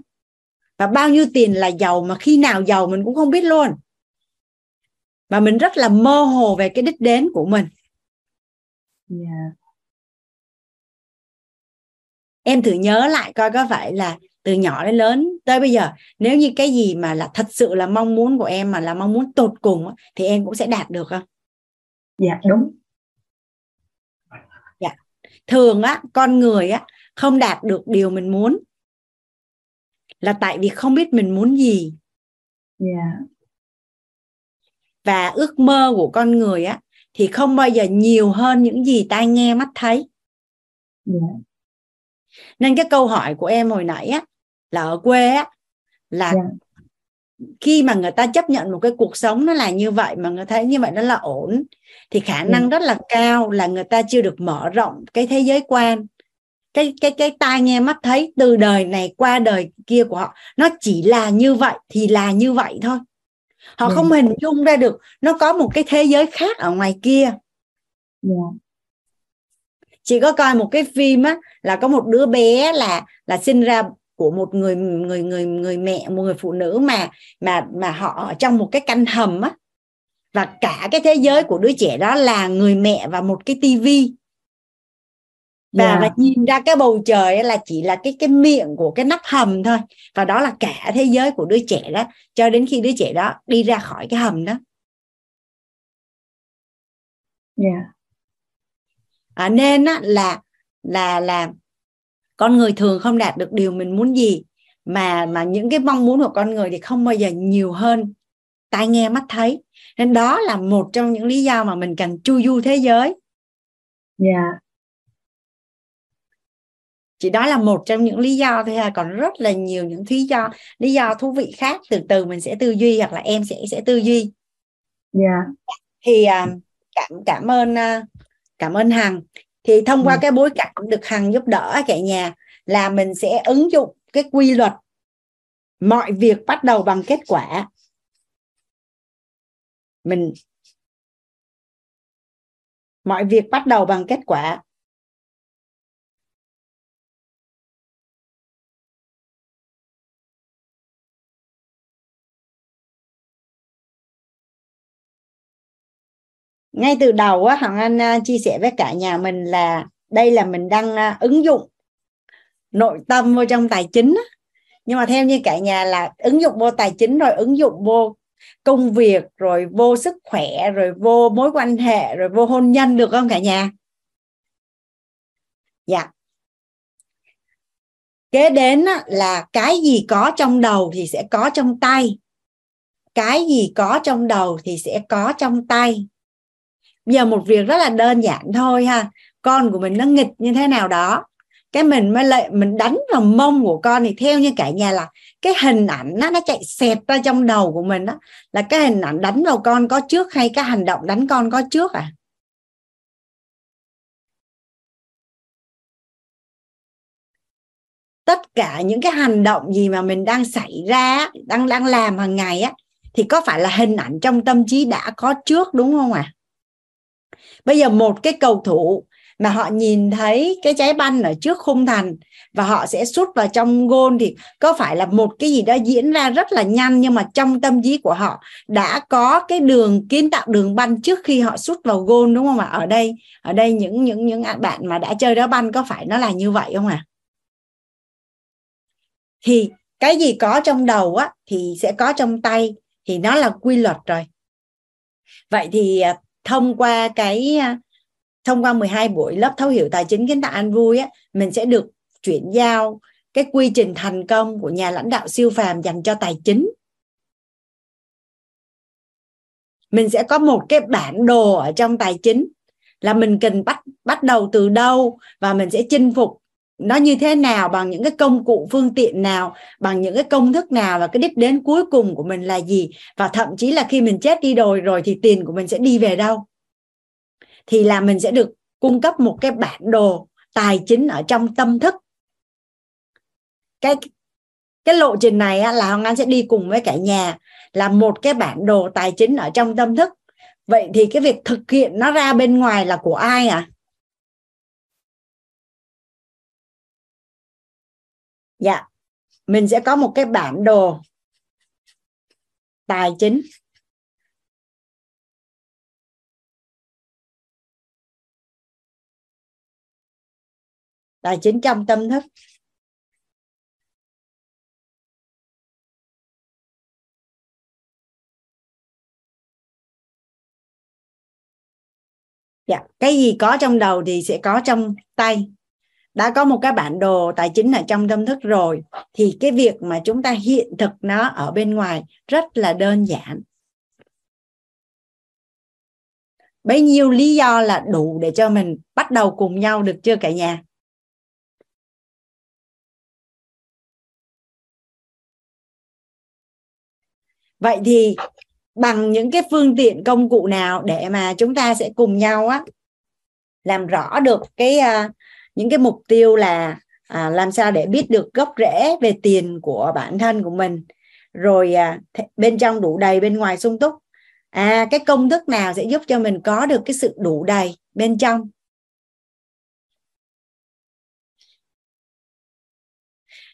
và bao nhiêu tiền là giàu mà khi nào giàu mình cũng không biết luôn và mình rất là mơ hồ về cái đích đến của mình yeah. Dạ. em thử nhớ lại coi có phải là từ nhỏ đến lớn tới bây giờ nếu như cái gì mà là thật sự là mong muốn của em mà là mong muốn tột cùng thì em cũng sẽ đạt được không dạ đúng thường á con người á không đạt được điều mình muốn là tại vì không biết mình muốn gì yeah. Dạ. và ước mơ của con người á thì không bao giờ nhiều hơn những gì tai nghe mắt thấy yeah. Dạ. nên cái câu hỏi của em hồi nãy á là ở quê á là yeah. Dạ. khi mà người ta chấp nhận một cái cuộc sống nó là như vậy mà người thấy như vậy nó là ổn thì khả ừ. năng rất là cao là người ta chưa được mở rộng cái thế giới quan cái cái cái tai nghe mắt thấy từ đời này qua đời kia của họ nó chỉ là như vậy thì là như vậy thôi họ ừ. không hình dung ra được nó có một cái thế giới khác ở ngoài kia yeah. Dạ. chị có coi một cái phim á là có một đứa bé là là sinh ra của một người người người người mẹ một người phụ nữ mà mà mà họ ở trong một cái căn hầm á và cả cái thế giới của đứa trẻ đó là người mẹ và một cái tivi và, yeah. Dạ. và nhìn ra cái bầu trời là chỉ là cái cái miệng của cái nắp hầm thôi và đó là cả thế giới của đứa trẻ đó cho đến khi đứa trẻ đó đi ra khỏi cái hầm đó yeah. Dạ. à, nên á, là là là con người thường không đạt được điều mình muốn gì mà mà những cái mong muốn của con người thì không bao giờ nhiều hơn tai nghe mắt thấy nên đó là một trong những lý do mà mình cần chu du thế giới dạ yeah. chỉ đó là một trong những lý do thôi à còn rất là nhiều những lý do lý do thú vị khác từ từ mình sẽ tư duy hoặc là em sẽ sẽ tư duy dạ yeah. thì à, cảm cảm ơn à, cảm ơn hằng thì thông qua ừ. cái bối cảnh được hằng giúp đỡ cả nhà là mình sẽ ứng dụng cái quy luật mọi việc bắt đầu bằng kết quả mình mọi việc bắt đầu bằng kết quả ngay từ đầu á hằng anh à, chia sẻ với cả nhà mình là đây là mình đang à, ứng dụng nội tâm vô trong tài chính nhưng mà theo như cả nhà là ứng dụng vô tài chính rồi ứng dụng vô công việc rồi vô sức khỏe rồi vô mối quan hệ rồi vô hôn nhân được không cả nhà dạ kế đến là cái gì có trong đầu thì sẽ có trong tay cái gì có trong đầu thì sẽ có trong tay bây giờ một việc rất là đơn giản thôi ha con của mình nó nghịch như thế nào đó cái mình mới lại mình đánh vào mông của con thì theo như cả nhà là cái hình ảnh nó nó chạy xẹt ra trong đầu của mình đó là cái hình ảnh đánh vào con có trước hay cái hành động đánh con có trước à tất cả những cái hành động gì mà mình đang xảy ra đang đang làm hàng ngày á thì có phải là hình ảnh trong tâm trí đã có trước đúng không ạ à? bây giờ một cái cầu thủ mà họ nhìn thấy cái trái banh ở trước khung thành và họ sẽ sút vào trong gôn thì có phải là một cái gì đó diễn ra rất là nhanh nhưng mà trong tâm trí của họ đã có cái đường kiến tạo đường banh trước khi họ sút vào gôn đúng không ạ ở đây ở đây những những những bạn mà đã chơi đá banh có phải nó là như vậy không ạ thì cái gì có trong đầu á thì sẽ có trong tay thì nó là quy luật rồi vậy thì à, thông qua cái à, thông qua 12 buổi lớp thấu hiểu tài chính kiến tạo an vui á, mình sẽ được chuyển giao cái quy trình thành công của nhà lãnh đạo siêu phàm dành cho tài chính mình sẽ có một cái bản đồ ở trong tài chính là mình cần bắt bắt đầu từ đâu và mình sẽ chinh phục nó như thế nào bằng những cái công cụ phương tiện nào bằng những cái công thức nào và cái đích đến cuối cùng của mình là gì và thậm chí là khi mình chết đi rồi rồi thì tiền của mình sẽ đi về đâu thì là mình sẽ được cung cấp một cái bản đồ tài chính ở trong tâm thức cái cái lộ trình này là hoàng anh sẽ đi cùng với cả nhà là một cái bản đồ tài chính ở trong tâm thức vậy thì cái việc thực hiện nó ra bên ngoài là của ai à dạ mình sẽ có một cái bản đồ tài chính tài chính trong tâm thức dạ cái gì có trong đầu thì sẽ có trong tay đã có một cái bản đồ tài chính ở trong tâm thức rồi thì cái việc mà chúng ta hiện thực nó ở bên ngoài rất là đơn giản bấy nhiêu lý do là đủ để cho mình bắt đầu cùng nhau được chưa cả nhà vậy thì bằng những cái phương tiện công cụ nào để mà chúng ta sẽ cùng nhau á làm rõ được cái uh, những cái mục tiêu là à, làm sao để biết được gốc rễ về tiền của bản thân của mình rồi à, th- bên trong đủ đầy bên ngoài sung túc à cái công thức nào sẽ giúp cho mình có được cái sự đủ đầy bên trong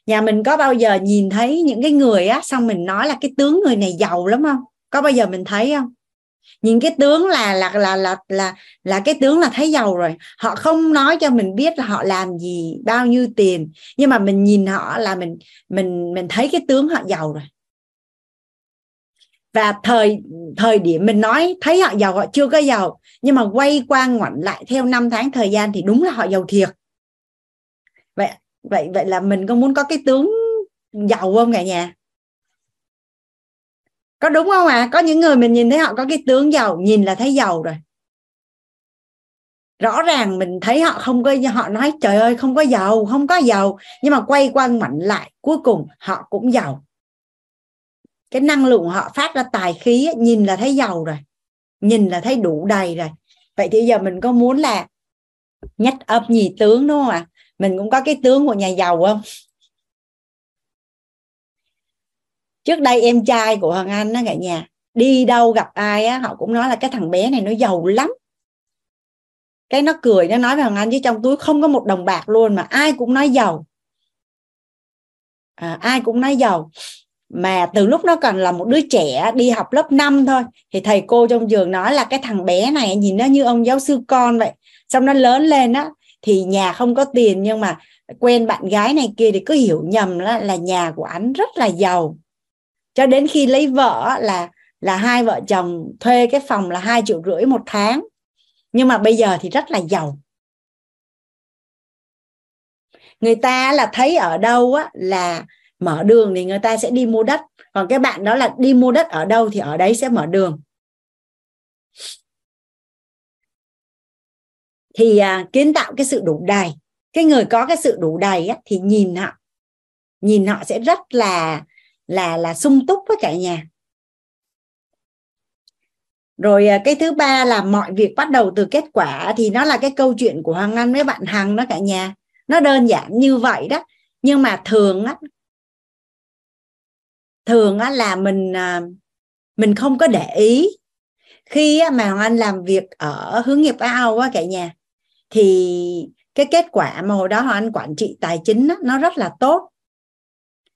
nhà mình có bao giờ nhìn thấy những cái người á xong mình nói là cái tướng người này giàu lắm không có bao giờ mình thấy không nhìn cái tướng là là là là là là cái tướng là thấy giàu rồi họ không nói cho mình biết là họ làm gì bao nhiêu tiền nhưng mà mình nhìn họ là mình mình mình thấy cái tướng họ giàu rồi và thời thời điểm mình nói thấy họ giàu họ chưa có giàu nhưng mà quay qua ngoảnh lại theo năm tháng thời gian thì đúng là họ giàu thiệt vậy vậy vậy là mình có muốn có cái tướng giàu không cả nhà có đúng không ạ à? có những người mình nhìn thấy họ có cái tướng giàu nhìn là thấy giàu rồi rõ ràng mình thấy họ không có họ nói trời ơi không có giàu không có giàu nhưng mà quay qua mạnh lại cuối cùng họ cũng giàu cái năng lượng họ phát ra tài khí nhìn là thấy giàu rồi nhìn là thấy đủ đầy rồi vậy thì giờ mình có muốn là nhất âm nhì tướng đúng không ạ à? mình cũng có cái tướng của nhà giàu không trước đây em trai của hoàng anh á cả nhà đi đâu gặp ai á họ cũng nói là cái thằng bé này nó giàu lắm cái nó cười nó nói với hoàng anh chứ trong túi không có một đồng bạc luôn mà ai cũng nói giàu à, ai cũng nói giàu mà từ lúc nó còn là một đứa trẻ đi học lớp 5 thôi thì thầy cô trong trường nói là cái thằng bé này nhìn nó như ông giáo sư con vậy xong nó lớn lên á thì nhà không có tiền nhưng mà quen bạn gái này kia thì cứ hiểu nhầm là, là nhà của anh rất là giàu cho đến khi lấy vợ là là hai vợ chồng thuê cái phòng là hai triệu rưỡi một tháng nhưng mà bây giờ thì rất là giàu người ta là thấy ở đâu á là mở đường thì người ta sẽ đi mua đất còn cái bạn đó là đi mua đất ở đâu thì ở đấy sẽ mở đường thì à, kiến tạo cái sự đủ đầy cái người có cái sự đủ đầy á, thì nhìn họ nhìn họ sẽ rất là là là sung túc với cả nhà rồi à, cái thứ ba là mọi việc bắt đầu từ kết quả thì nó là cái câu chuyện của hoàng anh với bạn hằng đó cả nhà nó đơn giản như vậy đó nhưng mà thường á thường á là mình à, mình không có để ý khi mà hoàng anh làm việc ở hướng nghiệp ao á cả nhà thì cái kết quả mà hồi đó họ anh quản trị tài chính đó, nó rất là tốt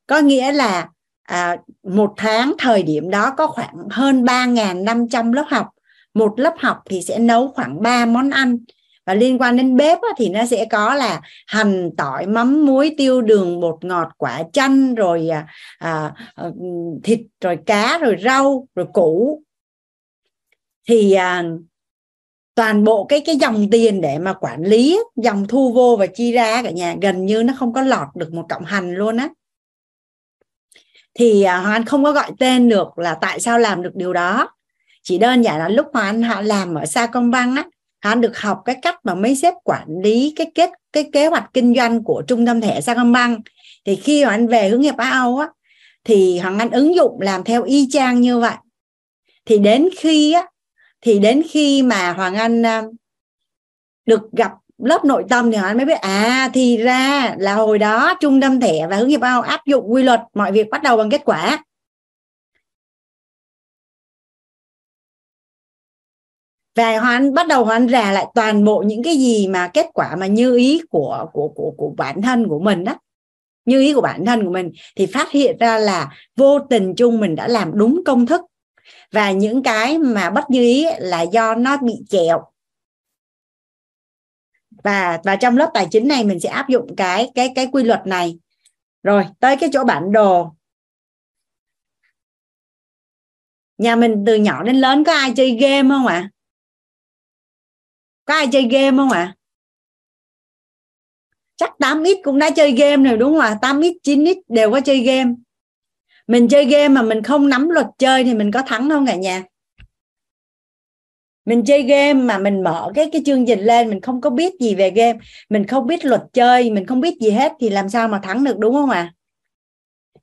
có nghĩa là à, một tháng thời điểm đó có khoảng hơn 3.500 lớp học một lớp học thì sẽ nấu khoảng 3 món ăn và liên quan đến bếp thì nó sẽ có là hành tỏi mắm muối tiêu đường bột ngọt quả chanh rồi à, à ờ, thịt rồi cá rồi rau rồi củ thì à, toàn bộ cái cái dòng tiền để mà quản lý dòng thu vô và chi ra cả nhà gần như nó không có lọt được một cộng hành luôn á thì à, Hoàng Anh không có gọi tên được là tại sao làm được điều đó chỉ đơn giản là lúc Hoàng Anh họ làm ở Sa Công Văn á Hoàng Anh được học cái cách mà mấy sếp quản lý cái kết cái kế hoạch kinh doanh của trung tâm thẻ Sa Công Văn thì khi Hoàng Anh về hướng nghiệp Á Âu á thì Hoàng Anh ứng dụng làm theo y chang như vậy thì đến khi á, thì đến khi mà hoàng anh à, được gặp lớp nội tâm thì hoàng anh mới biết à thì ra là hồi đó trung tâm thẻ và hướng nghiệp ao áp dụng quy luật mọi việc bắt đầu bằng kết quả và hoán bắt đầu hoán rà lại toàn bộ những cái gì mà kết quả mà như ý của của của của bản thân của mình đó như ý của bản thân của mình thì phát hiện ra là vô tình chung mình đã làm đúng công thức và những cái mà bất như ý là do nó bị chèo và và trong lớp tài chính này mình sẽ áp dụng cái cái cái quy luật này rồi tới cái chỗ bản đồ nhà mình từ nhỏ đến lớn có ai chơi game không ạ à? có ai chơi game không ạ à? chắc 8 ít cũng đã chơi game rồi đúng không ạ à? 8 ít 9 ít đều có chơi game mình chơi game mà mình không nắm luật chơi thì mình có thắng không cả nhà mình chơi game mà mình mở cái cái chương trình lên mình không có biết gì về game mình không biết luật chơi mình không biết gì hết thì làm sao mà thắng được đúng không ạ à?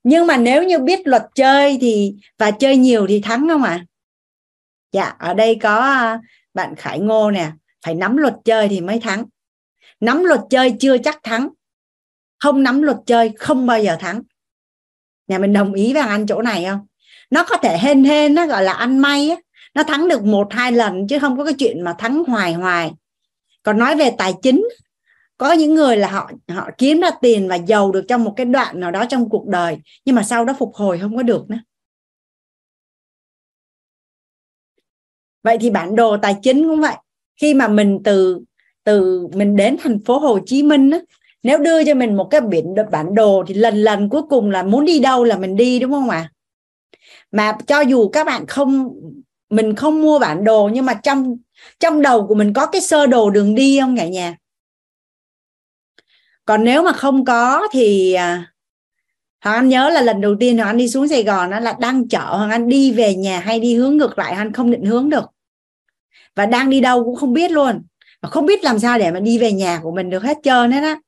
nhưng mà nếu như biết luật chơi thì và chơi nhiều thì thắng không ạ à? dạ ở đây có à, bạn khải ngô nè phải nắm luật chơi thì mới thắng nắm luật chơi chưa chắc thắng không nắm luật chơi không bao giờ thắng nhà mình đồng ý vàng ăn chỗ này không nó có thể hên hên nó gọi là ăn may á nó thắng được một hai lần chứ không có cái chuyện mà thắng hoài hoài còn nói về tài chính có những người là họ họ kiếm ra tiền và giàu được trong một cái đoạn nào đó trong cuộc đời nhưng mà sau đó phục hồi không có được nữa vậy thì bản đồ tài chính cũng vậy khi mà mình từ từ mình đến thành phố Hồ Chí Minh á, nếu đưa cho mình một cái biển bản đồ thì lần lần cuối cùng là muốn đi đâu là mình đi đúng không ạ à? mà cho dù các bạn không mình không mua bản đồ nhưng mà trong trong đầu của mình có cái sơ đồ đường đi không cả nhà còn nếu mà không có thì à, Hoàng Anh nhớ là lần đầu tiên Hoàng Anh đi xuống Sài Gòn đó là đang chở Hoàng Anh đi về nhà hay đi hướng ngược lại Anh không định hướng được và đang đi đâu cũng không biết luôn mà không biết làm sao để mà đi về nhà của mình được hết trơn hết á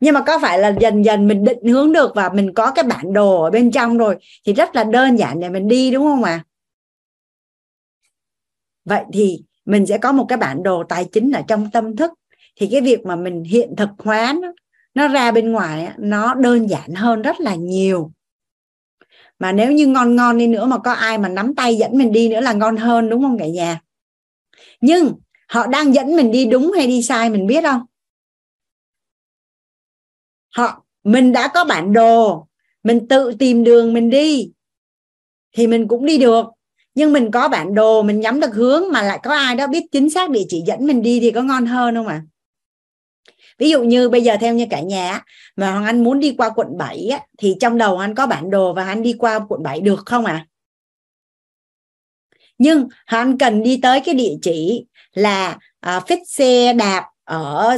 nhưng mà có phải là dần dần mình định hướng được và mình có cái bản đồ ở bên trong rồi thì rất là đơn giản để mình đi đúng không ạ à? vậy thì mình sẽ có một cái bản đồ tài chính ở trong tâm thức thì cái việc mà mình hiện thực hóa nó, nó ra bên ngoài nó đơn giản hơn rất là nhiều mà nếu như ngon ngon đi nữa mà có ai mà nắm tay dẫn mình đi nữa là ngon hơn đúng không cả nhà nhưng họ đang dẫn mình đi đúng hay đi sai mình biết không họ mình đã có bản đồ mình tự tìm đường mình đi thì mình cũng đi được nhưng mình có bản đồ mình nhắm được hướng mà lại có ai đó biết chính xác địa chỉ dẫn mình đi thì có ngon hơn không ạ à? ví dụ như bây giờ theo như cả nhà mà hoàng anh muốn đi qua quận 7 á, thì trong đầu anh có bản đồ và anh đi qua quận 7 được không ạ à? nhưng anh cần đi tới cái địa chỉ là à, phích xe đạp ở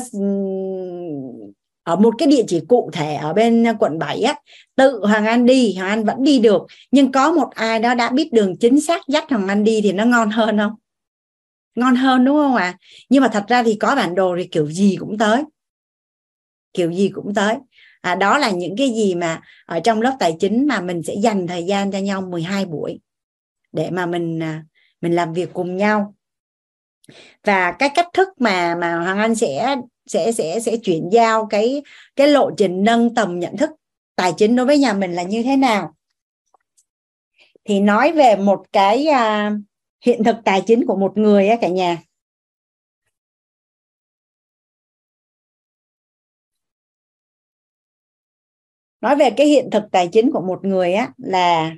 ở một cái địa chỉ cụ thể ở bên quận 7 á tự Hoàng Anh đi Hoàng Anh vẫn đi được nhưng có một ai đó đã biết đường chính xác dắt Hoàng Anh đi thì nó ngon hơn không ngon hơn đúng không ạ à? nhưng mà thật ra thì có bản đồ thì kiểu gì cũng tới kiểu gì cũng tới à, đó là những cái gì mà ở trong lớp tài chính mà mình sẽ dành thời gian cho nhau 12 buổi để mà mình à, mình làm việc cùng nhau và cái cách thức mà mà Hoàng Anh sẽ sẽ sẽ sẽ chuyển giao cái cái lộ trình nâng tầm nhận thức tài chính đối với nhà mình là như thế nào thì nói về một cái à, hiện thực tài chính của một người á cả nhà nói về cái hiện thực tài chính của một người á là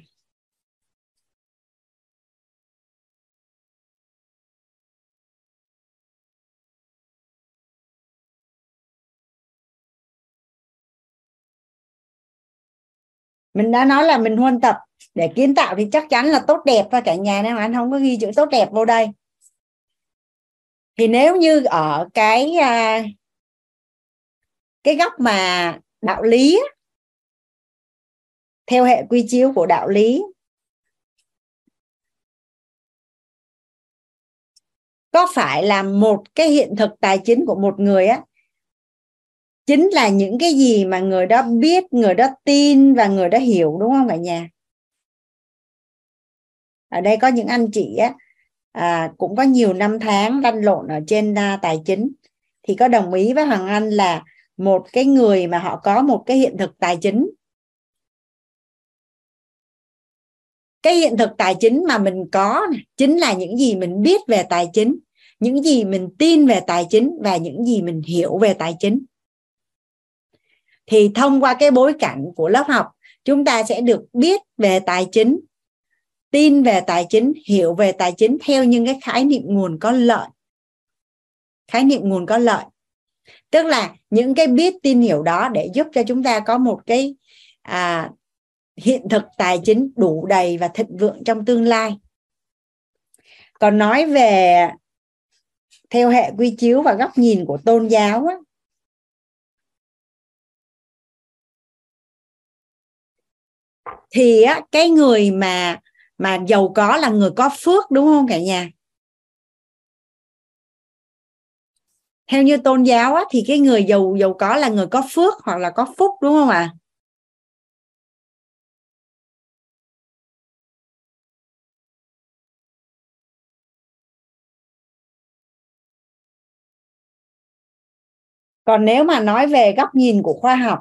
mình đã nói là mình huân tập để kiến tạo thì chắc chắn là tốt đẹp thôi cả nhà nên mà anh không có ghi chữ tốt đẹp vô đây thì nếu như ở cái à, cái góc mà đạo lý theo hệ quy chiếu của đạo lý có phải là một cái hiện thực tài chính của một người á chính là những cái gì mà người đó biết người đó tin và người đó hiểu đúng không cả nhà ở đây có những anh chị á à, cũng có nhiều năm tháng lăn lộn ở trên đa à, tài chính thì có đồng ý với hoàng anh là một cái người mà họ có một cái hiện thực tài chính cái hiện thực tài chính mà mình có chính là những gì mình biết về tài chính những gì mình tin về tài chính và những gì mình hiểu về tài chính thì thông qua cái bối cảnh của lớp học chúng ta sẽ được biết về tài chính tin về tài chính hiểu về tài chính theo những cái khái niệm nguồn có lợi khái niệm nguồn có lợi tức là những cái biết tin hiểu đó để giúp cho chúng ta có một cái à, hiện thực tài chính đủ đầy và thịnh vượng trong tương lai còn nói về theo hệ quy chiếu và góc nhìn của tôn giáo á, thì á, cái người mà mà giàu có là người có phước đúng không cả nhà theo như tôn giáo á, thì cái người giàu giàu có là người có phước hoặc là có phúc đúng không ạ à? còn nếu mà nói về góc nhìn của khoa học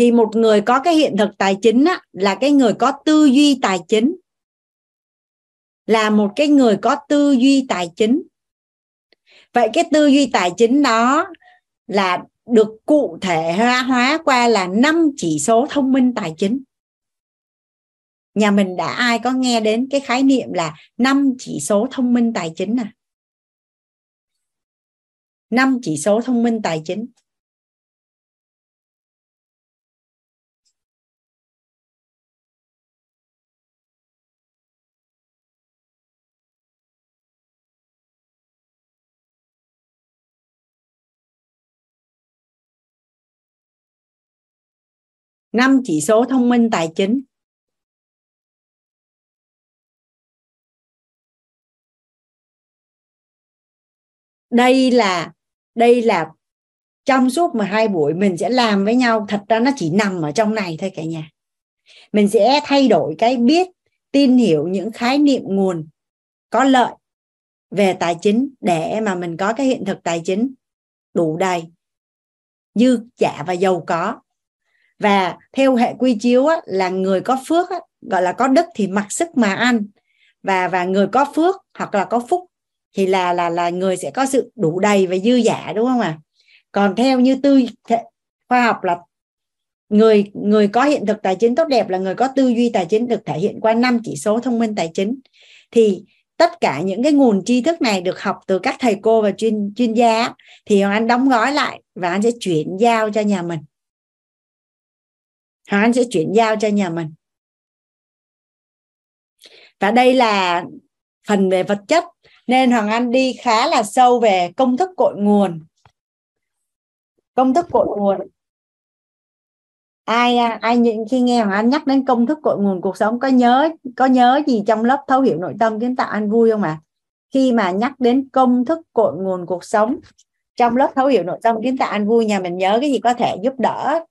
thì một người có cái hiện thực tài chính á, là cái người có tư duy tài chính là một cái người có tư duy tài chính vậy cái tư duy tài chính đó là được cụ thể hóa hóa qua là năm chỉ số thông minh tài chính nhà mình đã ai có nghe đến cái khái niệm là năm chỉ số thông minh tài chính à năm chỉ số thông minh tài chính năm chỉ số thông minh tài chính đây là đây là trong suốt mà hai buổi mình sẽ làm với nhau thật ra nó chỉ nằm ở trong này thôi cả nhà mình sẽ thay đổi cái biết tin hiểu những khái niệm nguồn có lợi về tài chính để mà mình có cái hiện thực tài chính đủ đầy dư giả và giàu có và theo hệ quy chiếu á, là người có phước á, gọi là có đức thì mặc sức mà ăn và và người có phước hoặc là có phúc thì là là là người sẽ có sự đủ đầy và dư giả đúng không ạ à? còn theo như tư khoa học là người người có hiện thực tài chính tốt đẹp là người có tư duy tài chính được thể hiện qua năm chỉ số thông minh tài chính thì tất cả những cái nguồn tri thức này được học từ các thầy cô và chuyên chuyên gia thì anh đóng gói lại và anh sẽ chuyển giao cho nhà mình hắn sẽ chuyển giao cho nhà mình và đây là phần về vật chất nên hoàng anh đi khá là sâu về công thức cội nguồn công thức cội nguồn ai ai những khi nghe hoàng anh nhắc đến công thức cội nguồn cuộc sống có nhớ có nhớ gì trong lớp thấu hiểu nội tâm kiến tạo ăn vui không ạ à? khi mà nhắc đến công thức cội nguồn cuộc sống trong lớp thấu hiểu nội tâm kiến tạo ăn vui nhà mình nhớ cái gì có thể giúp đỡ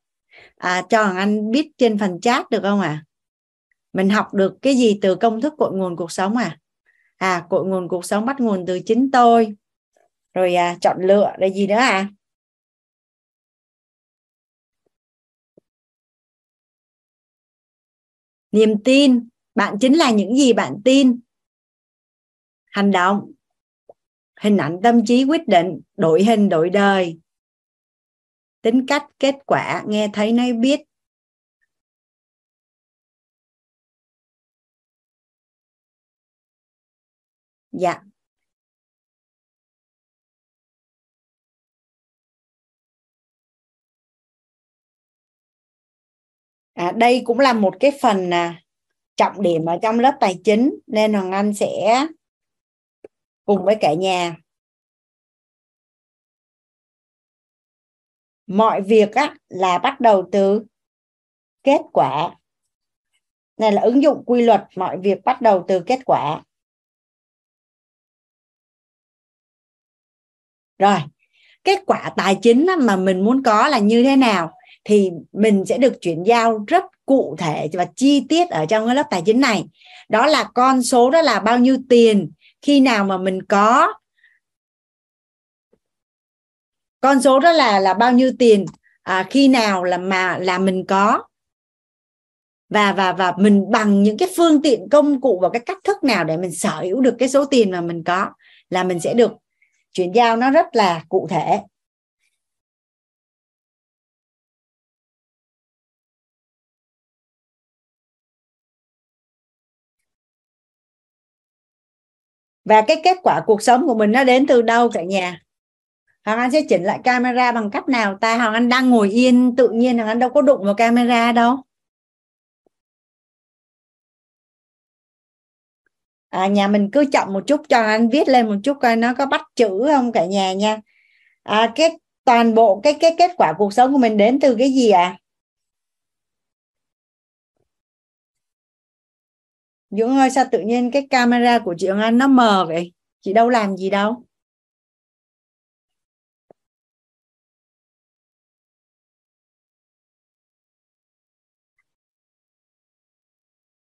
à, cho Hoàng Anh biết trên phần chat được không ạ? À? Mình học được cái gì từ công thức cội nguồn cuộc sống à? À, cội nguồn cuộc sống bắt nguồn từ chính tôi. Rồi à, chọn lựa là gì nữa à? Niềm tin, bạn chính là những gì bạn tin. Hành động, hình ảnh tâm trí quyết định, đổi hình đổi đời, tính cách kết quả nghe thấy nói biết dạ à, đây cũng là một cái phần à, trọng điểm ở trong lớp tài chính nên hoàng anh sẽ cùng với cả nhà mọi việc á, là bắt đầu từ kết quả này là ứng dụng quy luật mọi việc bắt đầu từ kết quả rồi kết quả tài chính mà mình muốn có là như thế nào thì mình sẽ được chuyển giao rất cụ thể và chi tiết ở trong cái lớp tài chính này đó là con số đó là bao nhiêu tiền khi nào mà mình có con số đó là là bao nhiêu tiền à, khi nào là mà là mình có và và và mình bằng những cái phương tiện công cụ và cái cách thức nào để mình sở hữu được cái số tiền mà mình có là mình sẽ được chuyển giao nó rất là cụ thể và cái kết quả cuộc sống của mình nó đến từ đâu cả nhà hoàng anh sẽ chỉnh lại camera bằng cách nào ta hoàng anh đang ngồi yên tự nhiên hoàng anh đâu có đụng vào camera đâu à, nhà mình cứ chậm một chút cho anh viết lên một chút coi nó có bắt chữ không cả nhà nha à, cái toàn bộ cái cái kết quả cuộc sống của mình đến từ cái gì ạ à? Dũng ơi sao tự nhiên cái camera của chị Hồng Anh nó mờ vậy chị đâu làm gì đâu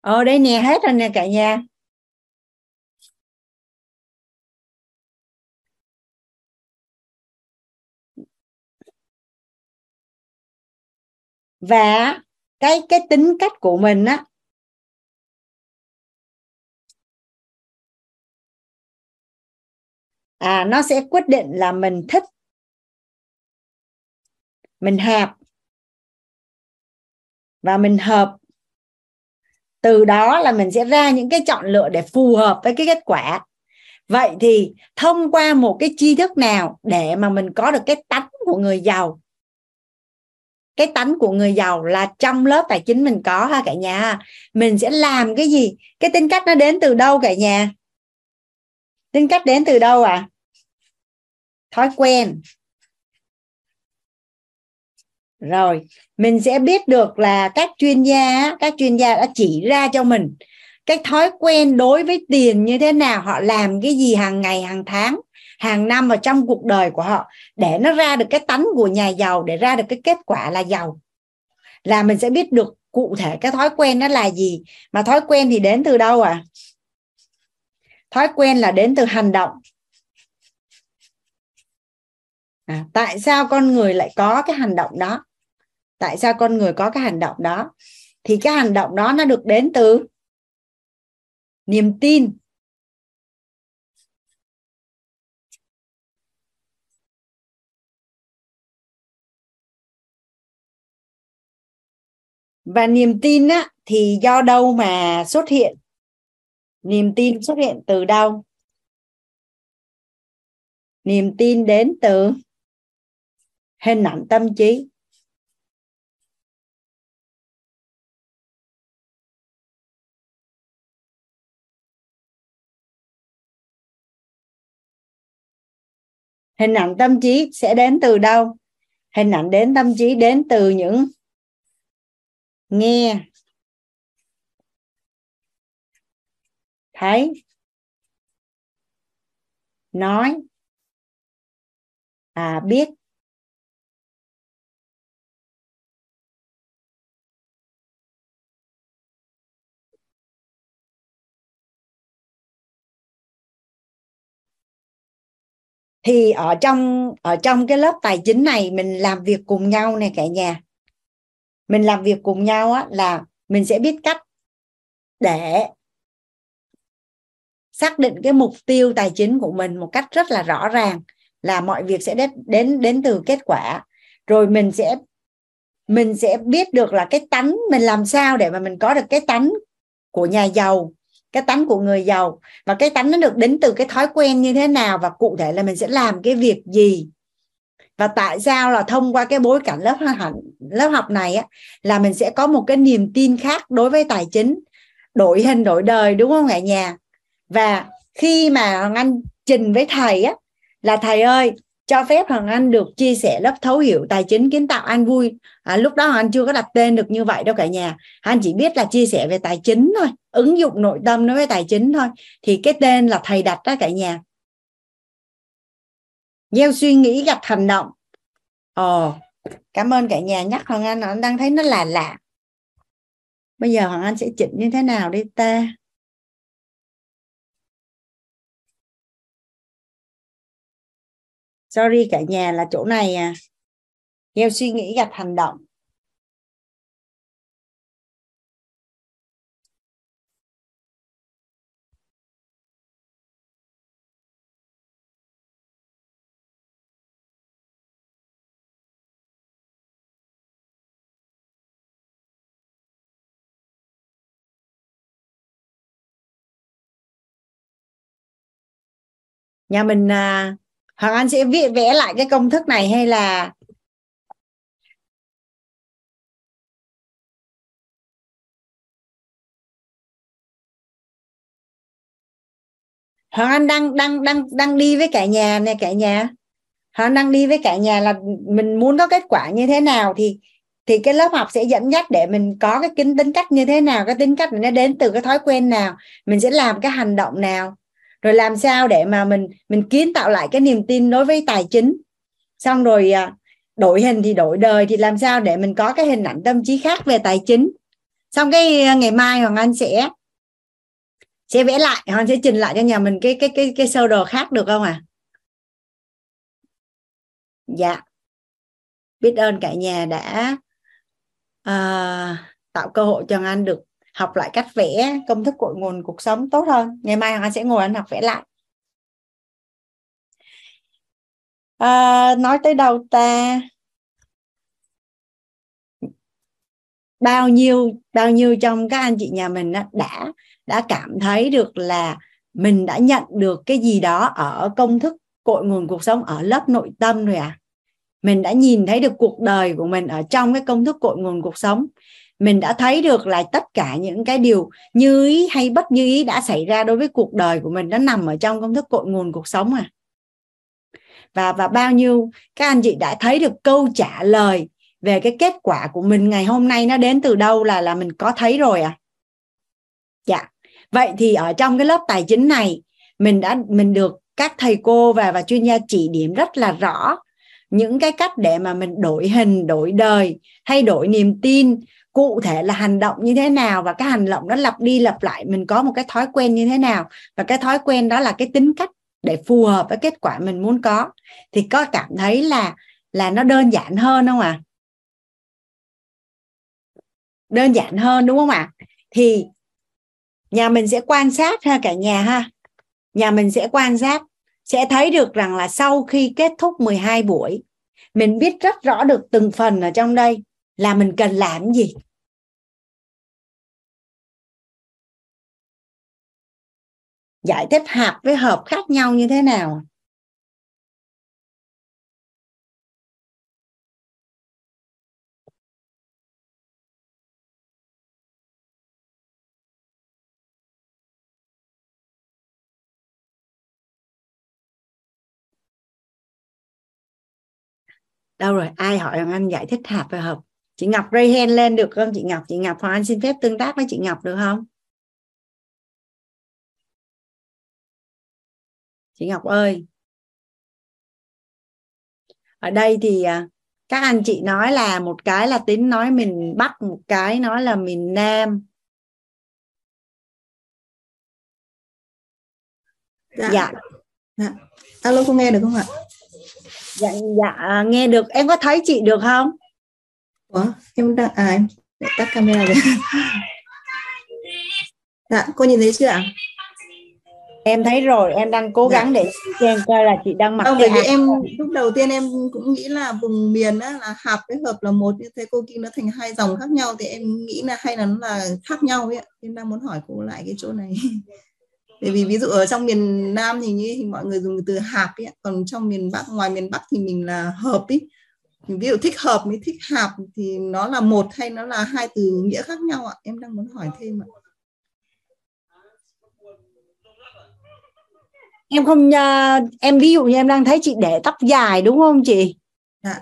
Ồ ờ, đây nghe hết rồi nè cả nhà. Và cái cái tính cách của mình á à nó sẽ quyết định là mình thích mình hạp và mình hợp từ đó là mình sẽ ra những cái chọn lựa để phù hợp với cái kết quả vậy thì thông qua một cái tri thức nào để mà mình có được cái tánh của người giàu cái tánh của người giàu là trong lớp tài chính mình có ha cả nhà mình sẽ làm cái gì cái tính cách nó đến từ đâu cả nhà tính cách đến từ đâu à thói quen rồi mình sẽ biết được là các chuyên gia các chuyên gia đã chỉ ra cho mình cái thói quen đối với tiền như thế nào họ làm cái gì hàng ngày hàng tháng hàng năm và trong cuộc đời của họ để nó ra được cái tánh của nhà giàu để ra được cái kết quả là giàu là mình sẽ biết được cụ thể cái thói quen đó là gì mà thói quen thì đến từ đâu à thói quen là đến từ hành động à, tại sao con người lại có cái hành động đó tại sao con người có cái hành động đó thì cái hành động đó nó được đến từ niềm tin và niềm tin á thì do đâu mà xuất hiện niềm tin xuất hiện từ đâu niềm tin đến từ hình ảnh tâm trí hình ảnh tâm trí sẽ đến từ đâu hình ảnh đến tâm trí đến từ những nghe thấy nói à, biết thì ở trong ở trong cái lớp tài chính này mình làm việc cùng nhau này cả nhà mình làm việc cùng nhau á, là mình sẽ biết cách để xác định cái mục tiêu tài chính của mình một cách rất là rõ ràng là mọi việc sẽ đến đến đến từ kết quả rồi mình sẽ mình sẽ biết được là cái tánh mình làm sao để mà mình có được cái tánh của nhà giàu cái tánh của người giàu và cái tánh nó được đến từ cái thói quen như thế nào và cụ thể là mình sẽ làm cái việc gì và tại sao là thông qua cái bối cảnh lớp học lớp học này á, là mình sẽ có một cái niềm tin khác đối với tài chính đổi hình đổi đời đúng không cả nhà và khi mà anh trình với thầy á là thầy ơi cho phép Hoàng Anh được chia sẻ lớp thấu hiểu tài chính kiến tạo an vui à, lúc đó Hoàng Anh chưa có đặt tên được như vậy đâu cả nhà Anh chỉ biết là chia sẻ về tài chính thôi ứng dụng nội tâm nói với tài chính thôi thì cái tên là thầy đặt đó cả nhà gieo suy nghĩ gặp hành động ồ cảm ơn cả nhà nhắc Hoàng Anh Hoàng Anh đang thấy nó là lạ bây giờ Hoàng Anh sẽ chỉnh như thế nào đi ta sorry cả nhà là chỗ này à gieo suy nghĩ gặt hành động nhà mình à, hoàng anh sẽ vẽ, vẽ lại cái công thức này hay là Hoàng Anh đang đang đang đang đi với cả nhà nè cả nhà. Hoàng đang đi với cả nhà là mình muốn có kết quả như thế nào thì thì cái lớp học sẽ dẫn dắt để mình có cái tính tính cách như thế nào, cái tính cách này nó đến từ cái thói quen nào, mình sẽ làm cái hành động nào rồi làm sao để mà mình mình kiến tạo lại cái niềm tin đối với tài chính xong rồi à, đổi hình thì đổi đời thì làm sao để mình có cái hình ảnh tâm trí khác về tài chính xong cái à, ngày mai hoàng anh sẽ sẽ vẽ lại hoàng sẽ trình lại cho nhà mình cái cái cái cái sơ đồ khác được không à? dạ biết ơn cả nhà đã uh, tạo cơ hội cho anh được học lại cách vẽ công thức cội nguồn cuộc sống tốt hơn ngày mai anh sẽ ngồi anh học vẽ lại à, nói tới đâu ta bao nhiêu bao nhiêu trong các anh chị nhà mình đã đã cảm thấy được là mình đã nhận được cái gì đó ở công thức cội nguồn cuộc sống ở lớp nội tâm rồi à mình đã nhìn thấy được cuộc đời của mình ở trong cái công thức cội nguồn cuộc sống mình đã thấy được là tất cả những cái điều như ý hay bất như ý đã xảy ra đối với cuộc đời của mình nó nằm ở trong công thức cội nguồn cuộc sống à và và bao nhiêu các anh chị đã thấy được câu trả lời về cái kết quả của mình ngày hôm nay nó đến từ đâu là là mình có thấy rồi à dạ vậy thì ở trong cái lớp tài chính này mình đã mình được các thầy cô và và chuyên gia chỉ điểm rất là rõ những cái cách để mà mình đổi hình đổi đời thay đổi niềm tin cụ thể là hành động như thế nào và cái hành động đó lặp đi lặp lại mình có một cái thói quen như thế nào và cái thói quen đó là cái tính cách để phù hợp với kết quả mình muốn có thì có cảm thấy là là nó đơn giản hơn không ạ à? đơn giản hơn đúng không ạ à? thì nhà mình sẽ quan sát ha cả nhà ha nhà mình sẽ quan sát sẽ thấy được rằng là sau khi kết thúc 12 buổi mình biết rất rõ được từng phần ở trong đây là mình cần làm gì giải thích hạt với hợp khác nhau như thế nào đâu rồi ai hỏi anh giải thích hạt với hợp chị Ngọc Rayhen lên được không chị Ngọc chị Ngọc Hoàng Anh xin phép tương tác với chị Ngọc được không chị Ngọc ơi ở đây thì à, các anh chị nói là một cái là tính nói mình bắc một cái nói là miền nam dạ dạ, dạ. alo không nghe được không ạ dạ dạ à, nghe được em có thấy chị được không Ủa, em đang à em tắt camera rồi. dạ, cô nhìn thấy chưa ạ? Em thấy rồi, em đang cố dạ. gắng dạ. để xem coi là chị đang mặc Không, cái vì em lúc đầu tiên em cũng nghĩ là vùng miền á, là hạt với hợp là một nhưng thấy cô kia nó thành hai dòng khác nhau thì em nghĩ là hay là nó là khác nhau ấy. Em đang muốn hỏi cô lại cái chỗ này. Bởi vì ví dụ ở trong miền Nam thì như thì mọi người dùng từ hạt ấy, còn trong miền Bắc ngoài miền Bắc thì mình là hợp ấy ví dụ thích hợp với thích hợp thì nó là một hay nó là hai từ nghĩa khác nhau ạ em đang muốn hỏi vâng. thêm ạ em không à, em ví dụ như em đang thấy chị để tóc dài đúng không chị dạ.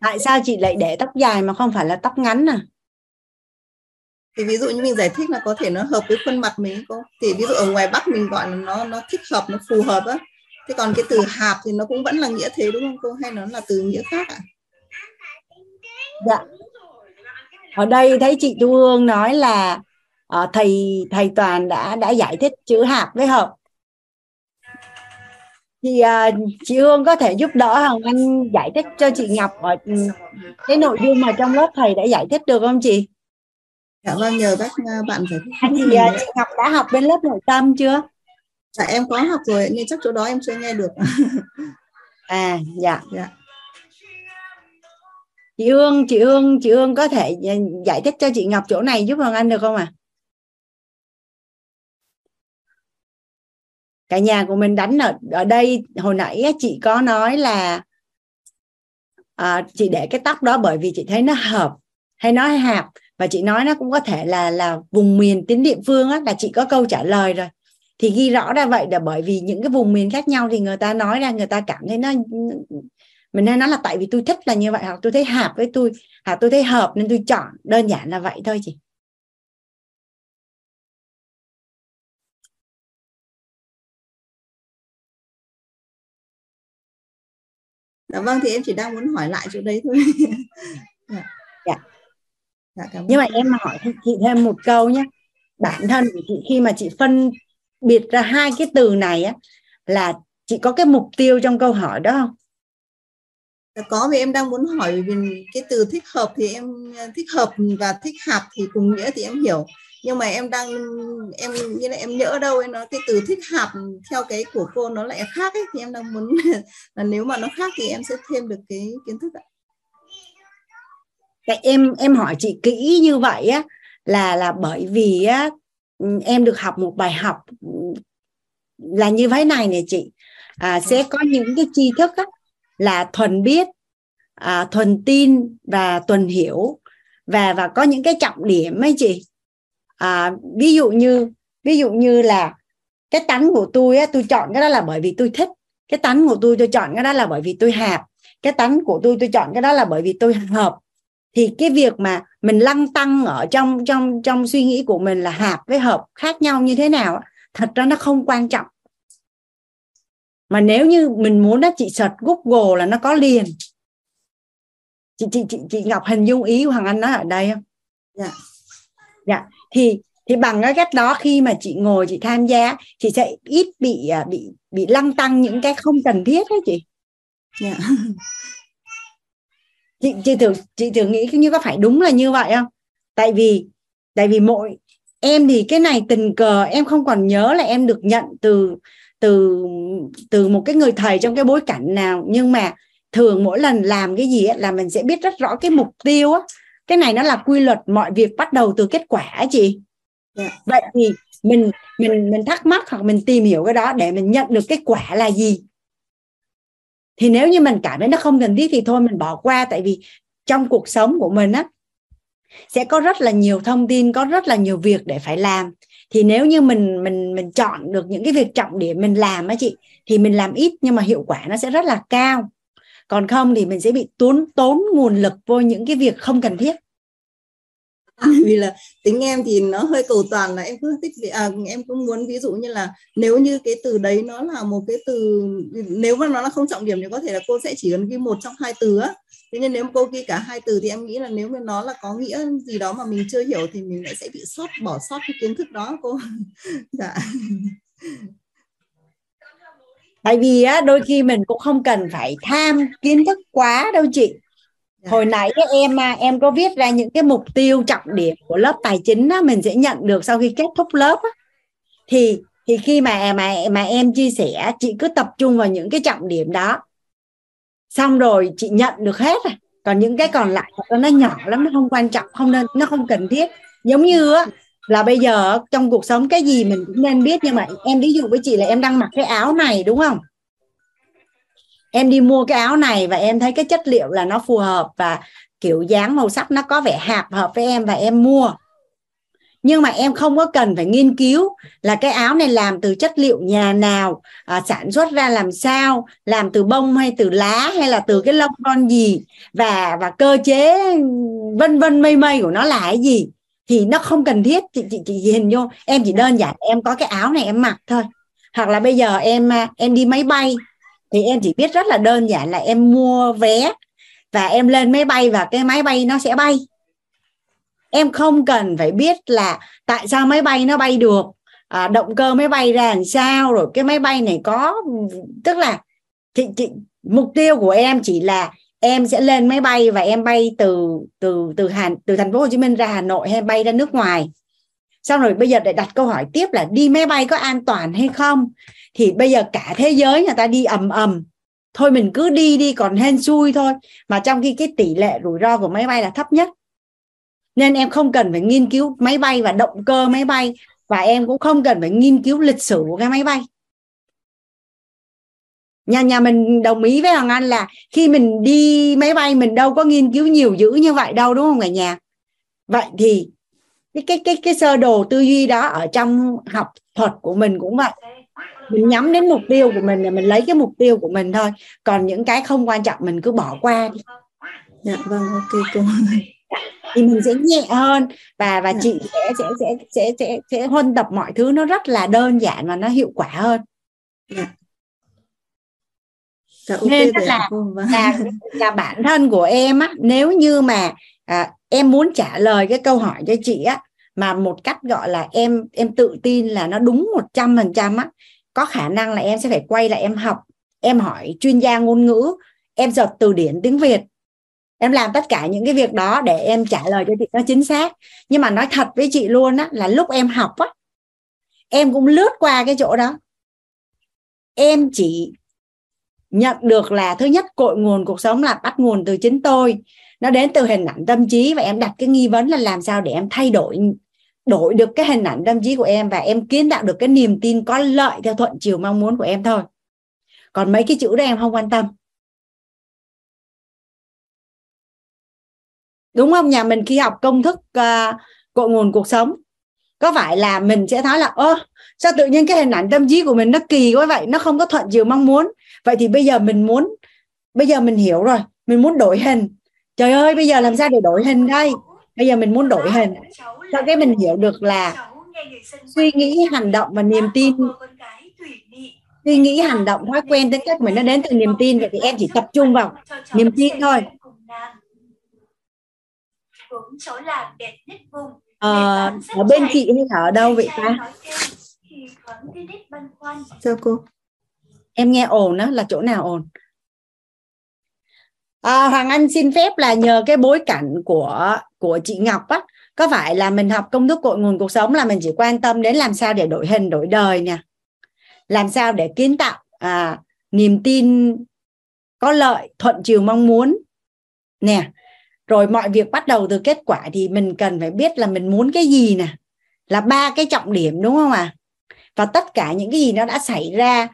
tại sao chị lại để tóc dài mà không phải là tóc ngắn à thì ví dụ như mình giải thích là có thể nó hợp với khuôn mặt mình cô thì ví dụ ở ngoài bắc mình gọi là nó nó thích hợp nó phù hợp á thế còn cái từ hạt thì nó cũng vẫn là nghĩa thế đúng không cô hay nó là từ nghĩa khác ạ à? dạ ở đây thấy chị Thu Hương nói là uh, thầy thầy Toàn đã đã giải thích chữ hạt với hợp thì uh, chị Hương có thể giúp đỡ Hằng Anh giải thích cho chị Ngọc ở ừ, cái nội dung mà trong lớp thầy đã giải thích được không chị? Dạ vâng nhờ các ờ, bạn giải thích. Thì uh, chị Ngọc đã học bên lớp nội tâm chưa? dạ em có học rồi nên chắc chỗ đó em chưa nghe được à dạ dạ chị Hương chị Hương chị Hương có thể ờ, giải thích cho chị Ngọc chỗ này giúp Hoàng Anh được không ạ à? cả nhà của mình đánh ở ở đây hồi nãy chị có nói là à, chị để cái tóc đó bởi vì chị thấy nó hợp hay nói hạp và chị nói nó cũng có thể là là vùng miền tính địa phương á, là chị có câu trả lời rồi thì ghi rõ ra vậy là bởi vì những cái vùng miền khác nhau thì người ta nói ra người ta cảm thấy nó mình nên nói là tại vì tôi thích là như vậy hoặc tôi thấy hợp với tôi hoặc tôi thấy hợp nên tôi chọn đơn giản là vậy thôi chị Dạ vâng thì em chỉ đang muốn hỏi lại chỗ đấy thôi. Dạ. dạ. dạ cảm ơn. Nhưng mà em hỏi chị thêm một câu nhé. Bản thân của chị khi mà chị phân biệt ra hai cái từ này á là chị có cái mục tiêu trong câu hỏi đó không dạ có vì em đang muốn hỏi vì cái từ thích hợp thì em thích hợp và thích hợp thì cùng nghĩa thì em hiểu nhưng mà em đang em như là em nhớ đâu ấy nói cái từ thích hợp theo cái của cô nó lại khác ấy thì em đang muốn là nếu mà nó khác thì em sẽ thêm được cái kiến thức ạ cái em em hỏi chị kỹ như vậy á là là bởi vì á em được học một bài học là như thế này nè chị à, sẽ vâng. có những cái tri thức á, là thuần biết à, thuần tin và thuần hiểu và và có những cái trọng điểm ấy chị à, ví dụ như ví dụ như là cái tánh của tôi á, tôi chọn cái đó là bởi vì tôi thích cái tánh của tôi tôi chọn cái đó là bởi vì tôi hạp cái tánh của tôi tôi chọn cái đó là bởi vì tôi hợp thì cái việc mà mình lăng tăng ở trong trong trong suy nghĩ của mình là hạp với hợp khác nhau như thế nào thật ra nó không quan trọng mà nếu như mình muốn nó chị search google là nó có liền chị chị chị chị ngọc hình dung ý hoàng anh nói ở đây không dạ yeah. dạ yeah. thì thì bằng cái cách đó khi mà chị ngồi chị tham gia chị sẽ ít bị à, bị bị lăng tăng những cái không cần thiết đấy chị dạ yeah. chị chị thử chị thử nghĩ như có phải đúng là như vậy không tại vì tại vì mỗi em thì cái này tình cờ em không còn nhớ là em được nhận từ từ từ một cái người thầy trong cái bối cảnh nào nhưng mà thường mỗi lần làm cái gì ấy, là mình sẽ biết rất rõ cái mục tiêu á cái này nó là quy luật mọi việc bắt đầu từ kết quả chị dạ. vậy thì mình mình mình thắc mắc hoặc mình tìm hiểu cái đó để mình nhận được kết quả là gì thì nếu như mình cảm thấy nó không cần thiết thì thôi mình bỏ qua tại vì trong cuộc sống của mình á sẽ có rất là nhiều thông tin có rất là nhiều việc để phải làm thì nếu như mình mình mình chọn được những cái việc trọng điểm mình làm á chị thì mình làm ít nhưng mà hiệu quả nó sẽ rất là cao còn không thì mình sẽ bị tốn tốn nguồn lực vô những cái việc không cần thiết vì là tính em thì nó hơi cầu toàn là em cứ thích à, em cũng muốn ví dụ như là nếu như cái từ đấy nó là một cái từ nếu mà nó là không trọng điểm thì có thể là cô sẽ chỉ cần ghi một trong hai từ á thế nên nếu cô ghi cả hai từ thì em nghĩ là nếu mà nó là có nghĩa gì đó mà mình chưa hiểu thì mình lại sẽ bị sót bỏ sót cái kiến thức đó cô dạ tại vì á đôi khi mình cũng không cần phải tham kiến thức quá đâu chị Dạ. hồi nãy em à, em có viết ra những cái mục tiêu trọng điểm của lớp tài chính đó, mình sẽ nhận được sau khi kết thúc lớp đó. thì thì khi mà mà mà em chia sẻ chị cứ tập trung vào những cái trọng điểm đó xong rồi chị nhận được hết rồi còn những cái còn lại nó nhỏ lắm nó không quan trọng không nên nó không cần thiết giống như á là bây giờ trong cuộc sống cái gì mình cũng nên biết nhưng mà em ví dụ với chị là em đang mặc cái áo này đúng không em đi mua cái áo này và em thấy cái chất liệu là nó phù hợp và kiểu dáng màu sắc nó có vẻ hạp hợp với em và em mua nhưng mà em không có cần phải nghiên cứu là cái áo này làm từ chất liệu nhà nào à, sản xuất ra làm sao làm từ bông hay từ lá hay là từ cái lông con gì và và cơ chế vân vân mây mây của nó là cái gì thì nó không cần thiết chị chị chị nhìn vô em chỉ đơn giản em có cái áo này em mặc thôi hoặc là bây giờ em à, em đi máy bay thì em chỉ biết rất là đơn giản là em mua vé và em lên máy bay và cái máy bay nó sẽ bay em không cần phải biết là tại sao máy bay nó bay được à, động cơ máy bay ra làm sao rồi cái máy bay này có tức là thì, thì, mục tiêu của em chỉ là em sẽ lên máy bay và em bay từ từ từ Hàn từ thành phố Hồ Chí Minh ra Hà Nội hay bay ra nước ngoài xong rồi bây giờ để đặt câu hỏi tiếp là đi máy bay có an toàn hay không thì bây giờ cả thế giới người ta đi ầm ầm thôi mình cứ đi đi còn hên xui thôi mà trong khi cái tỷ lệ rủi ro của máy bay là thấp nhất nên em không cần phải nghiên cứu máy bay và động cơ máy bay và em cũng không cần phải nghiên cứu lịch sử của cái máy bay nhà nhà mình đồng ý với hoàng anh là khi mình đi máy bay mình đâu có nghiên cứu nhiều dữ như vậy đâu đúng không cả nhà vậy thì cái cái cái cái sơ đồ tư duy đó ở trong học thuật của mình cũng vậy mình nhắm đến mục tiêu của mình là mình lấy cái mục tiêu của mình thôi còn những cái không quan trọng mình cứ bỏ qua đi dạ vâng ok cô thì mình sẽ nhẹ hơn và và chị sẽ sẽ sẽ sẽ sẽ sẽ huân tập mọi thứ nó rất là đơn giản và nó hiệu quả hơn Dạ, dạ okay nên là, vâng. là, là bản thân của em á nếu như mà à, em muốn trả lời cái câu hỏi cho chị á mà một cách gọi là em em tự tin là nó đúng một trăm phần trăm á có khả năng là em sẽ phải quay lại em học em hỏi chuyên gia ngôn ngữ em giật từ điển tiếng việt em làm tất cả những cái việc đó để em trả lời cho chị nó chính xác nhưng mà nói thật với chị luôn á là lúc em học á em cũng lướt qua cái chỗ đó em chỉ nhận được là thứ nhất cội nguồn cuộc sống là bắt nguồn từ chính tôi nó đến từ hình ảnh tâm trí và em đặt cái nghi vấn là làm sao để em thay đổi đổi được cái hình ảnh tâm trí của em và em kiến tạo được cái niềm tin có lợi theo thuận chiều mong muốn của em thôi còn mấy cái chữ đó em không quan tâm đúng không nhà mình khi học công thức uh, cội nguồn cuộc sống có phải là mình sẽ nói là ơ sao tự nhiên cái hình ảnh tâm trí của mình nó kỳ quá vậy nó không có thuận chiều mong muốn vậy thì bây giờ mình muốn bây giờ mình hiểu rồi mình muốn đổi hình trời ơi bây giờ làm sao để đổi hình đây bây giờ mình muốn đổi hình cho cái mình hiểu được là suy nghĩ hành động và niềm tin suy nghĩ hành động thói quen tính cách mình nó đến từ niềm tin vậy thì em chỉ tập trung vào niềm tin thôi ờ, ở bên chị hay ở đâu vậy ta sao cô em nghe ồn đó là chỗ nào ồn à, Hoàng Anh xin phép là nhờ cái bối cảnh của của chị Ngọc á có phải là mình học công thức cội nguồn cuộc sống là mình chỉ quan tâm đến làm sao để đổi hình đổi đời nè làm sao để kiến tạo à, niềm tin có lợi thuận chiều mong muốn nè rồi mọi việc bắt đầu từ kết quả thì mình cần phải biết là mình muốn cái gì nè là ba cái trọng điểm đúng không ạ à? và tất cả những cái gì nó đã xảy ra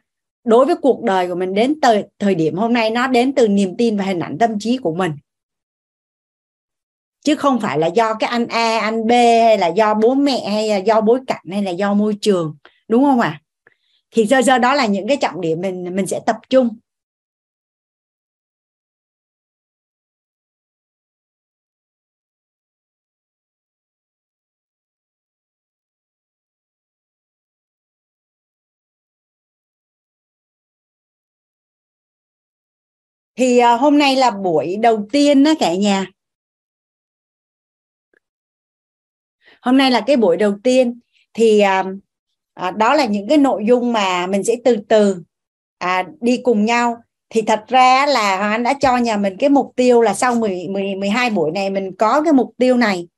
đối với cuộc đời của mình đến thời, thời điểm hôm nay nó đến từ niềm tin và hình ảnh tâm trí của mình chứ không phải là do cái anh A anh B hay là do bố mẹ hay là do bối cảnh hay là do môi trường đúng không ạ à? thì do do đó là những cái trọng điểm mình mình sẽ tập trung thì à, hôm nay là buổi đầu tiên đó cả nhà hôm nay là cái buổi đầu tiên thì à, à, đó là những cái nội dung mà mình sẽ từ từ à, đi cùng nhau thì thật ra là Anh đã cho nhà mình cái mục tiêu là sau 10, 10 12 buổi này mình có cái mục tiêu này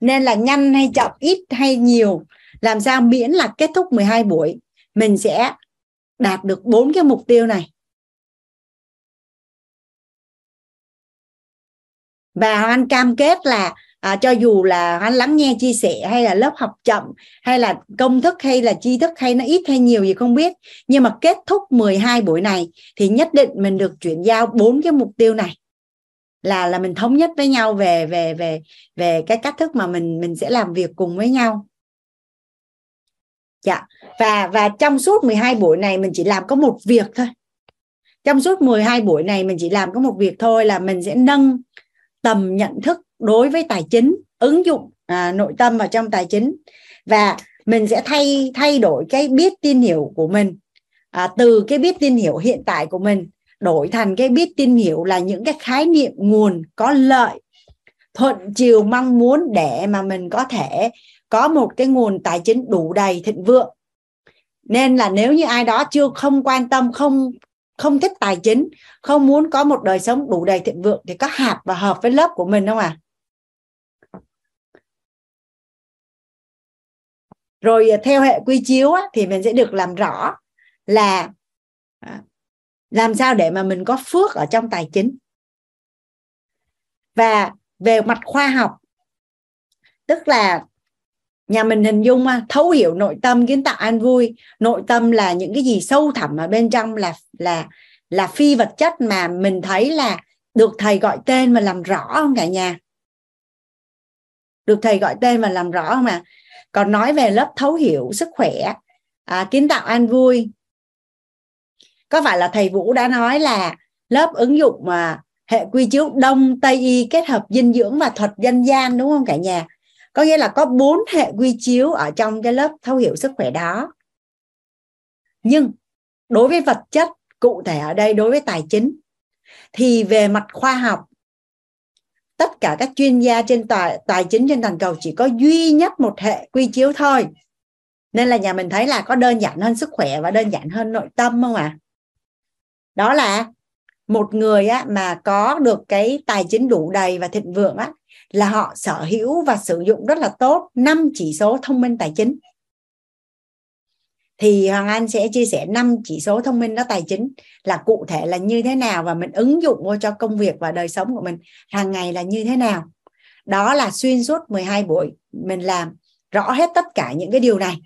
nên là nhanh hay chậm ít hay nhiều làm sao miễn là kết thúc 12 buổi mình sẽ đạt được bốn cái mục tiêu này và anh cam kết là à, cho dù là anh lắng nghe chia sẻ hay là lớp học chậm hay là công thức hay là tri thức hay nó ít hay nhiều gì không biết nhưng mà kết thúc 12 buổi này thì nhất định mình được chuyển giao bốn cái mục tiêu này là là mình thống nhất với nhau về về về về cái cách thức mà mình mình sẽ làm việc cùng với nhau dạ và và trong suốt 12 buổi này mình chỉ làm có một việc thôi trong suốt 12 buổi này mình chỉ làm có một việc thôi là mình sẽ nâng tầm nhận thức đối với tài chính ứng dụng à, nội tâm vào trong tài chính và mình sẽ thay thay đổi cái biết tin hiểu của mình à, từ cái biết tin hiểu hiện tại của mình đổi thành cái biết tin hiểu là những cái khái niệm nguồn có lợi thuận chiều mong muốn để mà mình có thể có một cái nguồn tài chính đủ đầy thịnh vượng nên là nếu như ai đó chưa không quan tâm không không thích tài chính không muốn có một đời sống đủ đầy thịnh vượng thì có hạt và hợp với lớp của mình không ạ à? rồi theo hệ quy chiếu á, thì mình sẽ được làm rõ là à, làm sao để mà mình có phước ở trong tài chính và về mặt khoa học tức là nhà mình hình dung thấu hiểu nội tâm kiến tạo an vui nội tâm là những cái gì sâu thẳm ở bên trong là là là phi vật chất mà mình thấy là được thầy gọi tên mà làm rõ không cả nhà được thầy gọi tên mà làm rõ không ạ à? còn nói về lớp thấu hiểu sức khỏe à, kiến tạo an vui có phải là thầy vũ đã nói là lớp ứng dụng mà hệ quy chiếu đông tây y kết hợp dinh dưỡng và thuật dân gian đúng không cả nhà có nghĩa là có bốn hệ quy chiếu ở trong cái lớp thấu hiểu sức khỏe đó nhưng đối với vật chất cụ thể ở đây đối với tài chính thì về mặt khoa học tất cả các chuyên gia trên tài, tài chính trên toàn cầu chỉ có duy nhất một hệ quy chiếu thôi nên là nhà mình thấy là có đơn giản hơn sức khỏe và đơn giản hơn nội tâm không ạ à? đó là một người á, mà có được cái tài chính đủ đầy và thịnh vượng á, là họ sở hữu và sử dụng rất là tốt năm chỉ số thông minh tài chính thì Hoàng Anh sẽ chia sẻ năm chỉ số thông minh đó tài chính là cụ thể là như thế nào và mình ứng dụng vô cho công việc và đời sống của mình hàng ngày là như thế nào. Đó là xuyên suốt 12 buổi mình làm rõ hết tất cả những cái điều này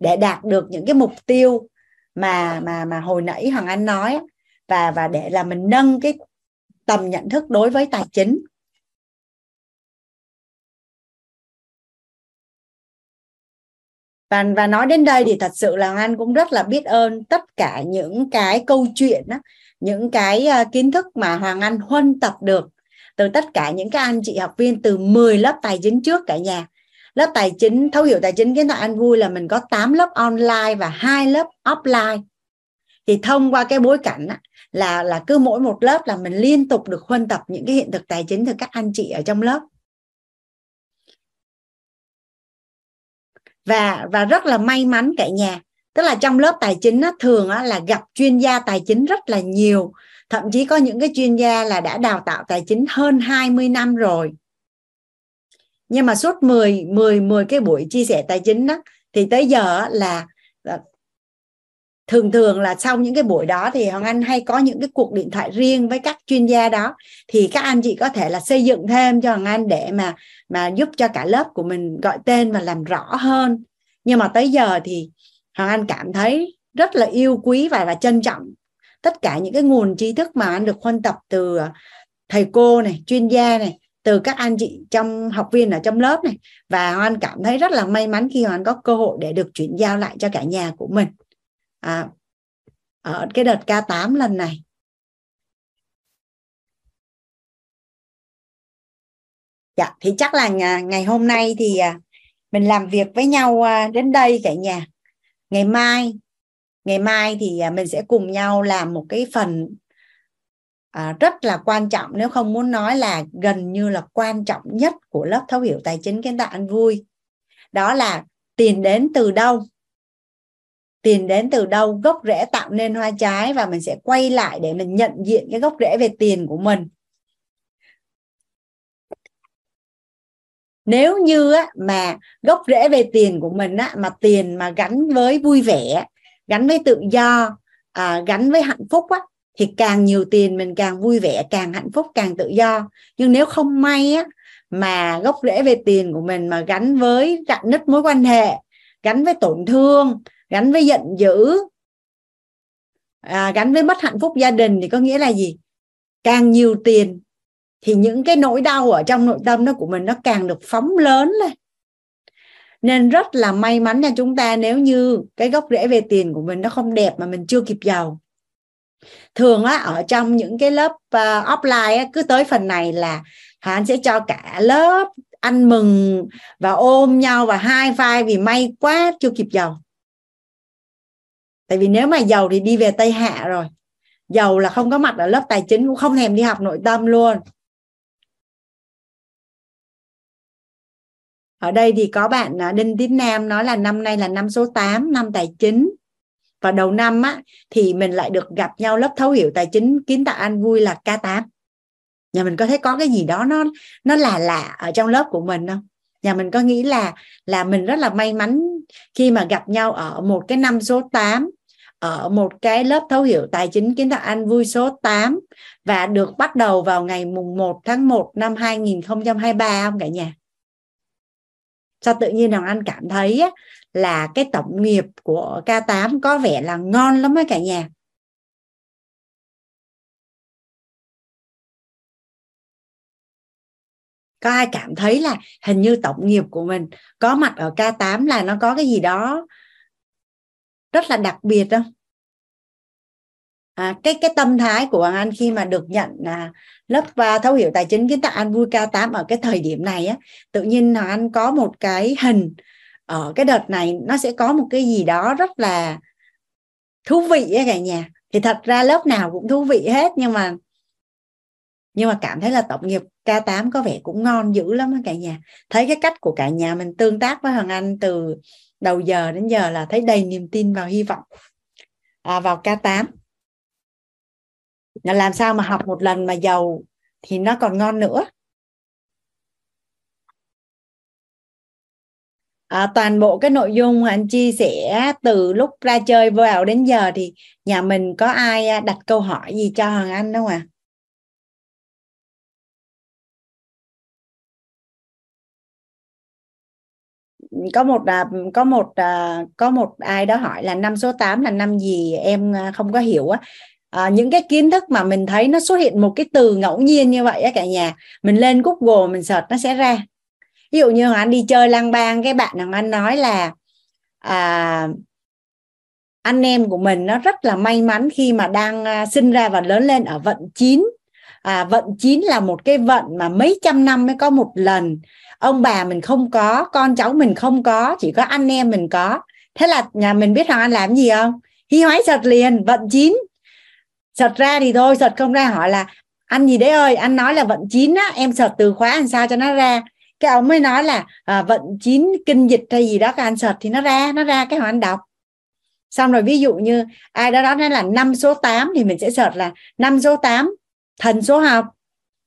để đạt được những cái mục tiêu mà mà mà hồi nãy Hoàng Anh nói và và để là mình nâng cái tầm nhận thức đối với tài chính và và nói đến đây thì thật sự là anh cũng rất là biết ơn tất cả những cái câu chuyện đó, những cái à, kiến thức mà Hoàng Anh huân tập được từ tất cả những các anh chị học viên từ 10 lớp tài chính trước cả nhà lớp tài chính thấu hiểu tài chính kiến tạo anh vui là mình có 8 lớp online và 2 lớp offline thì thông qua cái bối cảnh á, là là cứ mỗi một lớp là mình liên tục được huân tập những cái hiện thực tài chính từ các anh chị ở trong lớp và và rất là may mắn cả nhà tức là trong lớp tài chính á, thường á, là gặp chuyên gia tài chính rất là nhiều thậm chí có những cái chuyên gia là đã đào tạo tài chính hơn 20 năm rồi nhưng mà suốt 10 10 10 cái buổi chia sẻ tài chính đó thì tới giờ là thường thường là sau những cái buổi đó thì hoàng anh hay có những cái cuộc điện thoại riêng với các chuyên gia đó thì các anh chị có thể là xây dựng thêm cho hoàng anh để mà mà giúp cho cả lớp của mình gọi tên và làm rõ hơn nhưng mà tới giờ thì hoàng anh cảm thấy rất là yêu quý và và trân trọng tất cả những cái nguồn tri thức mà anh được huân tập từ à, thầy cô này chuyên gia này từ các anh chị trong học viên ở trong lớp này và Hoàng Anh cảm thấy rất là may mắn khi Hoàng Anh có cơ hội để được chuyển giao lại cho cả nhà của mình à, ở cái đợt K8 lần này dạ thì chắc là ngày hôm nay thì à, mình làm việc với nhau à, đến đây cả nhà ngày mai ngày mai thì à, mình sẽ cùng nhau làm một cái phần rất là quan trọng nếu không muốn nói là gần như là quan trọng nhất của lớp thấu hiểu tài chính kiến tạo ăn vui đó là tiền đến từ đâu tiền đến từ đâu gốc rễ tạo nên hoa trái và mình sẽ quay lại để mình nhận diện cái gốc rễ về tiền của mình nếu như á, mà gốc rễ về tiền của mình á, mà tiền mà gắn với vui vẻ gắn với tự do à, gắn với hạnh phúc á, thì càng nhiều tiền mình càng vui vẻ càng hạnh phúc càng tự do nhưng nếu không may á, mà gốc rễ về tiền của mình mà gắn với rạn nứt mối quan hệ gắn với tổn thương gắn với giận dữ à, gắn với mất hạnh phúc gia đình thì có nghĩa là gì càng nhiều tiền thì những cái nỗi đau ở trong nội tâm đó của mình nó càng được phóng lớn lên nên rất là may mắn nha chúng ta nếu như cái gốc rễ về tiền của mình nó không đẹp mà mình chưa kịp giàu thường á ở trong những cái lớp uh, offline á, cứ tới phần này là hắn sẽ cho cả lớp ăn mừng và ôm nhau và hai vai vì may quá chưa kịp giàu tại vì nếu mà giàu thì đi về tây hạ rồi giàu là không có mặt ở lớp tài chính cũng không thèm đi học nội tâm luôn ở đây thì có bạn à, Đinh Tiến Nam nói là năm nay là năm số 8, năm tài chính và đầu năm á thì mình lại được gặp nhau lớp thấu hiểu tài chính kiến tạo an vui là K8 nhà mình có thấy có cái gì đó nó nó là lạ ở trong lớp của mình không nhà mình có nghĩ là là mình rất là may mắn khi mà gặp nhau ở một cái năm số 8 ở một cái lớp thấu hiểu tài chính kiến tạo anh vui số 8 và được bắt đầu vào ngày mùng 1 tháng 1 năm 2023 không cả nhà? Sao tự nhiên Hoàng Anh cảm thấy là cái tổng nghiệp của K8 có vẻ là ngon lắm ấy cả nhà. có ai cảm thấy là hình như tổng nghiệp của mình có mặt ở K8 là nó có cái gì đó rất là đặc biệt không à, cái cái tâm thái của Hoàng Anh khi mà được nhận là lớp và thấu hiểu tài chính kiến tạo An vui cao 8 ở cái thời điểm này á tự nhiên Hoàng Anh có một cái hình ở cái đợt này nó sẽ có một cái gì đó rất là thú vị á cả nhà thì thật ra lớp nào cũng thú vị hết nhưng mà nhưng mà cảm thấy là tổng nghiệp K8 có vẻ cũng ngon dữ lắm á cả nhà thấy cái cách của cả nhà mình tương tác với Hoàng Anh từ đầu giờ đến giờ là thấy đầy niềm tin vào hy vọng à, vào K8 là làm sao mà học một lần mà giàu thì nó còn ngon nữa à, toàn bộ cái nội dung anh chia sẻ từ lúc ra chơi vào đến giờ thì nhà mình có ai đặt câu hỏi gì cho Hoàng Anh không ạ? À? có một à, có một à, có một ai đó hỏi là năm số 8 là năm gì em à, không có hiểu á à, những cái kiến thức mà mình thấy nó xuất hiện một cái từ ngẫu nhiên như vậy á cả nhà mình lên google mình search nó sẽ ra ví dụ như anh đi chơi lang bang cái bạn nào anh nói là à, anh em của mình nó rất là may mắn khi mà đang à, sinh ra và lớn lên ở vận chín à, vận chín là một cái vận mà mấy trăm năm mới có một lần ông bà mình không có con cháu mình không có chỉ có anh em mình có thế là nhà mình biết hoàng anh làm gì không hí hoái sật liền vận chín sật ra thì thôi sật không ra hỏi là anh gì đấy ơi anh nói là vận chín á em sật từ khóa làm sao cho nó ra cái ông mới nói là à, vận chín kinh dịch hay gì đó các anh sật thì nó ra nó ra cái hoàng anh đọc xong rồi ví dụ như ai đó đó nói là năm số 8 thì mình sẽ sợt là năm số 8 thần số học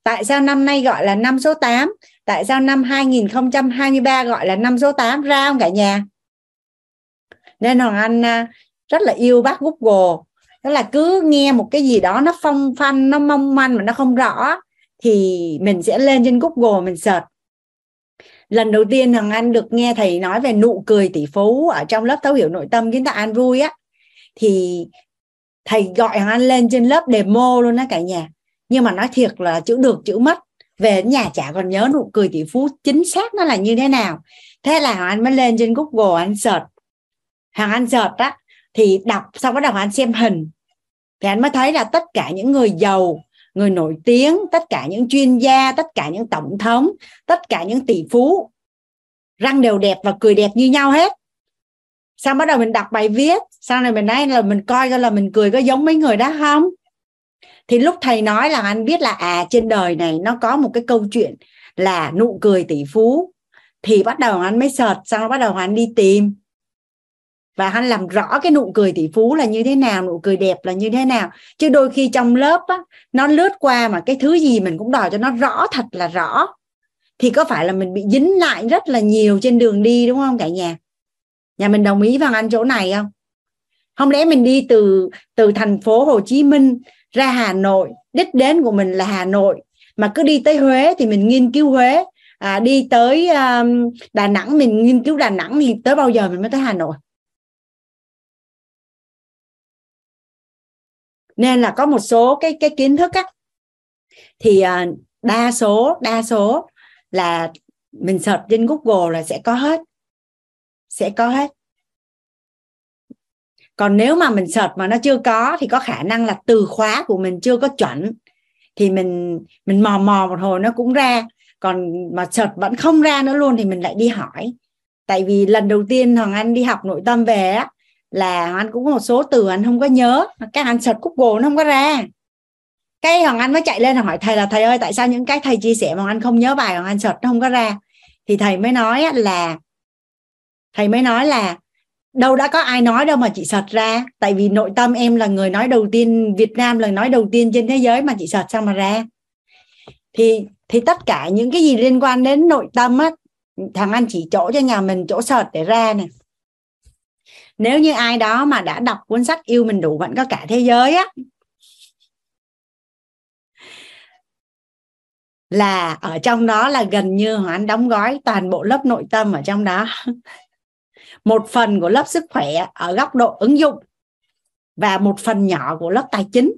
tại sao năm nay gọi là năm số 8 tại sao năm 2023 gọi là năm số 8 ra không cả nhà nên Hoàng Anh à, rất là yêu bác Google đó là cứ nghe một cái gì đó nó phong phanh nó mong manh mà nó không rõ thì mình sẽ lên trên Google mình search lần đầu tiên Hằng Anh được nghe thầy nói về nụ cười tỷ phú ở trong lớp thấu hiểu nội tâm kiến tạo an vui á thì thầy gọi Hằng Anh lên trên lớp demo luôn á cả nhà nhưng mà nói thiệt là chữ được chữ mất về nhà chả còn nhớ nụ cười tỷ phú chính xác nó là như thế nào thế là hoàng anh mới lên trên google anh search hoàng anh search á thì đọc xong bắt đầu anh xem hình thì anh mới thấy là tất cả những người giàu người nổi tiếng tất cả những chuyên gia tất cả những tổng thống tất cả những tỷ phú răng đều đẹp và cười đẹp như nhau hết xong bắt đầu mình đọc bài viết sau này mình nói là mình coi coi là mình cười có giống mấy người đó không thì lúc thầy nói là anh biết là à trên đời này nó có một cái câu chuyện là nụ cười tỷ phú thì bắt đầu anh mới sợt xong rồi bắt đầu anh đi tìm và anh làm rõ cái nụ cười tỷ phú là như thế nào nụ cười đẹp là như thế nào chứ đôi khi trong lớp á, nó lướt qua mà cái thứ gì mình cũng đòi cho nó rõ thật là rõ thì có phải là mình bị dính lại rất là nhiều trên đường đi đúng không cả nhà nhà mình đồng ý vào anh chỗ này không không lẽ mình đi từ từ thành phố Hồ Chí Minh ra Hà Nội đích đến của mình là Hà Nội mà cứ đi tới Huế thì mình nghiên cứu Huế à, đi tới um, Đà Nẵng mình nghiên cứu Đà Nẵng thì tới bao giờ mình mới tới Hà Nội nên là có một số cái cái kiến thức á thì uh, đa số đa số là mình search trên Google là sẽ có hết sẽ có hết còn nếu mà mình sợt mà nó chưa có thì có khả năng là từ khóa của mình chưa có chuẩn thì mình mình mò mò một hồi nó cũng ra còn mà sợt vẫn không ra nữa luôn thì mình lại đi hỏi tại vì lần đầu tiên hoàng anh đi học nội tâm về á là hoàng anh cũng có một số từ anh không có nhớ các anh sợt google nó không có ra cái hoàng anh mới chạy lên hỏi thầy là thầy ơi tại sao những cái thầy chia sẻ mà hoàng anh không nhớ bài hoàng anh sợt nó không có ra thì thầy mới nói là thầy mới nói là đâu đã có ai nói đâu mà chị sợt ra tại vì nội tâm em là người nói đầu tiên Việt Nam là nói đầu tiên trên thế giới mà chị sợt sao mà ra thì thì tất cả những cái gì liên quan đến nội tâm á thằng anh chỉ chỗ cho nhà mình chỗ sợt để ra nè nếu như ai đó mà đã đọc cuốn sách yêu mình đủ vẫn có cả thế giới á là ở trong đó là gần như anh đóng gói toàn bộ lớp nội tâm ở trong đó một phần của lớp sức khỏe ở góc độ ứng dụng và một phần nhỏ của lớp tài chính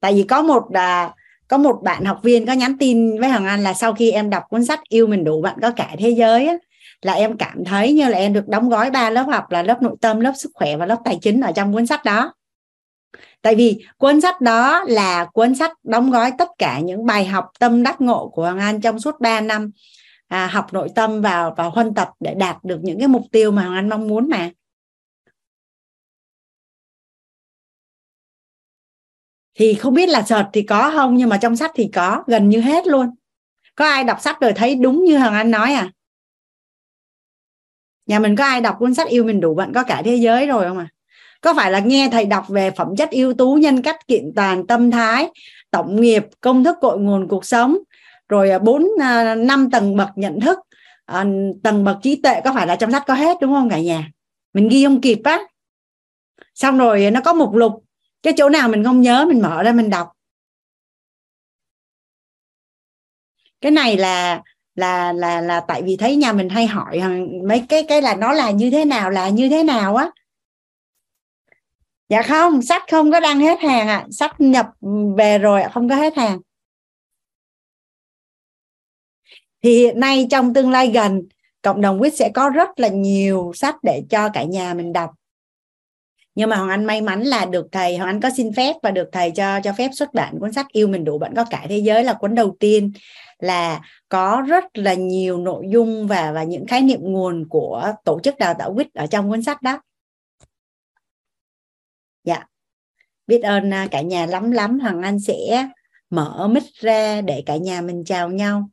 tại vì có một à, có một bạn học viên có nhắn tin với hoàng anh là sau khi em đọc cuốn sách yêu mình đủ bạn có cả thế giới á, là em cảm thấy như là em được đóng gói ba lớp học là lớp nội tâm lớp sức khỏe và lớp tài chính ở trong cuốn sách đó tại vì cuốn sách đó là cuốn sách đóng gói tất cả những bài học tâm đắc ngộ của Hoàng Anh trong suốt 3 năm à, học nội tâm vào và huân tập để đạt được những cái mục tiêu mà hoàng anh mong muốn mà thì không biết là sợt thì có không nhưng mà trong sách thì có gần như hết luôn có ai đọc sách rồi thấy đúng như hoàng anh nói à nhà mình có ai đọc cuốn sách yêu mình đủ bạn có cả thế giới rồi không à có phải là nghe thầy đọc về phẩm chất ưu tú nhân cách kiện toàn tâm thái tổng nghiệp công thức cội nguồn cuộc sống rồi à, bốn à, năm tầng bậc nhận thức à, tầng bậc trí tuệ có phải là trong sách có hết đúng không cả nhà mình ghi không kịp á xong rồi nó có mục lục cái chỗ nào mình không nhớ mình mở ra mình đọc cái này là là là là tại vì thấy nhà mình hay hỏi mấy cái cái là nó là như thế nào là như thế nào á dạ không sách không có đăng hết hàng ạ à. sách nhập về rồi không có hết hàng thì hiện nay trong tương lai gần cộng đồng quýt sẽ có rất là nhiều sách để cho cả nhà mình đọc nhưng mà hoàng anh may mắn là được thầy hoàng anh có xin phép và được thầy cho cho phép xuất bản cuốn sách yêu mình đủ bạn có cả thế giới là cuốn đầu tiên là có rất là nhiều nội dung và và những khái niệm nguồn của tổ chức đào tạo quýt ở trong cuốn sách đó dạ biết ơn à, cả nhà lắm lắm hoàng anh sẽ mở mic ra để cả nhà mình chào nhau